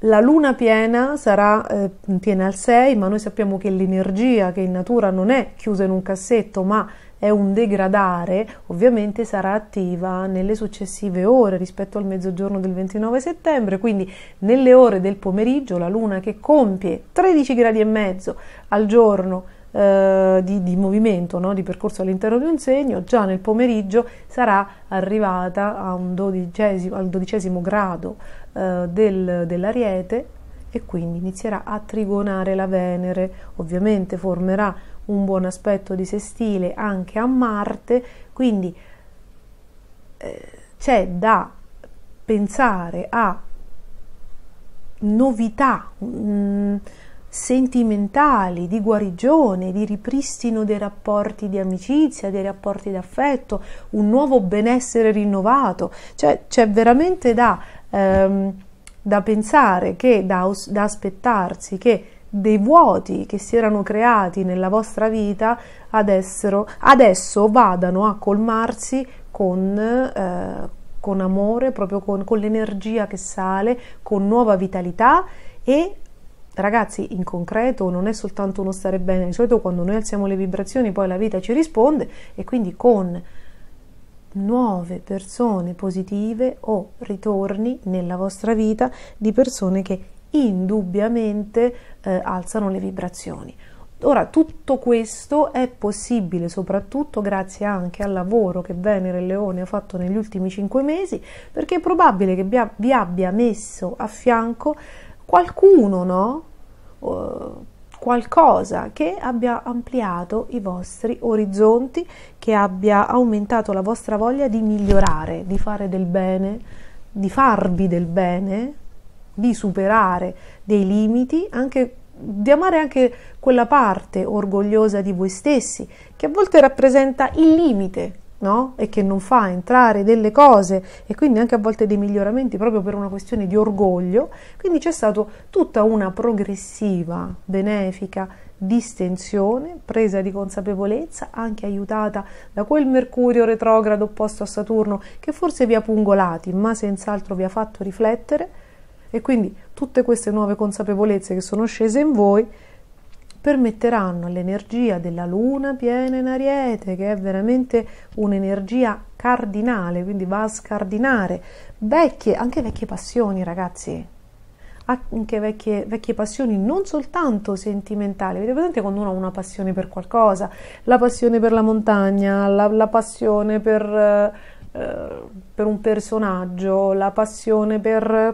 La luna piena sarà eh, piena al 6, ma noi sappiamo che l'energia che in natura non è chiusa in un cassetto, ma è un degradare, ovviamente sarà attiva nelle successive ore rispetto al mezzogiorno del 29 settembre, quindi nelle ore del pomeriggio la Luna che compie 13 gradi e mezzo al giorno eh, di, di, movimento, no? di percorso all'interno di un segno, già nel pomeriggio sarà arrivata dodicesimo, al dodicesimo grado eh, del, dell'ariete e quindi inizierà a trigonare la Venere, ovviamente formerà un buon aspetto di se stile anche a Marte, quindi eh, c'è da pensare a novità mh, mm, sentimentali, di guarigione, di ripristino dei rapporti di amicizia, dei rapporti d'affetto, un nuovo benessere rinnovato, cioè c'è veramente da, ehm, da pensare che, da, da aspettarsi che dei vuoti che si erano creati nella vostra vita adesso, adesso vadano a colmarsi con, eh, con amore, proprio con, con l'energia che sale, con nuova vitalità e ragazzi, in concreto non è soltanto uno stare bene, di solito quando noi alziamo le vibrazioni poi la vita ci risponde e quindi con nuove persone positive o ritorni nella vostra vita di persone che indubbiamente eh, alzano le vibrazioni. Ora, tutto questo è possibile soprattutto grazie anche al lavoro che Venere e Leone ha fatto negli ultimi cinque mesi, perché è probabile che vi abbia messo a fianco qualcuno, no? Uh, qualcosa che abbia ampliato i vostri orizzonti, che abbia aumentato la vostra voglia di migliorare, di fare del bene, di farvi del bene, di superare dei limiti, anche, di amare anche quella parte orgogliosa di voi stessi, che a volte rappresenta il limite. No? E che non fa entrare delle cose e quindi anche a volte dei miglioramenti proprio per una questione di orgoglio. Quindi c'è stata tutta una progressiva, benefica distensione, presa di consapevolezza, anche aiutata da quel Mercurio retrogrado opposto a Saturno che forse vi ha pungolati, ma senz'altro vi ha fatto riflettere e quindi tutte queste nuove consapevolezze che sono scese in voi permetteranno all'energia della luna piena in ariete, che è veramente un'energia cardinale, quindi va a scardinare vecchie, anche vecchie passioni, ragazzi. Anche vecchie, vecchie passioni, non soltanto sentimentali. vedete presente quando uno ha una passione per qualcosa? La passione per la montagna, la, la passione per, eh, eh per un personaggio, la passione per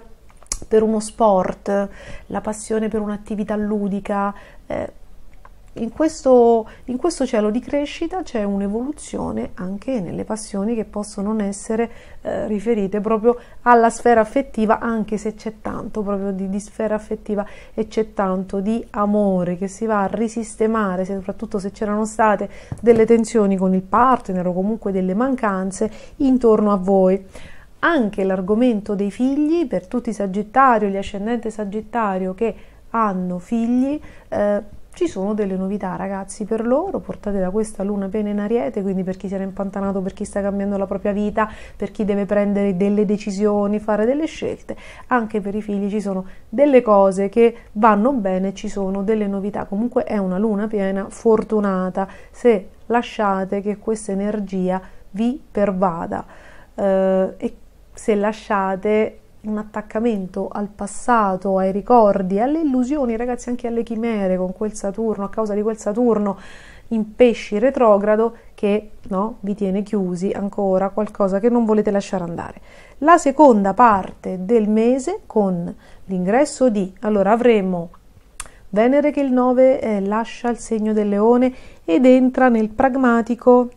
per uno sport, la passione per un'attività ludica. Eh, in questo, in questo, cielo di crescita c'è un'evoluzione anche nelle passioni che possono non essere eh, riferite proprio alla sfera affettiva, anche se c'è tanto proprio di, di, sfera affettiva e c'è tanto di amore che si va a risistemare, soprattutto se c'erano state delle tensioni con il partner o comunque delle mancanze intorno a voi anche l'argomento dei figli per tutti i Sagittario, gli ascendenti Sagittario che hanno figli. Eh, ci sono delle novità ragazzi per loro, portate da questa luna piena in ariete, quindi per chi si era impantanato, per chi sta cambiando la propria vita, per chi deve prendere delle decisioni, fare delle scelte, anche per i figli ci sono delle cose che vanno bene, ci sono delle novità, comunque è una luna piena fortunata se lasciate che questa energia vi pervada. Eh, e se lasciate un attaccamento al passato, ai ricordi, alle illusioni, ragazzi, anche alle chimere con quel Saturno, a causa di quel Saturno in pesci retrogrado che no, vi tiene chiusi ancora qualcosa che non volete lasciare andare. La seconda parte del mese con l'ingresso di, allora avremo Venere che il 9 eh, lascia il segno del leone ed entra nel pragmatico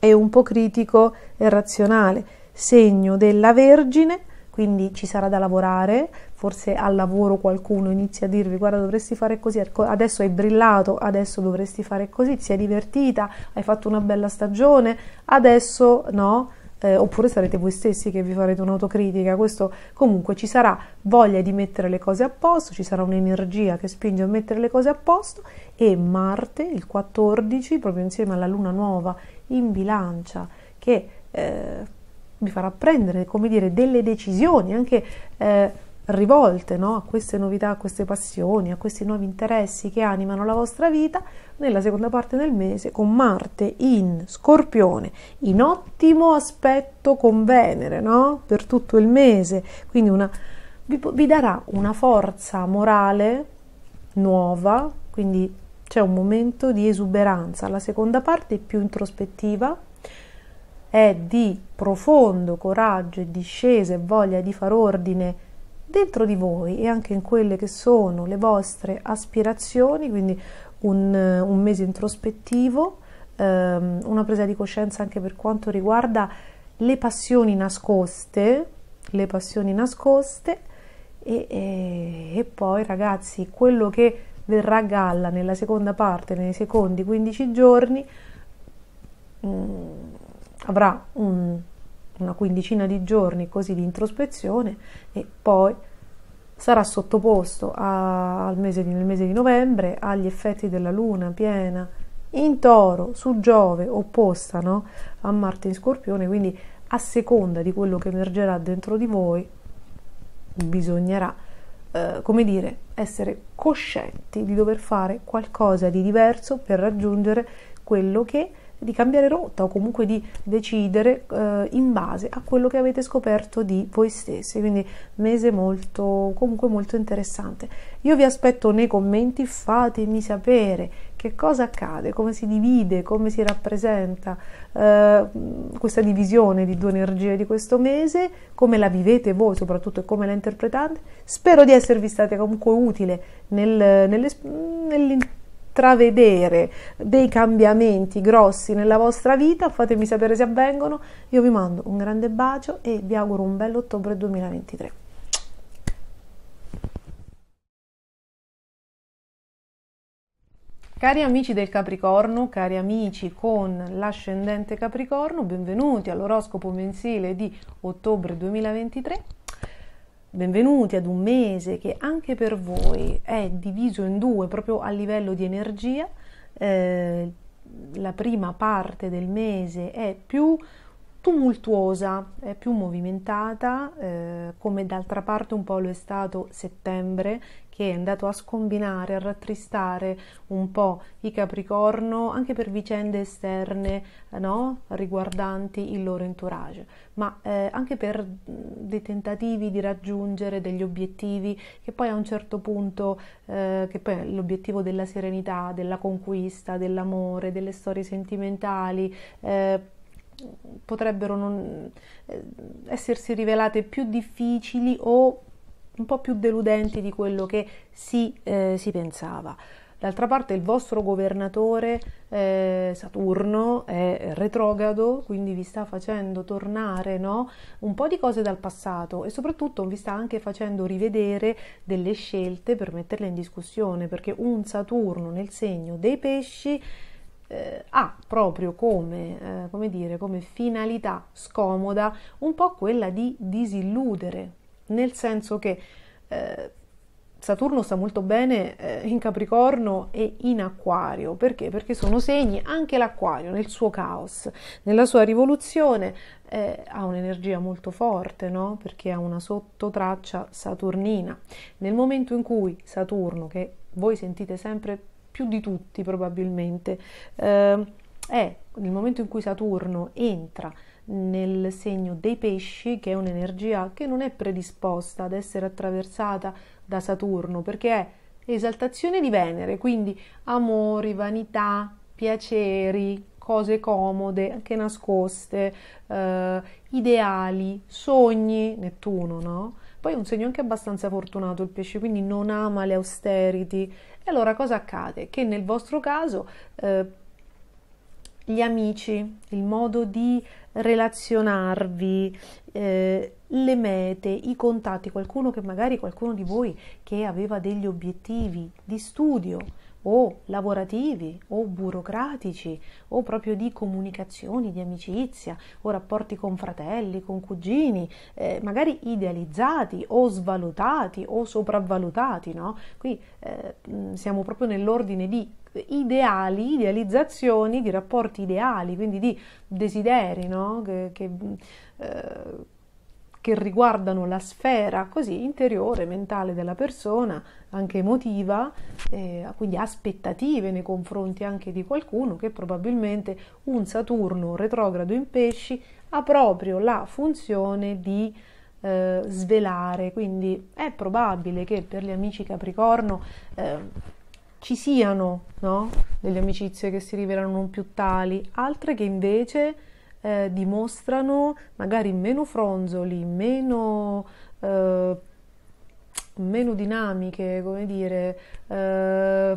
e un po' critico e razionale segno della Vergine, quindi ci sarà da lavorare, forse al lavoro qualcuno inizia a dirvi guarda dovresti fare così, ecco, adesso hai brillato, adesso dovresti fare così, ti sei divertita, hai fatto una bella stagione, adesso no. Eh, oppure sarete voi stessi che vi farete un'autocritica, questo comunque ci sarà voglia di mettere le cose a posto, ci sarà un'energia che spinge a mettere le cose a posto e Marte il 14 proprio insieme alla luna nuova in bilancia che eh, vi farà prendere, come dire, delle decisioni anche eh, rivolte no? a queste novità, a queste passioni, a questi nuovi interessi che animano la vostra vita nella seconda parte del mese con Marte in Scorpione, in ottimo aspetto con Venere no? per tutto il mese, quindi una, vi, vi darà una forza morale nuova, quindi c'è un momento di esuberanza, la seconda parte è più introspettiva, è di profondo coraggio e discesa e voglia di far ordine dentro di voi e anche in quelle che sono le vostre aspirazioni, quindi un, un mese introspettivo, ehm, una presa di coscienza anche per quanto riguarda le passioni nascoste, le passioni nascoste e, e, e poi ragazzi quello che verrà a galla nella seconda parte, nei secondi 15 giorni, mh, mm, avrà un, una quindicina di giorni così di introspezione e poi sarà sottoposto a, al mese di, nel mese di novembre agli effetti della luna piena in toro su Giove opposta no? a Marte in Scorpione, quindi a seconda di quello che emergerà dentro di voi bisognerà eh, come dire, essere coscienti di dover fare qualcosa di diverso per raggiungere quello che di cambiare rotta o comunque di decidere eh, in base a quello che avete scoperto di voi stessi. Quindi mese molto, comunque molto interessante. Io vi aspetto nei commenti, fatemi sapere che cosa accade, come si divide, come si rappresenta eh, questa divisione di due energie di questo mese, come la vivete voi soprattutto e come la interpretate. Spero di esservi stata comunque utile nel, nell'interpretazione intravedere dei cambiamenti grossi nella vostra vita, fatemi sapere se avvengono. Io vi mando un grande bacio e vi auguro un bel ottobre 2023. Cari amici del Capricorno, cari amici con l'ascendente Capricorno, benvenuti all'oroscopo mensile di ottobre 2023. Benvenuti ad un mese che anche per voi è diviso in due proprio a livello di energia. Eh, la prima parte del mese è più tumultuosa, è più movimentata, eh, come d'altra parte un po' lo è stato settembre, che è andato a scombinare, a rattristare un po' i Capricorno anche per vicende esterne eh, no? riguardanti il loro entourage, ma eh, anche per dei tentativi di raggiungere degli obiettivi che poi a un certo punto, eh, che poi è l'obiettivo della serenità, della conquista, dell'amore, delle storie sentimentali, eh, potrebbero non, eh, essersi rivelate più difficili o un po' più deludenti di quello che si, eh, si pensava. D'altra parte il vostro governatore eh, Saturno è retrogrado, quindi vi sta facendo tornare no? un po' di cose dal passato e soprattutto vi sta anche facendo rivedere delle scelte per metterle in discussione, perché un Saturno nel segno dei pesci eh, ha proprio come, eh, come, dire, come finalità scomoda un po' quella di disilludere nel senso che eh, Saturno sta molto bene eh, in Capricorno e in Acquario, perché? Perché sono segni, anche l'Acquario nel suo caos, nella sua rivoluzione, eh, ha un'energia molto forte, no? Perché ha una sottotraccia saturnina. Nel momento in cui Saturno, che voi sentite sempre più di tutti probabilmente, eh, è nel momento in cui Saturno entra nel segno dei pesci, che è un'energia che non è predisposta ad essere attraversata da Saturno, perché è esaltazione di Venere, quindi amori, vanità, piaceri, cose comode, anche nascoste, eh, ideali, sogni, Nettuno, no? Poi è un segno anche abbastanza fortunato il pesce, quindi non ama le austerity. E allora cosa accade? Che nel vostro caso eh, gli amici, il modo di relazionarvi, eh, le mete, i contatti, qualcuno che magari qualcuno di voi che aveva degli obiettivi di studio o lavorativi o burocratici o proprio di comunicazioni, di amicizia o rapporti con fratelli, con cugini, eh, magari idealizzati o svalutati o sopravvalutati, no? Qui eh, siamo proprio nell'ordine di ideali, idealizzazioni di rapporti ideali, quindi di desideri no? che, che, eh, che riguardano la sfera così interiore, mentale della persona, anche emotiva, eh, quindi aspettative nei confronti anche di qualcuno che probabilmente un Saturno retrogrado in pesci ha proprio la funzione di eh, svelare, quindi è probabile che per gli amici Capricorno eh, ci siano no? delle amicizie che si rivelano non più tali, altre che invece eh, dimostrano magari meno fronzoli, meno, eh, meno dinamiche, come dire, eh,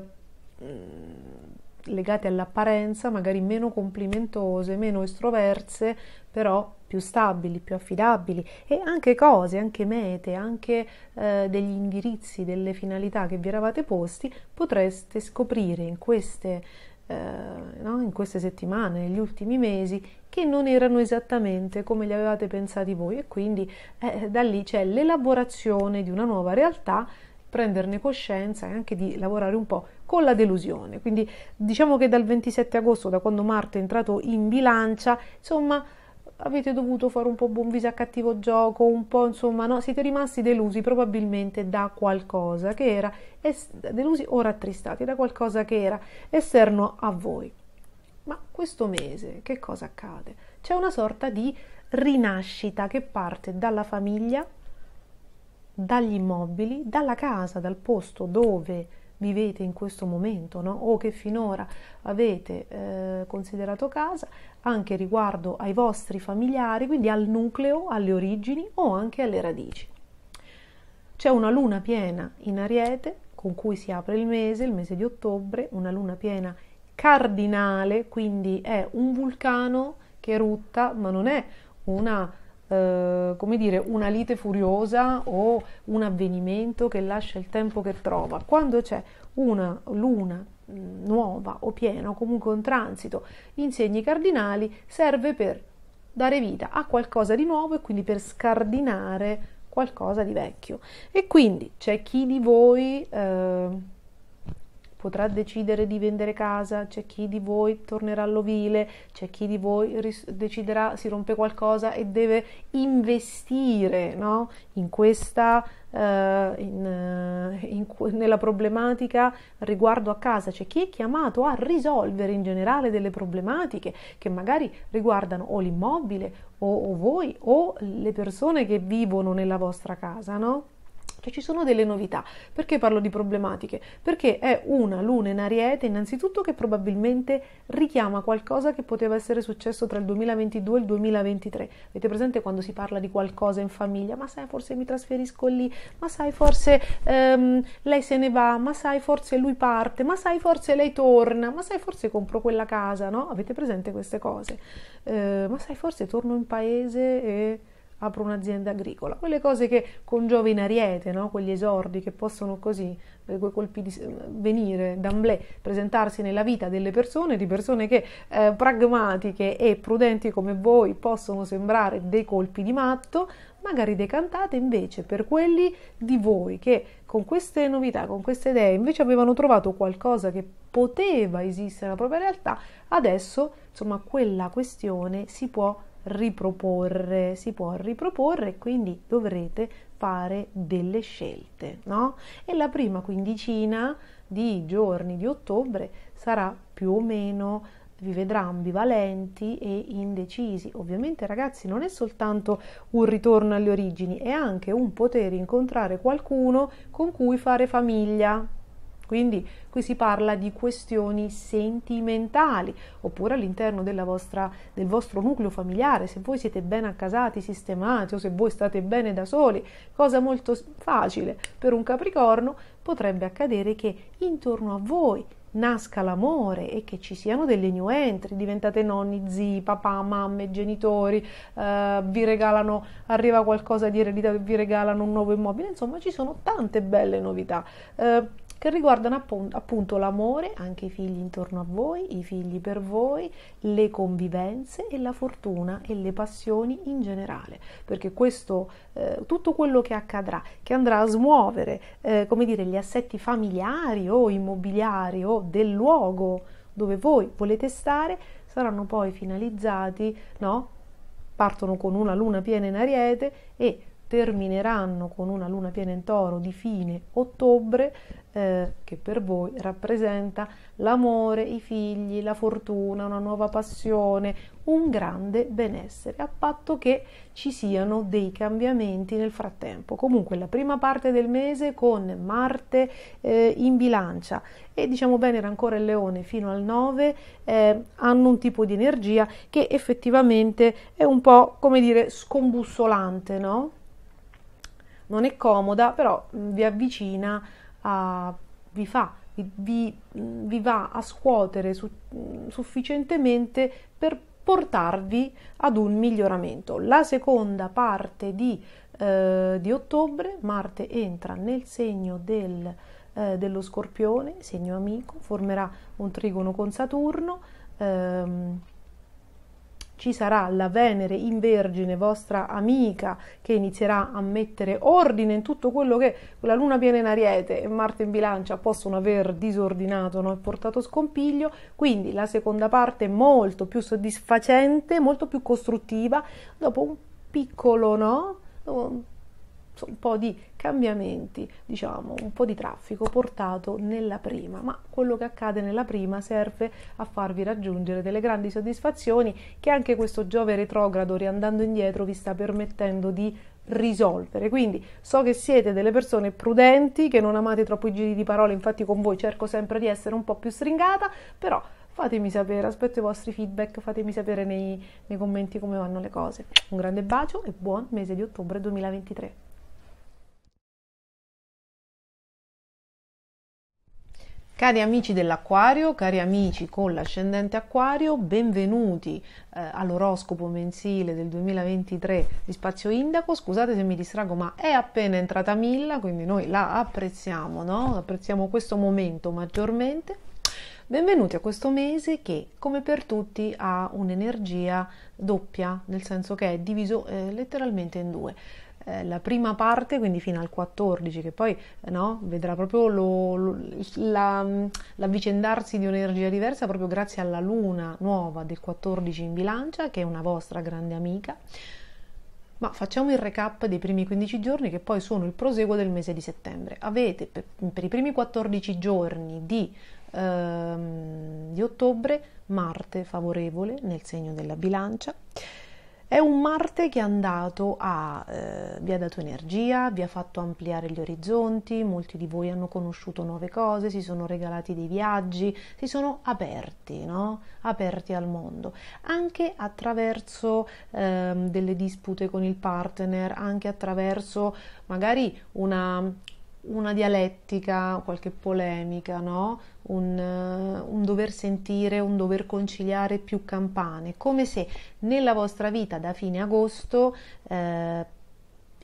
legate all'apparenza, magari meno complimentose, meno estroverse, però più stabili, più affidabili e anche cose, anche mete, anche eh, degli indirizzi, delle finalità che vi eravate posti, potreste scoprire in queste, eh, no? in queste settimane, negli ultimi mesi, che non erano esattamente come li avevate pensati voi e quindi eh, eh da lì c'è l'elaborazione di una nuova realtà prenderne coscienza e anche di lavorare un po' con la delusione. Quindi diciamo che dal 27 agosto, da quando Marte è entrato in bilancia, insomma, avete dovuto fare un po' buon viso a cattivo gioco, un po' insomma, no? siete rimasti delusi probabilmente da qualcosa che era, es- delusi o rattristati da qualcosa che era esterno a voi. Ma questo mese che cosa accade? C'è una sorta di rinascita che parte dalla famiglia, dagli immobili, dalla casa, dal posto dove vivete in questo momento no? o che finora avete eh, considerato casa, anche riguardo ai vostri familiari, quindi al nucleo, alle origini o anche alle radici. C'è una luna piena in Ariete con cui si apre il mese, il mese di ottobre, una luna piena cardinale, quindi è un vulcano che erutta, ma non è una Uh, come dire, una lite furiosa o un avvenimento che lascia il tempo che trova. Quando c'è una luna nuova o piena o comunque un transito in segni cardinali serve per dare vita a qualcosa di nuovo e quindi per scardinare qualcosa di vecchio. E quindi c'è chi di voi... Eh, potrà decidere di vendere casa, c'è chi di voi tornerà all'ovile, c'è chi di voi ris- deciderà si rompe qualcosa e deve investire no? in questa, uh, in, uh, in, nella problematica riguardo a casa, c'è chi è chiamato a risolvere in generale delle problematiche che magari riguardano o l'immobile o, o voi o le persone che vivono nella vostra casa, no? Cioè ci sono delle novità. Perché parlo di problematiche? Perché è una luna in ariete innanzitutto che probabilmente richiama qualcosa che poteva essere successo tra il 2022 e il 2023. Avete presente quando si parla di qualcosa in famiglia? Ma sai forse mi trasferisco lì, ma sai forse ehm, lei se ne va, ma sai forse lui parte, ma sai forse lei torna, ma sai forse compro quella casa, no? Avete presente queste cose? Eh, ma sai forse torno in paese e apro un'azienda agricola, quelle cose che con Giove Ariete, no? quegli esordi che possono così, eh, quei colpi di venire, d'amblè, presentarsi nella vita delle persone, di persone che eh, pragmatiche e prudenti come voi possono sembrare dei colpi di matto, magari decantate invece per quelli di voi che con queste novità, con queste idee, invece avevano trovato qualcosa che poteva esistere nella propria realtà, adesso insomma quella questione si può risolvere riproporre, si può riproporre, quindi dovrete fare delle scelte, no? E la prima quindicina di giorni di ottobre sarà più o meno vi vedrà ambivalenti e indecisi. Ovviamente, ragazzi, non è soltanto un ritorno alle origini, è anche un poter incontrare qualcuno con cui fare famiglia, quindi qui si parla di questioni sentimentali, oppure all'interno vostra, del vostro nucleo familiare, se voi siete ben accasati, sistemati o se voi state bene da soli, cosa molto facile per un Capricorno, potrebbe accadere che intorno a voi nasca l'amore e che ci siano delle new entry, diventate nonni, zii, papà, mamme, genitori, eh, vi regalano, arriva qualcosa di ereditato, vi regalano un nuovo immobile, insomma ci sono tante belle novità. Eh, che riguardano appunto l'amore, anche i figli intorno a voi, i figli per voi, le convivenze e la fortuna e le passioni in generale, perché questo, eh, tutto quello che accadrà, che andrà a smuovere, eh, come dire, gli assetti familiari o immobiliari o del luogo dove voi volete stare, saranno poi finalizzati, no? Partono con una luna piena in ariete e termineranno con una luna piena in toro di fine ottobre eh, che per voi rappresenta l'amore, i figli, la fortuna, una nuova passione, un grande benessere, a patto che ci siano dei cambiamenti nel frattempo. Comunque la prima parte del mese con Marte eh, in bilancia e diciamo bene era ancora il leone fino al 9 eh, hanno un tipo di energia che effettivamente è un po' come dire scombussolante, no? Non è comoda, però mm, vi avvicina a, vi fa vi, vi, va a scuotere su, sufficientemente per portarvi ad un miglioramento. La seconda parte di, eh, di ottobre, Marte entra nel segno del, eh, dello scorpione, segno amico, formerà un trigono con Saturno. Ehm, ci sarà la Venere in Vergine, vostra amica, che inizierà a mettere ordine in tutto quello che la Luna piena in Ariete e Marte in Bilancia possono aver disordinato no? e portato scompiglio. Quindi la seconda parte è molto più soddisfacente, molto più costruttiva, dopo un piccolo no? un po' di cambiamenti, diciamo, un po' di traffico portato nella prima, ma quello che accade nella prima serve a farvi raggiungere delle grandi soddisfazioni che anche questo Giove retrogrado riandando indietro vi sta permettendo di risolvere. Quindi so che siete delle persone prudenti, che non amate troppo i giri di parole, infatti con voi cerco sempre di essere un po' più stringata, però fatemi sapere, aspetto i vostri feedback, fatemi sapere nei, nei commenti come vanno le cose. Un grande bacio e buon mese di ottobre 2023. Cari amici dell'Aquario, cari amici con l'ascendente Aquario, benvenuti eh, all'oroscopo mensile del 2023 di Spazio Indaco. Scusate se mi distrago, ma è appena entrata Milla, quindi noi la apprezziamo, no? Apprezziamo questo momento maggiormente. Benvenuti a questo mese che, come per tutti, ha un'energia doppia, nel senso che è diviso eh, letteralmente in due. Eh, la prima parte, quindi fino al 14, che poi eh, no, vedrà proprio lo, lo, la, mm, l'avvicendarsi di un'energia diversa proprio grazie alla luna nuova del 14 in bilancia, che è una vostra grande amica. Ma facciamo il recap dei primi 15 giorni che poi sono il proseguo del mese di settembre. Avete per, per i primi 14 giorni di, ehm, di ottobre Marte favorevole nel segno della bilancia. È un Marte che è andato a, eh, vi ha dato energia, vi ha fatto ampliare gli orizzonti, molti di voi hanno conosciuto nuove cose, si sono regalati dei viaggi, si sono aperti, no? aperti al mondo, anche attraverso eh, delle dispute con il partner, anche attraverso magari una una dialettica, qualche polemica, no? un, eh, un, dover sentire, un dover conciliare più campane, come se nella vostra vita da fine agosto eh,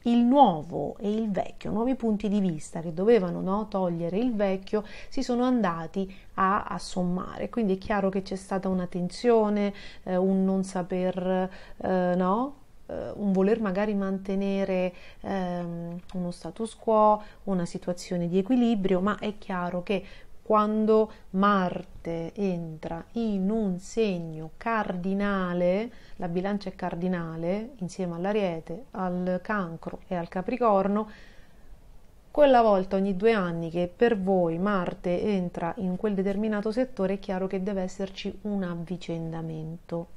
il nuovo e il vecchio, nuovi punti di vista che dovevano no, togliere il vecchio, si sono andati a, a, sommare. Quindi è chiaro che c'è stata una tensione, eh, un non saper eh, no, eh, un voler magari mantenere ehm, uno status quo, una situazione di equilibrio, ma è chiaro che quando Marte entra in un segno cardinale, la bilancia è cardinale insieme all'ariete, al cancro e al capricorno, quella volta ogni due anni che per voi Marte entra in quel determinato settore è chiaro che deve esserci un avvicendamento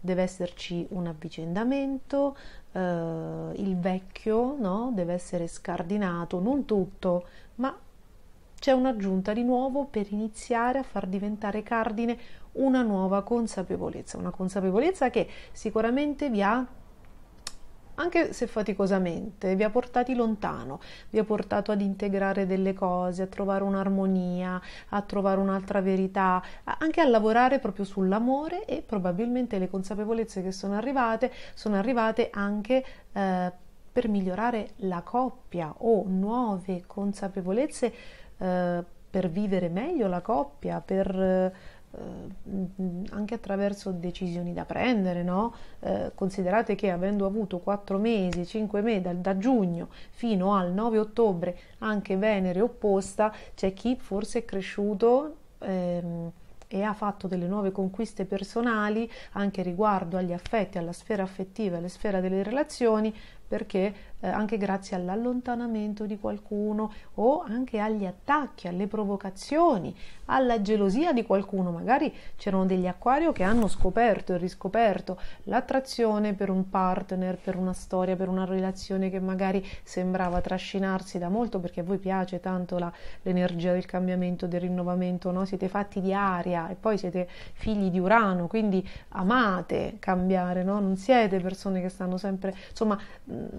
deve esserci un avvicendamento, eh, il vecchio no? deve essere scardinato, non tutto, ma c'è un'aggiunta di nuovo per iniziare a far diventare cardine una nuova consapevolezza, una consapevolezza che sicuramente vi ha anche se faticosamente, vi ha portati lontano, vi ha portato ad integrare delle cose, a trovare un'armonia, a trovare un'altra verità, anche a lavorare proprio sull'amore e probabilmente le consapevolezze che sono arrivate sono arrivate anche eh, per migliorare la coppia o nuove consapevolezze eh, per vivere meglio la coppia, per eh, eh, anche attraverso decisioni da prendere, no? eh, considerate che avendo avuto 4 mesi, 5 mesi da, da, giugno fino al 9 ottobre, anche Venere opposta, c'è chi forse è cresciuto ehm, e ha fatto delle nuove conquiste personali anche riguardo agli affetti, alla sfera affettiva, alla sfera delle relazioni, perché eh, anche grazie all'allontanamento di qualcuno o anche agli attacchi, alle provocazioni, alla gelosia di qualcuno, magari c'erano degli acquario che hanno scoperto e riscoperto l'attrazione per un partner, per una storia, per una relazione che magari sembrava trascinarsi da molto perché a voi piace tanto la, l'energia del cambiamento, del rinnovamento, no? siete fatti di aria e poi siete figli di Urano, quindi amate cambiare, no? non siete persone che stanno sempre, insomma,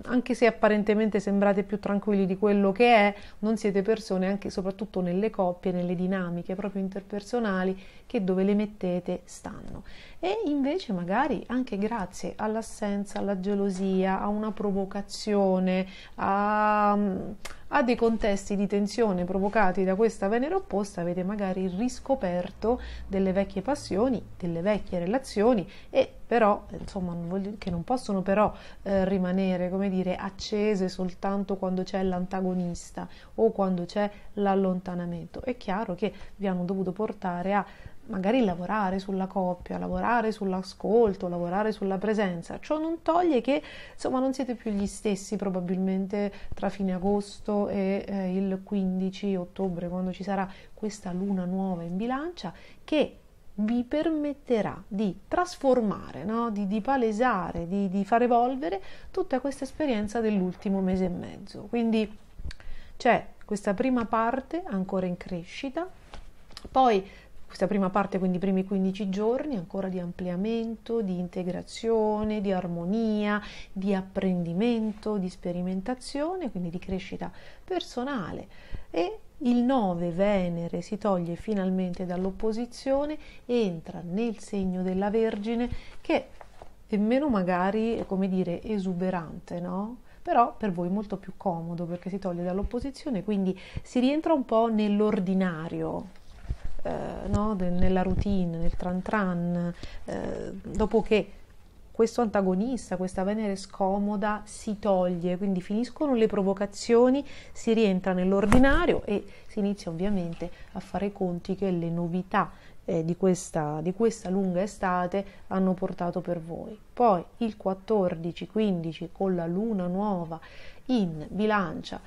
anche se apparentemente sembrate più tranquilli di quello che è, non siete persone, anche soprattutto nelle coppie, nelle dinamiche proprio interpersonali, che dove le mettete stanno e invece magari anche grazie all'assenza, alla gelosia, a una provocazione, a, mm, a dei contesti di tensione provocati da questa Venere opposta avete magari riscoperto delle vecchie passioni, delle vecchie relazioni e però, insomma, che non possono però eh, rimanere, come dire, accese soltanto quando c'è l'antagonista o quando c'è l'allontanamento. È chiaro che vi hanno dovuto portare a magari lavorare sulla coppia, lavorare sull'ascolto, lavorare sulla presenza. Ciò non toglie che insomma non siete più gli stessi probabilmente tra fine agosto e eh, il 15 ottobre quando ci sarà questa luna nuova in bilancia che vi permetterà di trasformare, no? di, di, palesare, di, di far evolvere tutta questa esperienza dell'ultimo mese e mezzo. Quindi c'è questa prima parte ancora in crescita, poi questa prima parte, quindi i primi 15 giorni, ancora di ampliamento, di integrazione, di armonia, di apprendimento, di sperimentazione, quindi di crescita personale. E il 9 Venere si toglie finalmente dall'opposizione, entra nel segno della Vergine che è meno magari, come dire, esuberante, no? però per voi molto più comodo perché si toglie dall'opposizione, quindi si rientra un po' nell'ordinario, eh, no? De, nella routine, nel tran tran, eh, dopo che questo antagonista, questa Venere scomoda si toglie, quindi finiscono le provocazioni, si rientra nell'ordinario e si inizia ovviamente a fare i conti che le novità eh, di, questa, di questa lunga estate hanno portato per voi. Poi il 14-15 con la luna nuova in bilancia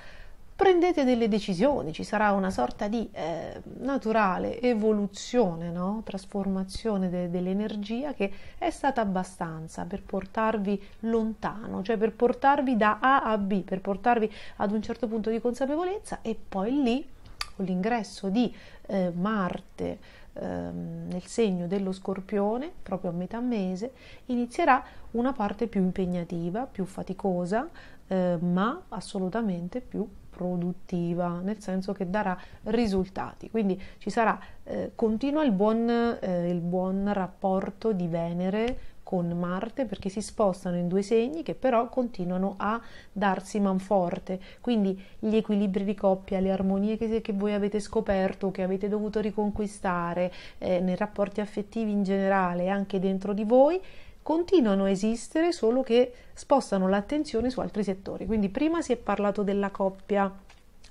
prendete delle decisioni, ci sarà una sorta di eh, naturale evoluzione, no? trasformazione de- dell'energia che è stata abbastanza per portarvi lontano, cioè per portarvi da A a B, per portarvi ad un certo punto di consapevolezza e poi lì con l'ingresso di eh, Marte ehm, nel segno dello scorpione, proprio a metà mese, inizierà una parte più impegnativa, più faticosa, eh, ma assolutamente più produttiva, nel senso che darà risultati, quindi ci sarà, eh, continua il buon, eh, il buon rapporto di Venere con Marte perché si spostano in due segni che però continuano a darsi manforte. Quindi gli equilibri di coppia, le armonie che, che voi avete scoperto, che avete dovuto riconquistare eh, nei rapporti affettivi in generale, anche dentro di voi, continuano a esistere solo che spostano l'attenzione su altri settori. Quindi prima si è parlato della coppia,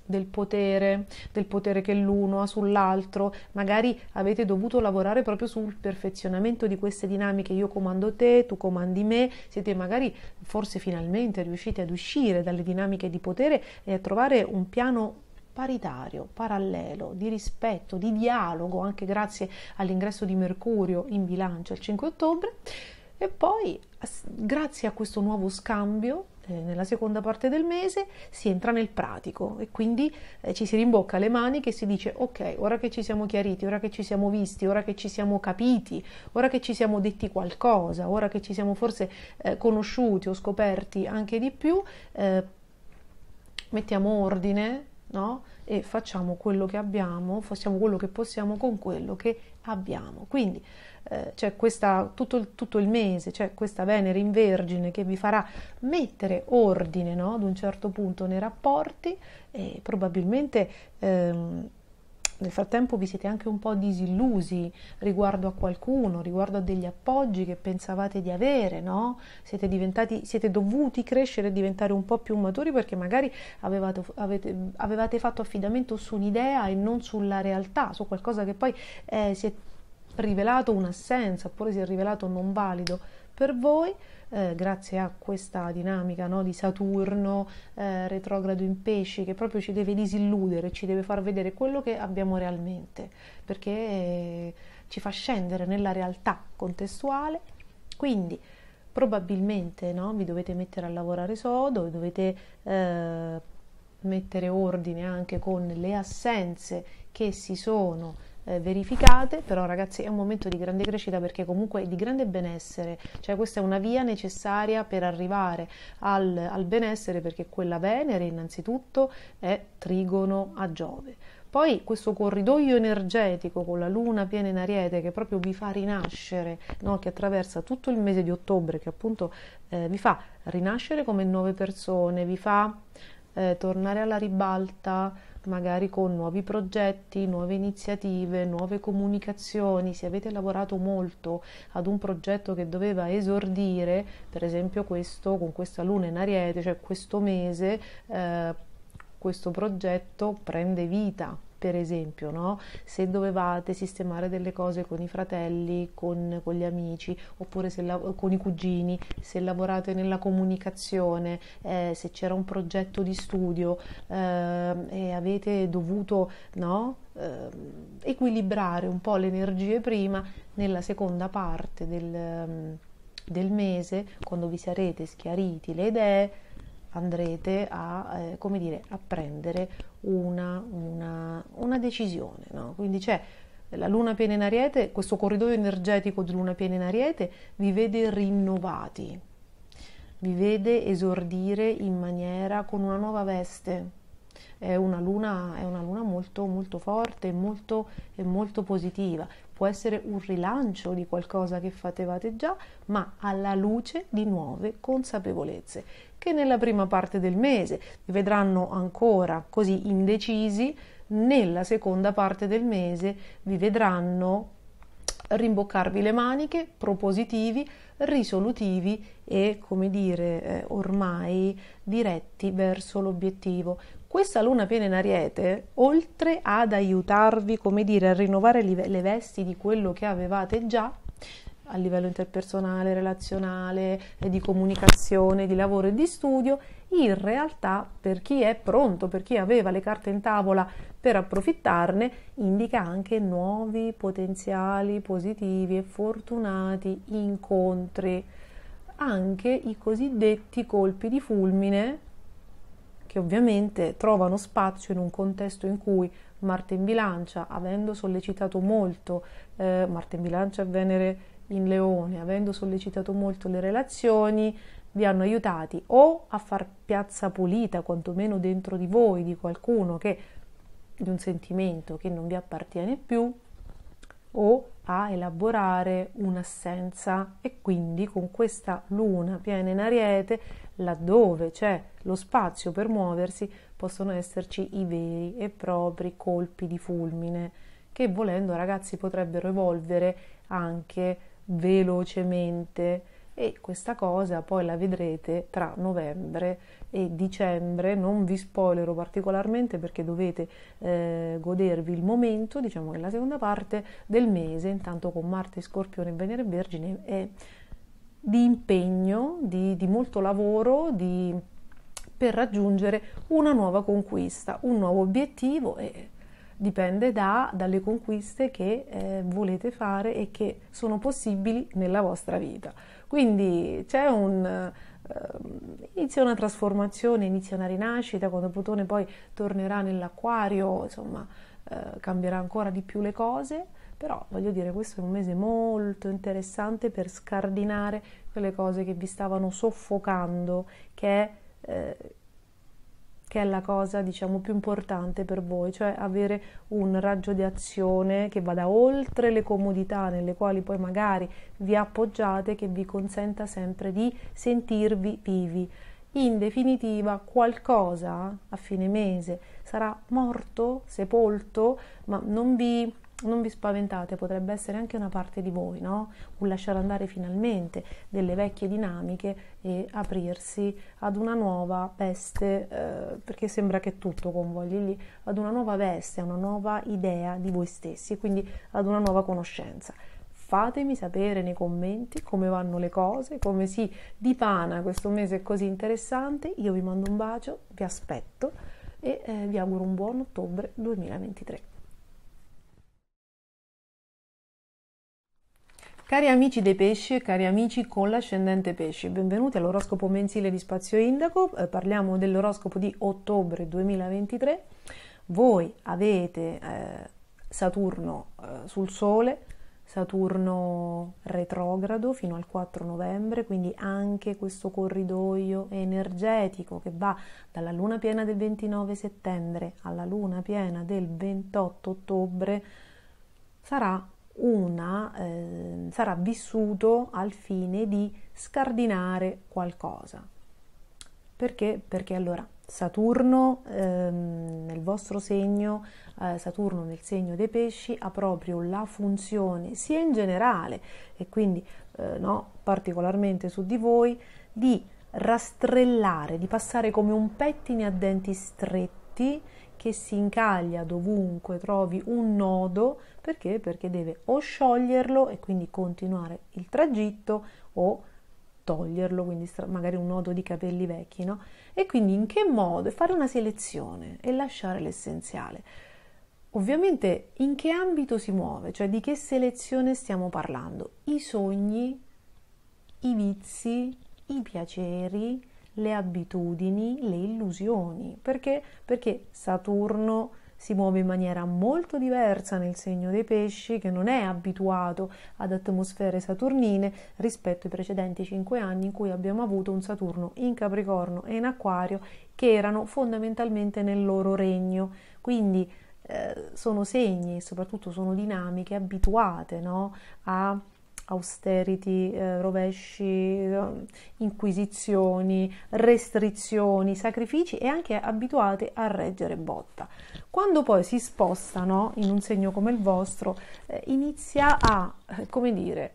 del potere, del potere che l'uno ha sull'altro, magari avete dovuto lavorare proprio sul perfezionamento di queste dinamiche, io comando te, tu comandi me, siete magari forse finalmente riusciti ad uscire dalle dinamiche di potere e a trovare un piano paritario, parallelo, di rispetto, di dialogo, anche grazie all'ingresso di Mercurio in bilancio il 5 ottobre. E poi, grazie a questo nuovo scambio, eh, nella seconda parte del mese si entra nel pratico e quindi eh, ci si rimbocca le maniche e si dice ok, ora che ci siamo chiariti, ora che ci siamo visti, ora che ci siamo capiti, ora che ci siamo detti qualcosa, ora che ci siamo forse eh, conosciuti o scoperti anche di più, eh, mettiamo ordine no? e facciamo quello che abbiamo, facciamo quello che possiamo con quello che abbiamo. Quindi, eh, cioè questa, tutto, il, tutto, il, mese, cioè questa Venere in Vergine che vi farà mettere ordine no? ad un certo punto nei rapporti e probabilmente ehm, nel frattempo vi siete anche un po' disillusi riguardo a qualcuno, riguardo a degli appoggi che pensavate di avere, no? Siete, siete dovuti crescere e diventare un po' più maturi perché magari avevate, avete, avevate fatto affidamento su un'idea e non sulla realtà, su qualcosa che poi eh, si è rivelato un'assenza oppure si è rivelato non valido per voi, eh, grazie a questa dinamica no, di Saturno eh, retrogrado in pesci che proprio ci deve disilludere, ci deve far vedere quello che abbiamo realmente, perché eh, ci fa scendere nella realtà contestuale. Quindi probabilmente no, vi dovete mettere a lavorare sodo, dovete eh, mettere ordine anche con le assenze che si sono eh, verificate, però ragazzi è un momento di grande crescita perché comunque di grande benessere, cioè questa è una via necessaria per arrivare al, al benessere perché quella Venere innanzitutto è trigono a Giove. Poi questo corridoio energetico con la luna piena in ariete che proprio vi fa rinascere, no? che attraversa tutto il mese di ottobre, che appunto eh, vi fa rinascere come nuove persone, vi fa eh, tornare alla ribalta magari con nuovi progetti, nuove iniziative, nuove comunicazioni, se avete lavorato molto ad un progetto che doveva esordire, per esempio questo con questa luna in ariete, cioè questo mese, eh, questo progetto prende vita, per esempio, no? se dovevate sistemare delle cose con i fratelli, con, con gli amici, oppure la, con i cugini, se lavorate nella comunicazione, eh, se c'era un progetto di studio eh, e avete dovuto no? eh, equilibrare un po' le energie prima, nella seconda parte del, ehm, del mese, quando vi sarete schiariti le idee, andrete a, eh, come dire, a prendere una, una, una decisione. No? Quindi c'è la luna piena in ariete, questo corridoio energetico di luna piena in ariete vi vede rinnovati, vi vede esordire in maniera con una nuova veste. È una luna, è una luna molto, molto forte e molto, molto positiva. Può essere un rilancio di qualcosa che fatevate già, ma alla luce di nuove consapevolezze che nella prima parte del mese, vi vedranno ancora così indecisi, nella seconda parte del mese vi vedranno rimboccarvi le maniche, propositivi, risolutivi e, come dire, eh, ormai diretti verso l'obiettivo. Questa luna piena in ariete, oltre ad aiutarvi, come dire, a rinnovare le vesti di quello che avevate già, a livello interpersonale, relazionale, eh, di comunicazione, di lavoro e di studio, in realtà per chi è pronto, per chi aveva le carte in tavola per approfittarne, indica anche nuovi potenziali positivi e fortunati incontri. Anche i cosiddetti colpi di fulmine, che ovviamente trovano spazio in un contesto in cui Marte in bilancia, avendo sollecitato molto eh, Marte in bilancia e Venere in Leone, avendo sollecitato molto le relazioni, vi hanno aiutati o a far piazza pulita, quantomeno dentro di voi, di qualcuno che di un sentimento che non vi appartiene più, o a elaborare un'assenza e quindi con questa luna piena in ariete, laddove c'è lo spazio per muoversi, possono esserci i veri e propri colpi di fulmine che volendo ragazzi potrebbero evolvere anche velocemente e questa cosa poi la vedrete tra novembre e dicembre non vi spoilerò particolarmente perché dovete eh, godervi il momento diciamo che la seconda parte del mese intanto con Marte Scorpione Venere e Vergine è di impegno di, di molto lavoro di, per raggiungere una nuova conquista un nuovo obiettivo e dipende da, dalle conquiste che eh, volete fare e che sono possibili nella vostra vita. Quindi c'è un ehm, inizia una trasformazione, inizia una rinascita, quando Plutone poi tornerà nell'acquario, insomma, eh, cambierà ancora di più le cose, però voglio dire, questo è un mese molto interessante per scardinare quelle cose che vi stavano soffocando, che eh, che è la cosa diciamo più importante per voi, cioè avere un raggio di azione che vada oltre le comodità nelle quali poi magari vi appoggiate, che vi consenta sempre di sentirvi vivi. In definitiva, qualcosa a fine mese sarà morto, sepolto, ma non vi non vi spaventate, potrebbe essere anche una parte di voi, no? un lasciare andare finalmente delle vecchie dinamiche e aprirsi ad una nuova veste, eh, perché sembra che tutto convogli lì, ad una nuova veste, a una nuova idea di voi stessi, quindi ad una nuova conoscenza. Fatemi sapere nei commenti come vanno le cose, come si dipana questo mese così interessante. Io vi mando un bacio, vi aspetto e eh, vi auguro un buon ottobre 2023. Cari amici dei pesci e cari amici con l'ascendente pesci, benvenuti all'oroscopo mensile di Spazio Indaco, eh, parliamo dell'oroscopo di ottobre 2023. Voi avete eh, Saturno eh, sul Sole, Saturno retrogrado fino al 4 novembre, quindi anche questo corridoio energetico che va dalla luna piena del 29 settembre alla luna piena del 28 ottobre sarà una, eh, sarà vissuto al fine di scardinare qualcosa. Perché? Perché allora Saturno ehm, nel vostro segno, eh, Saturno nel segno dei pesci ha proprio la funzione, sia in generale e quindi eh, no, particolarmente su di voi, di rastrellare, di passare come un pettine a denti stretti che si incaglia dovunque trovi un nodo, perché? Perché deve o scioglierlo e quindi continuare il tragitto o toglierlo, quindi magari un nodo di capelli vecchi, no? E quindi in che modo? Fare una selezione e lasciare l'essenziale. Ovviamente in che ambito si muove, cioè di che selezione stiamo parlando? I sogni, i vizi, i piaceri, le abitudini, le illusioni. Perché? Perché Saturno si muove in maniera molto diversa nel segno dei pesci, che non è abituato ad atmosfere saturnine rispetto ai precedenti cinque anni in cui abbiamo avuto un Saturno in Capricorno e in Aquario che erano fondamentalmente nel loro regno. Quindi eh, sono segni e soprattutto sono dinamiche abituate no? a austerity, eh, rovesci, eh, inquisizioni, restrizioni, sacrifici e anche abituate a reggere botta. Quando poi si spostano in un segno come il vostro, eh, inizia a, eh, come dire,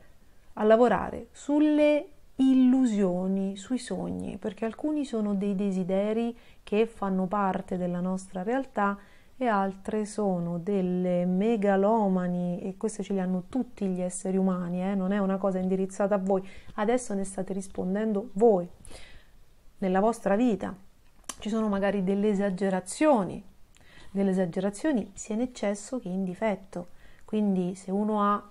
a lavorare sulle illusioni, sui sogni, perché alcuni sono dei desideri che fanno parte della nostra realtà e altre sono delle megalomani e queste ce le hanno tutti gli esseri umani, eh? non è una cosa indirizzata a voi, adesso ne state rispondendo voi nella vostra vita. Ci sono magari delle esagerazioni, delle esagerazioni sia in eccesso che in difetto, quindi se uno ha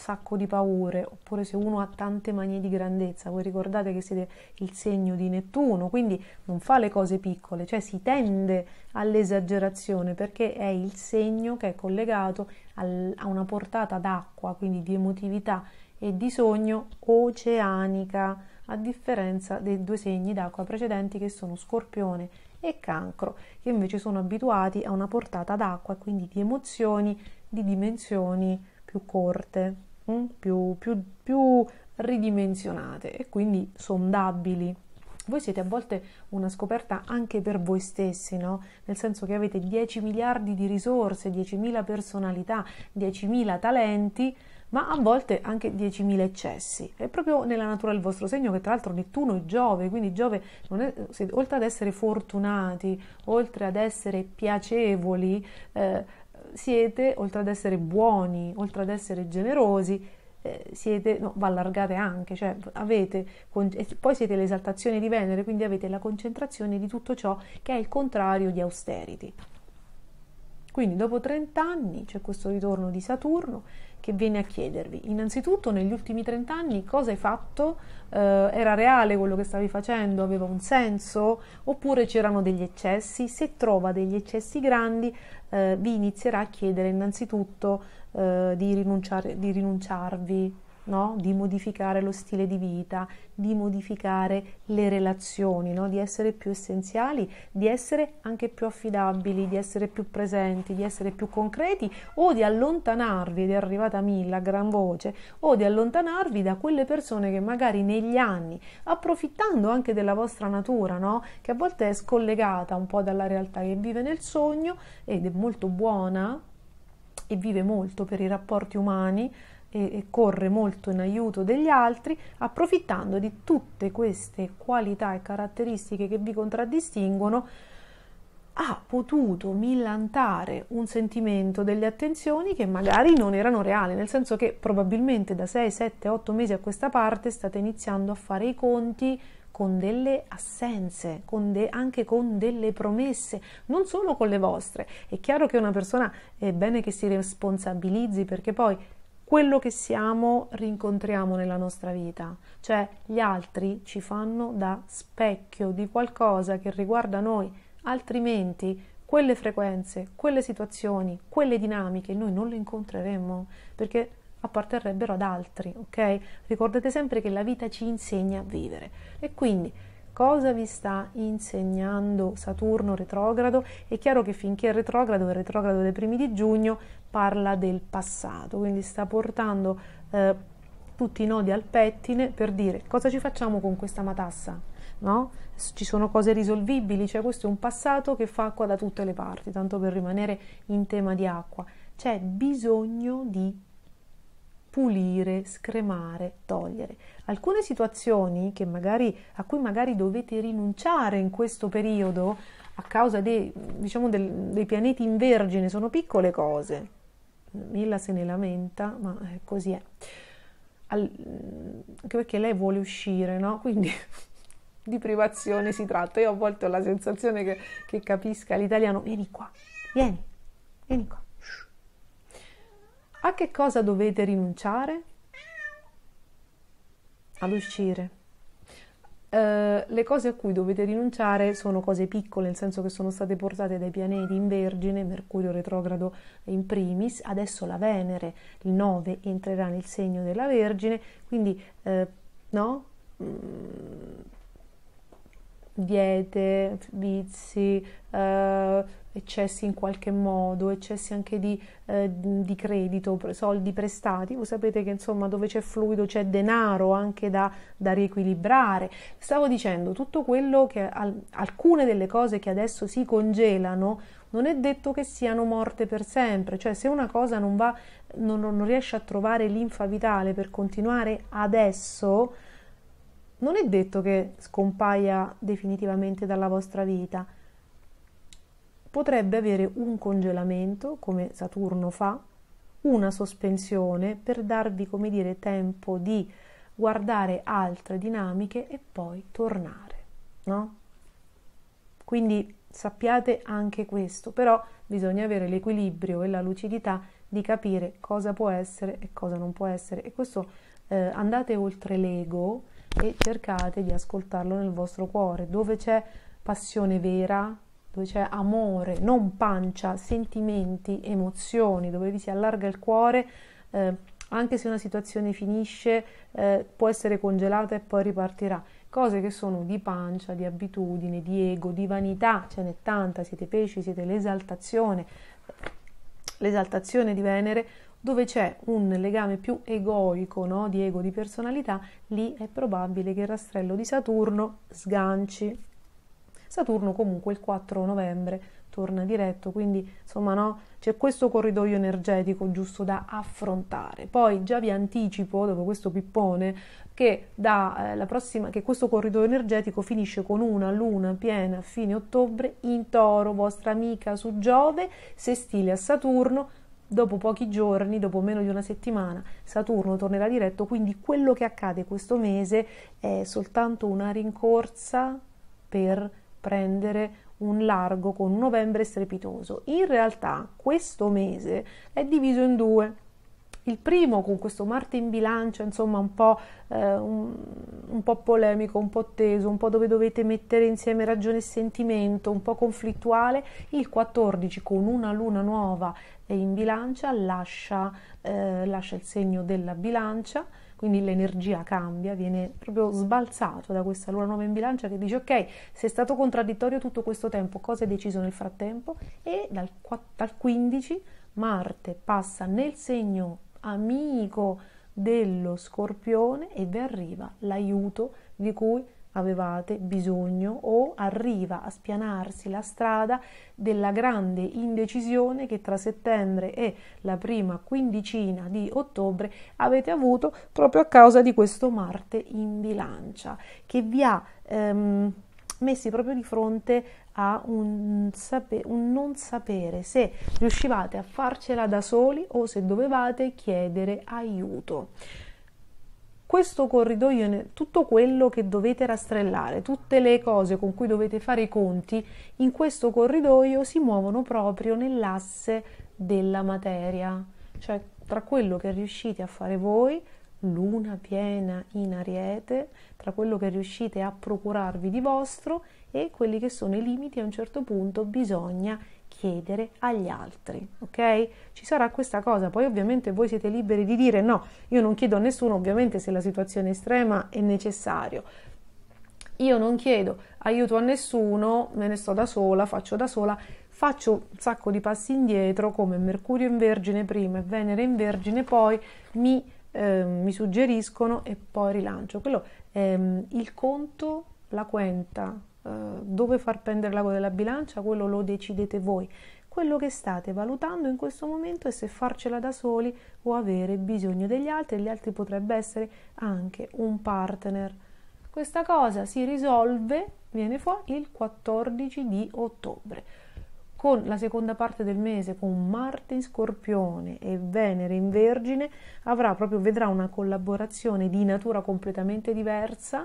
sacco di paure, oppure se uno ha tante manie di grandezza, voi ricordate che siete il segno di Nettuno, quindi non fa le cose piccole, cioè si tende all'esagerazione perché è il segno che è collegato al, a una portata d'acqua, quindi di emotività e di sogno oceanica, a differenza dei due segni d'acqua precedenti che sono Scorpione e Cancro, che invece sono abituati a una portata d'acqua, quindi di emozioni di dimensioni più corte. Mm, più, più, più ridimensionate e quindi sondabili voi siete a volte una scoperta anche per voi stessi, no? Nel senso che avete 10 miliardi di risorse, 10.000 personalità, 10.000 talenti, ma a volte anche 10.000 eccessi. È proprio nella natura del vostro segno che tra l'altro Nettuno è Giove, quindi Giove è, oltre ad essere fortunati, oltre ad essere piacevoli, eh, siete, oltre ad essere buoni, oltre ad essere generosi, eh, siete, no, va allargate anche, cioè avete, poi siete l'esaltazione di Venere, quindi avete la concentrazione di tutto ciò che è il contrario di austerity. Quindi dopo 30 anni c'è questo ritorno di Saturno che viene a chiedervi. Innanzitutto, negli ultimi 30 anni cosa hai fatto? Eh, era reale quello che stavi facendo? Aveva un senso? Oppure c'erano degli eccessi? Se trova degli eccessi grandi, eh, vi inizierà a chiedere innanzitutto eh, di, rinunciare, di rinunciarvi no? di modificare lo stile di vita, di modificare le relazioni, no? di essere più essenziali, di essere anche più affidabili, di essere più presenti, di essere più concreti o di allontanarvi, ed è arrivata mille a gran voce, o di allontanarvi da quelle persone che magari negli anni, approfittando anche della vostra natura, no? che a volte è scollegata un po' dalla realtà che vive nel sogno ed è molto buona e vive molto per i rapporti umani, e, e corre molto in aiuto degli altri, approfittando di tutte queste qualità e caratteristiche che vi contraddistinguono, ha potuto millantare un sentimento delle attenzioni che magari non erano reali, nel senso che probabilmente da 6, 7, 8 mesi a questa parte state iniziando a fare i conti con delle assenze, con de- anche con delle promesse, non solo con le vostre. È chiaro che una persona è bene che si responsabilizzi perché poi quello che siamo rincontriamo nella nostra vita, cioè gli altri ci fanno da specchio di qualcosa che riguarda noi, altrimenti quelle frequenze, quelle situazioni, quelle dinamiche noi non le incontreremmo perché apparterrebbero ad altri, ok? Ricordate sempre che la vita ci insegna a vivere e quindi cosa vi sta insegnando Saturno retrogrado. È chiaro che finché è retrogrado, il retrogrado dei primi di giugno, parla del passato, quindi sta portando eh, tutti i nodi al pettine per dire cosa ci facciamo con questa matassa, No? Ci sono cose risolvibili, cioè questo è un passato che fa acqua da tutte le parti, tanto per rimanere in tema di acqua. C'è bisogno di pulire, scremare, togliere. Alcune situazioni magari, a cui magari dovete rinunciare in questo periodo a causa dei, diciamo, del, dei pianeti in vergine sono piccole cose. Mila se ne lamenta, ma eh, così è. Al, anche perché lei vuole uscire, no? Quindi di privazione si tratta. Io a volte ho la sensazione che, che capisca l'italiano. Vieni qua, vieni, vieni qua. A che cosa dovete rinunciare? Ad uscire. Uh, le cose a cui dovete rinunciare sono cose piccole, nel senso che sono state portate dai pianeti in Vergine, Mercurio retrogrado in primis, adesso la Venere, il 9, entrerà nel segno della Vergine, quindi uh, no? Mm. Diete, vizi, uh, eccessi in qualche modo, eccessi anche di, eh, di, credito, soldi prestati, voi sapete che insomma dove c'è fluido c'è denaro anche da, da riequilibrare. Stavo dicendo, tutto quello che al, alcune delle cose che adesso si congelano non è detto che siano morte per sempre, cioè se una cosa non, va, non, non riesce a trovare linfa vitale per continuare adesso, non è detto che scompaia definitivamente dalla vostra vita potrebbe avere un congelamento, come Saturno fa, una sospensione per darvi, come dire, tempo di guardare altre dinamiche e poi tornare, no? Quindi sappiate anche questo, però bisogna avere l'equilibrio e la lucidità di capire cosa può essere e cosa non può essere e questo eh, andate oltre l'ego e cercate di ascoltarlo nel vostro cuore, dove c'è passione vera, dove cioè, c'è amore, non pancia, sentimenti, emozioni, dove vi si allarga il cuore, eh, anche se una situazione finisce, eh, può essere congelata e poi ripartirà. Cose che sono di pancia, di abitudine, di ego, di vanità, ce n'è tanta, siete pesci, siete l'esaltazione, l'esaltazione di Venere, dove c'è un legame più egoico, no? di ego, di personalità, lì è probabile che il rastrello di Saturno sganci. Saturno comunque il 4 novembre torna diretto, quindi insomma no, c'è questo corridoio energetico giusto da affrontare. Poi già vi anticipo, dopo questo pippone, che, da, eh, prossima, che questo corridoio energetico finisce con una luna piena a fine ottobre in toro, vostra amica su Giove, se stile a Saturno, dopo pochi giorni, dopo meno di una settimana, Saturno tornerà diretto, quindi quello che accade questo mese è soltanto una rincorsa per prendere un largo con novembre strepitoso. In realtà questo mese è diviso in due. Il primo con questo Marte in bilancia, insomma un po', eh, un, un po' polemico, un po' teso, un po' dove dovete mettere insieme ragione e sentimento, un po' conflittuale, il 14 con una luna nuova eh, in bilancia lascia, eh, lascia il segno della bilancia quindi l'energia cambia, viene proprio sbalzato da questa luna nuova in bilancia che dice ok, se è stato contraddittorio tutto questo tempo, cosa hai deciso nel frattempo? E dal, dal 15 Marte passa nel segno amico dello scorpione e vi arriva l'aiuto di cui avevate bisogno o arriva a spianarsi la strada della grande indecisione che tra settembre e la prima quindicina di ottobre avete avuto proprio a causa di questo Marte in bilancia che vi ha ehm, messi proprio di fronte a un, un non sapere se riuscivate a farcela da soli o se dovevate chiedere aiuto questo corridoio, tutto quello che dovete rastrellare, tutte le cose con cui dovete fare i conti, in questo corridoio si muovono proprio nell'asse della materia, cioè tra quello che riuscite a fare voi, luna piena in ariete, tra quello che riuscite a procurarvi di vostro e quelli che sono i limiti, a un certo punto bisogna chiedere agli altri, ok? Ci sarà questa cosa, poi ovviamente voi siete liberi di dire no, io non chiedo a nessuno, ovviamente se la situazione è estrema è necessario. Io non chiedo aiuto a nessuno, me ne sto da sola, faccio da sola, faccio un sacco di passi indietro come Mercurio in Vergine prima e Venere in Vergine poi, mi, eh, mi suggeriscono e poi rilancio. Quello, ehm, il conto, la quenta, eh, dove far pendere l'ago della bilancia, quello lo decidete voi. Quello che state valutando in questo momento è se farcela da soli o avere bisogno degli altri, e gli altri potrebbe essere anche un partner. Questa cosa si risolve, viene fuori il 14 di ottobre. Con la seconda parte del mese, con Marte in Scorpione e Venere in Vergine, avrà proprio, vedrà una collaborazione di natura completamente diversa,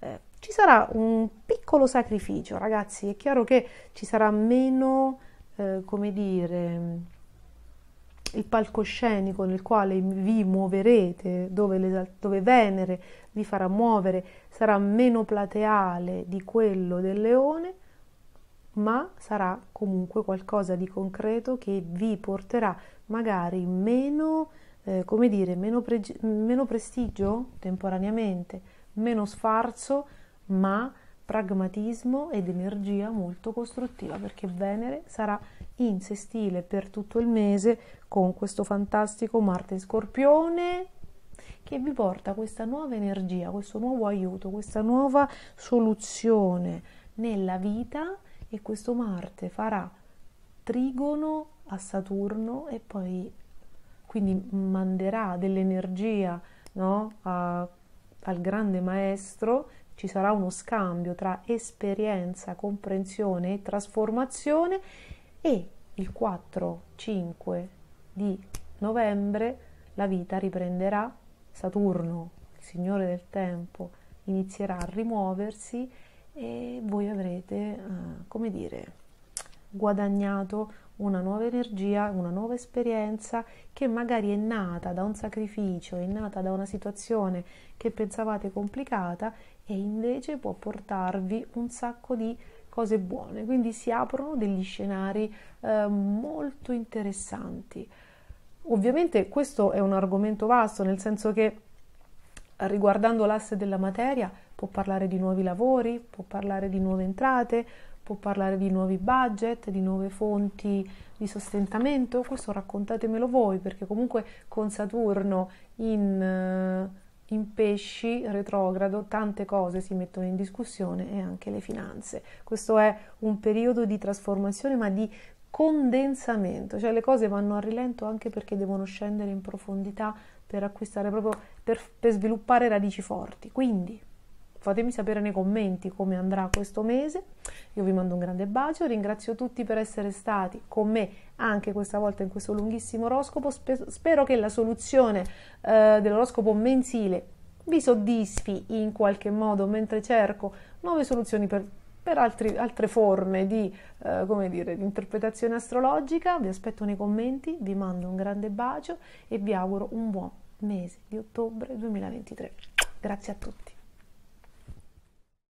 eh, ci sarà un piccolo sacrificio, ragazzi, è chiaro che ci sarà meno, eh, come dire, il palcoscenico nel quale vi muoverete, dove, dove Venere vi farà muovere, sarà meno plateale di quello del leone, ma sarà comunque qualcosa di concreto che vi porterà magari meno, eh, come dire, meno, pregi- meno prestigio temporaneamente, meno sfarzo, ma pragmatismo ed energia molto costruttiva perché Venere sarà in sestile per tutto il mese con questo fantastico Marte Scorpione che vi porta questa nuova energia, questo nuovo aiuto, questa nuova soluzione nella vita e questo Marte farà trigono a Saturno e poi quindi manderà dell'energia no, a, al grande maestro ci sarà uno scambio tra esperienza, comprensione e trasformazione e il 4-5 di novembre la vita riprenderà Saturno, il Signore del Tempo, inizierà a rimuoversi e voi avrete, eh, come dire, guadagnato una nuova energia, una nuova esperienza che magari è nata da un sacrificio, è nata da una situazione che pensavate complicata e invece può portarvi un sacco di cose buone. Quindi si aprono degli scenari eh, molto interessanti. Ovviamente questo è un argomento vasto, nel senso che riguardando l'asse della materia può parlare di nuovi lavori, può parlare di nuove entrate, può parlare di nuovi budget, di nuove fonti di sostentamento. Questo raccontatemelo voi perché comunque con Saturno in... Eh, in pesci retrogrado tante cose si mettono in discussione e anche le finanze. Questo è un periodo di trasformazione ma di condensamento, cioè le cose vanno a rilento anche perché devono scendere in profondità per acquistare proprio per, per sviluppare radici forti. Quindi Fatemi sapere nei commenti come andrà questo mese. Io vi mando un grande bacio, ringrazio tutti per essere stati con me anche questa volta in questo lunghissimo oroscopo. spero che la soluzione eh, dell'oroscopo mensile vi soddisfi in qualche modo mentre cerco nuove soluzioni per, per altri, altre forme di, eh, dire, di interpretazione astrologica. Vi aspetto nei commenti, vi mando un grande bacio e vi auguro un buon mese di ottobre 2023. Grazie a tutti.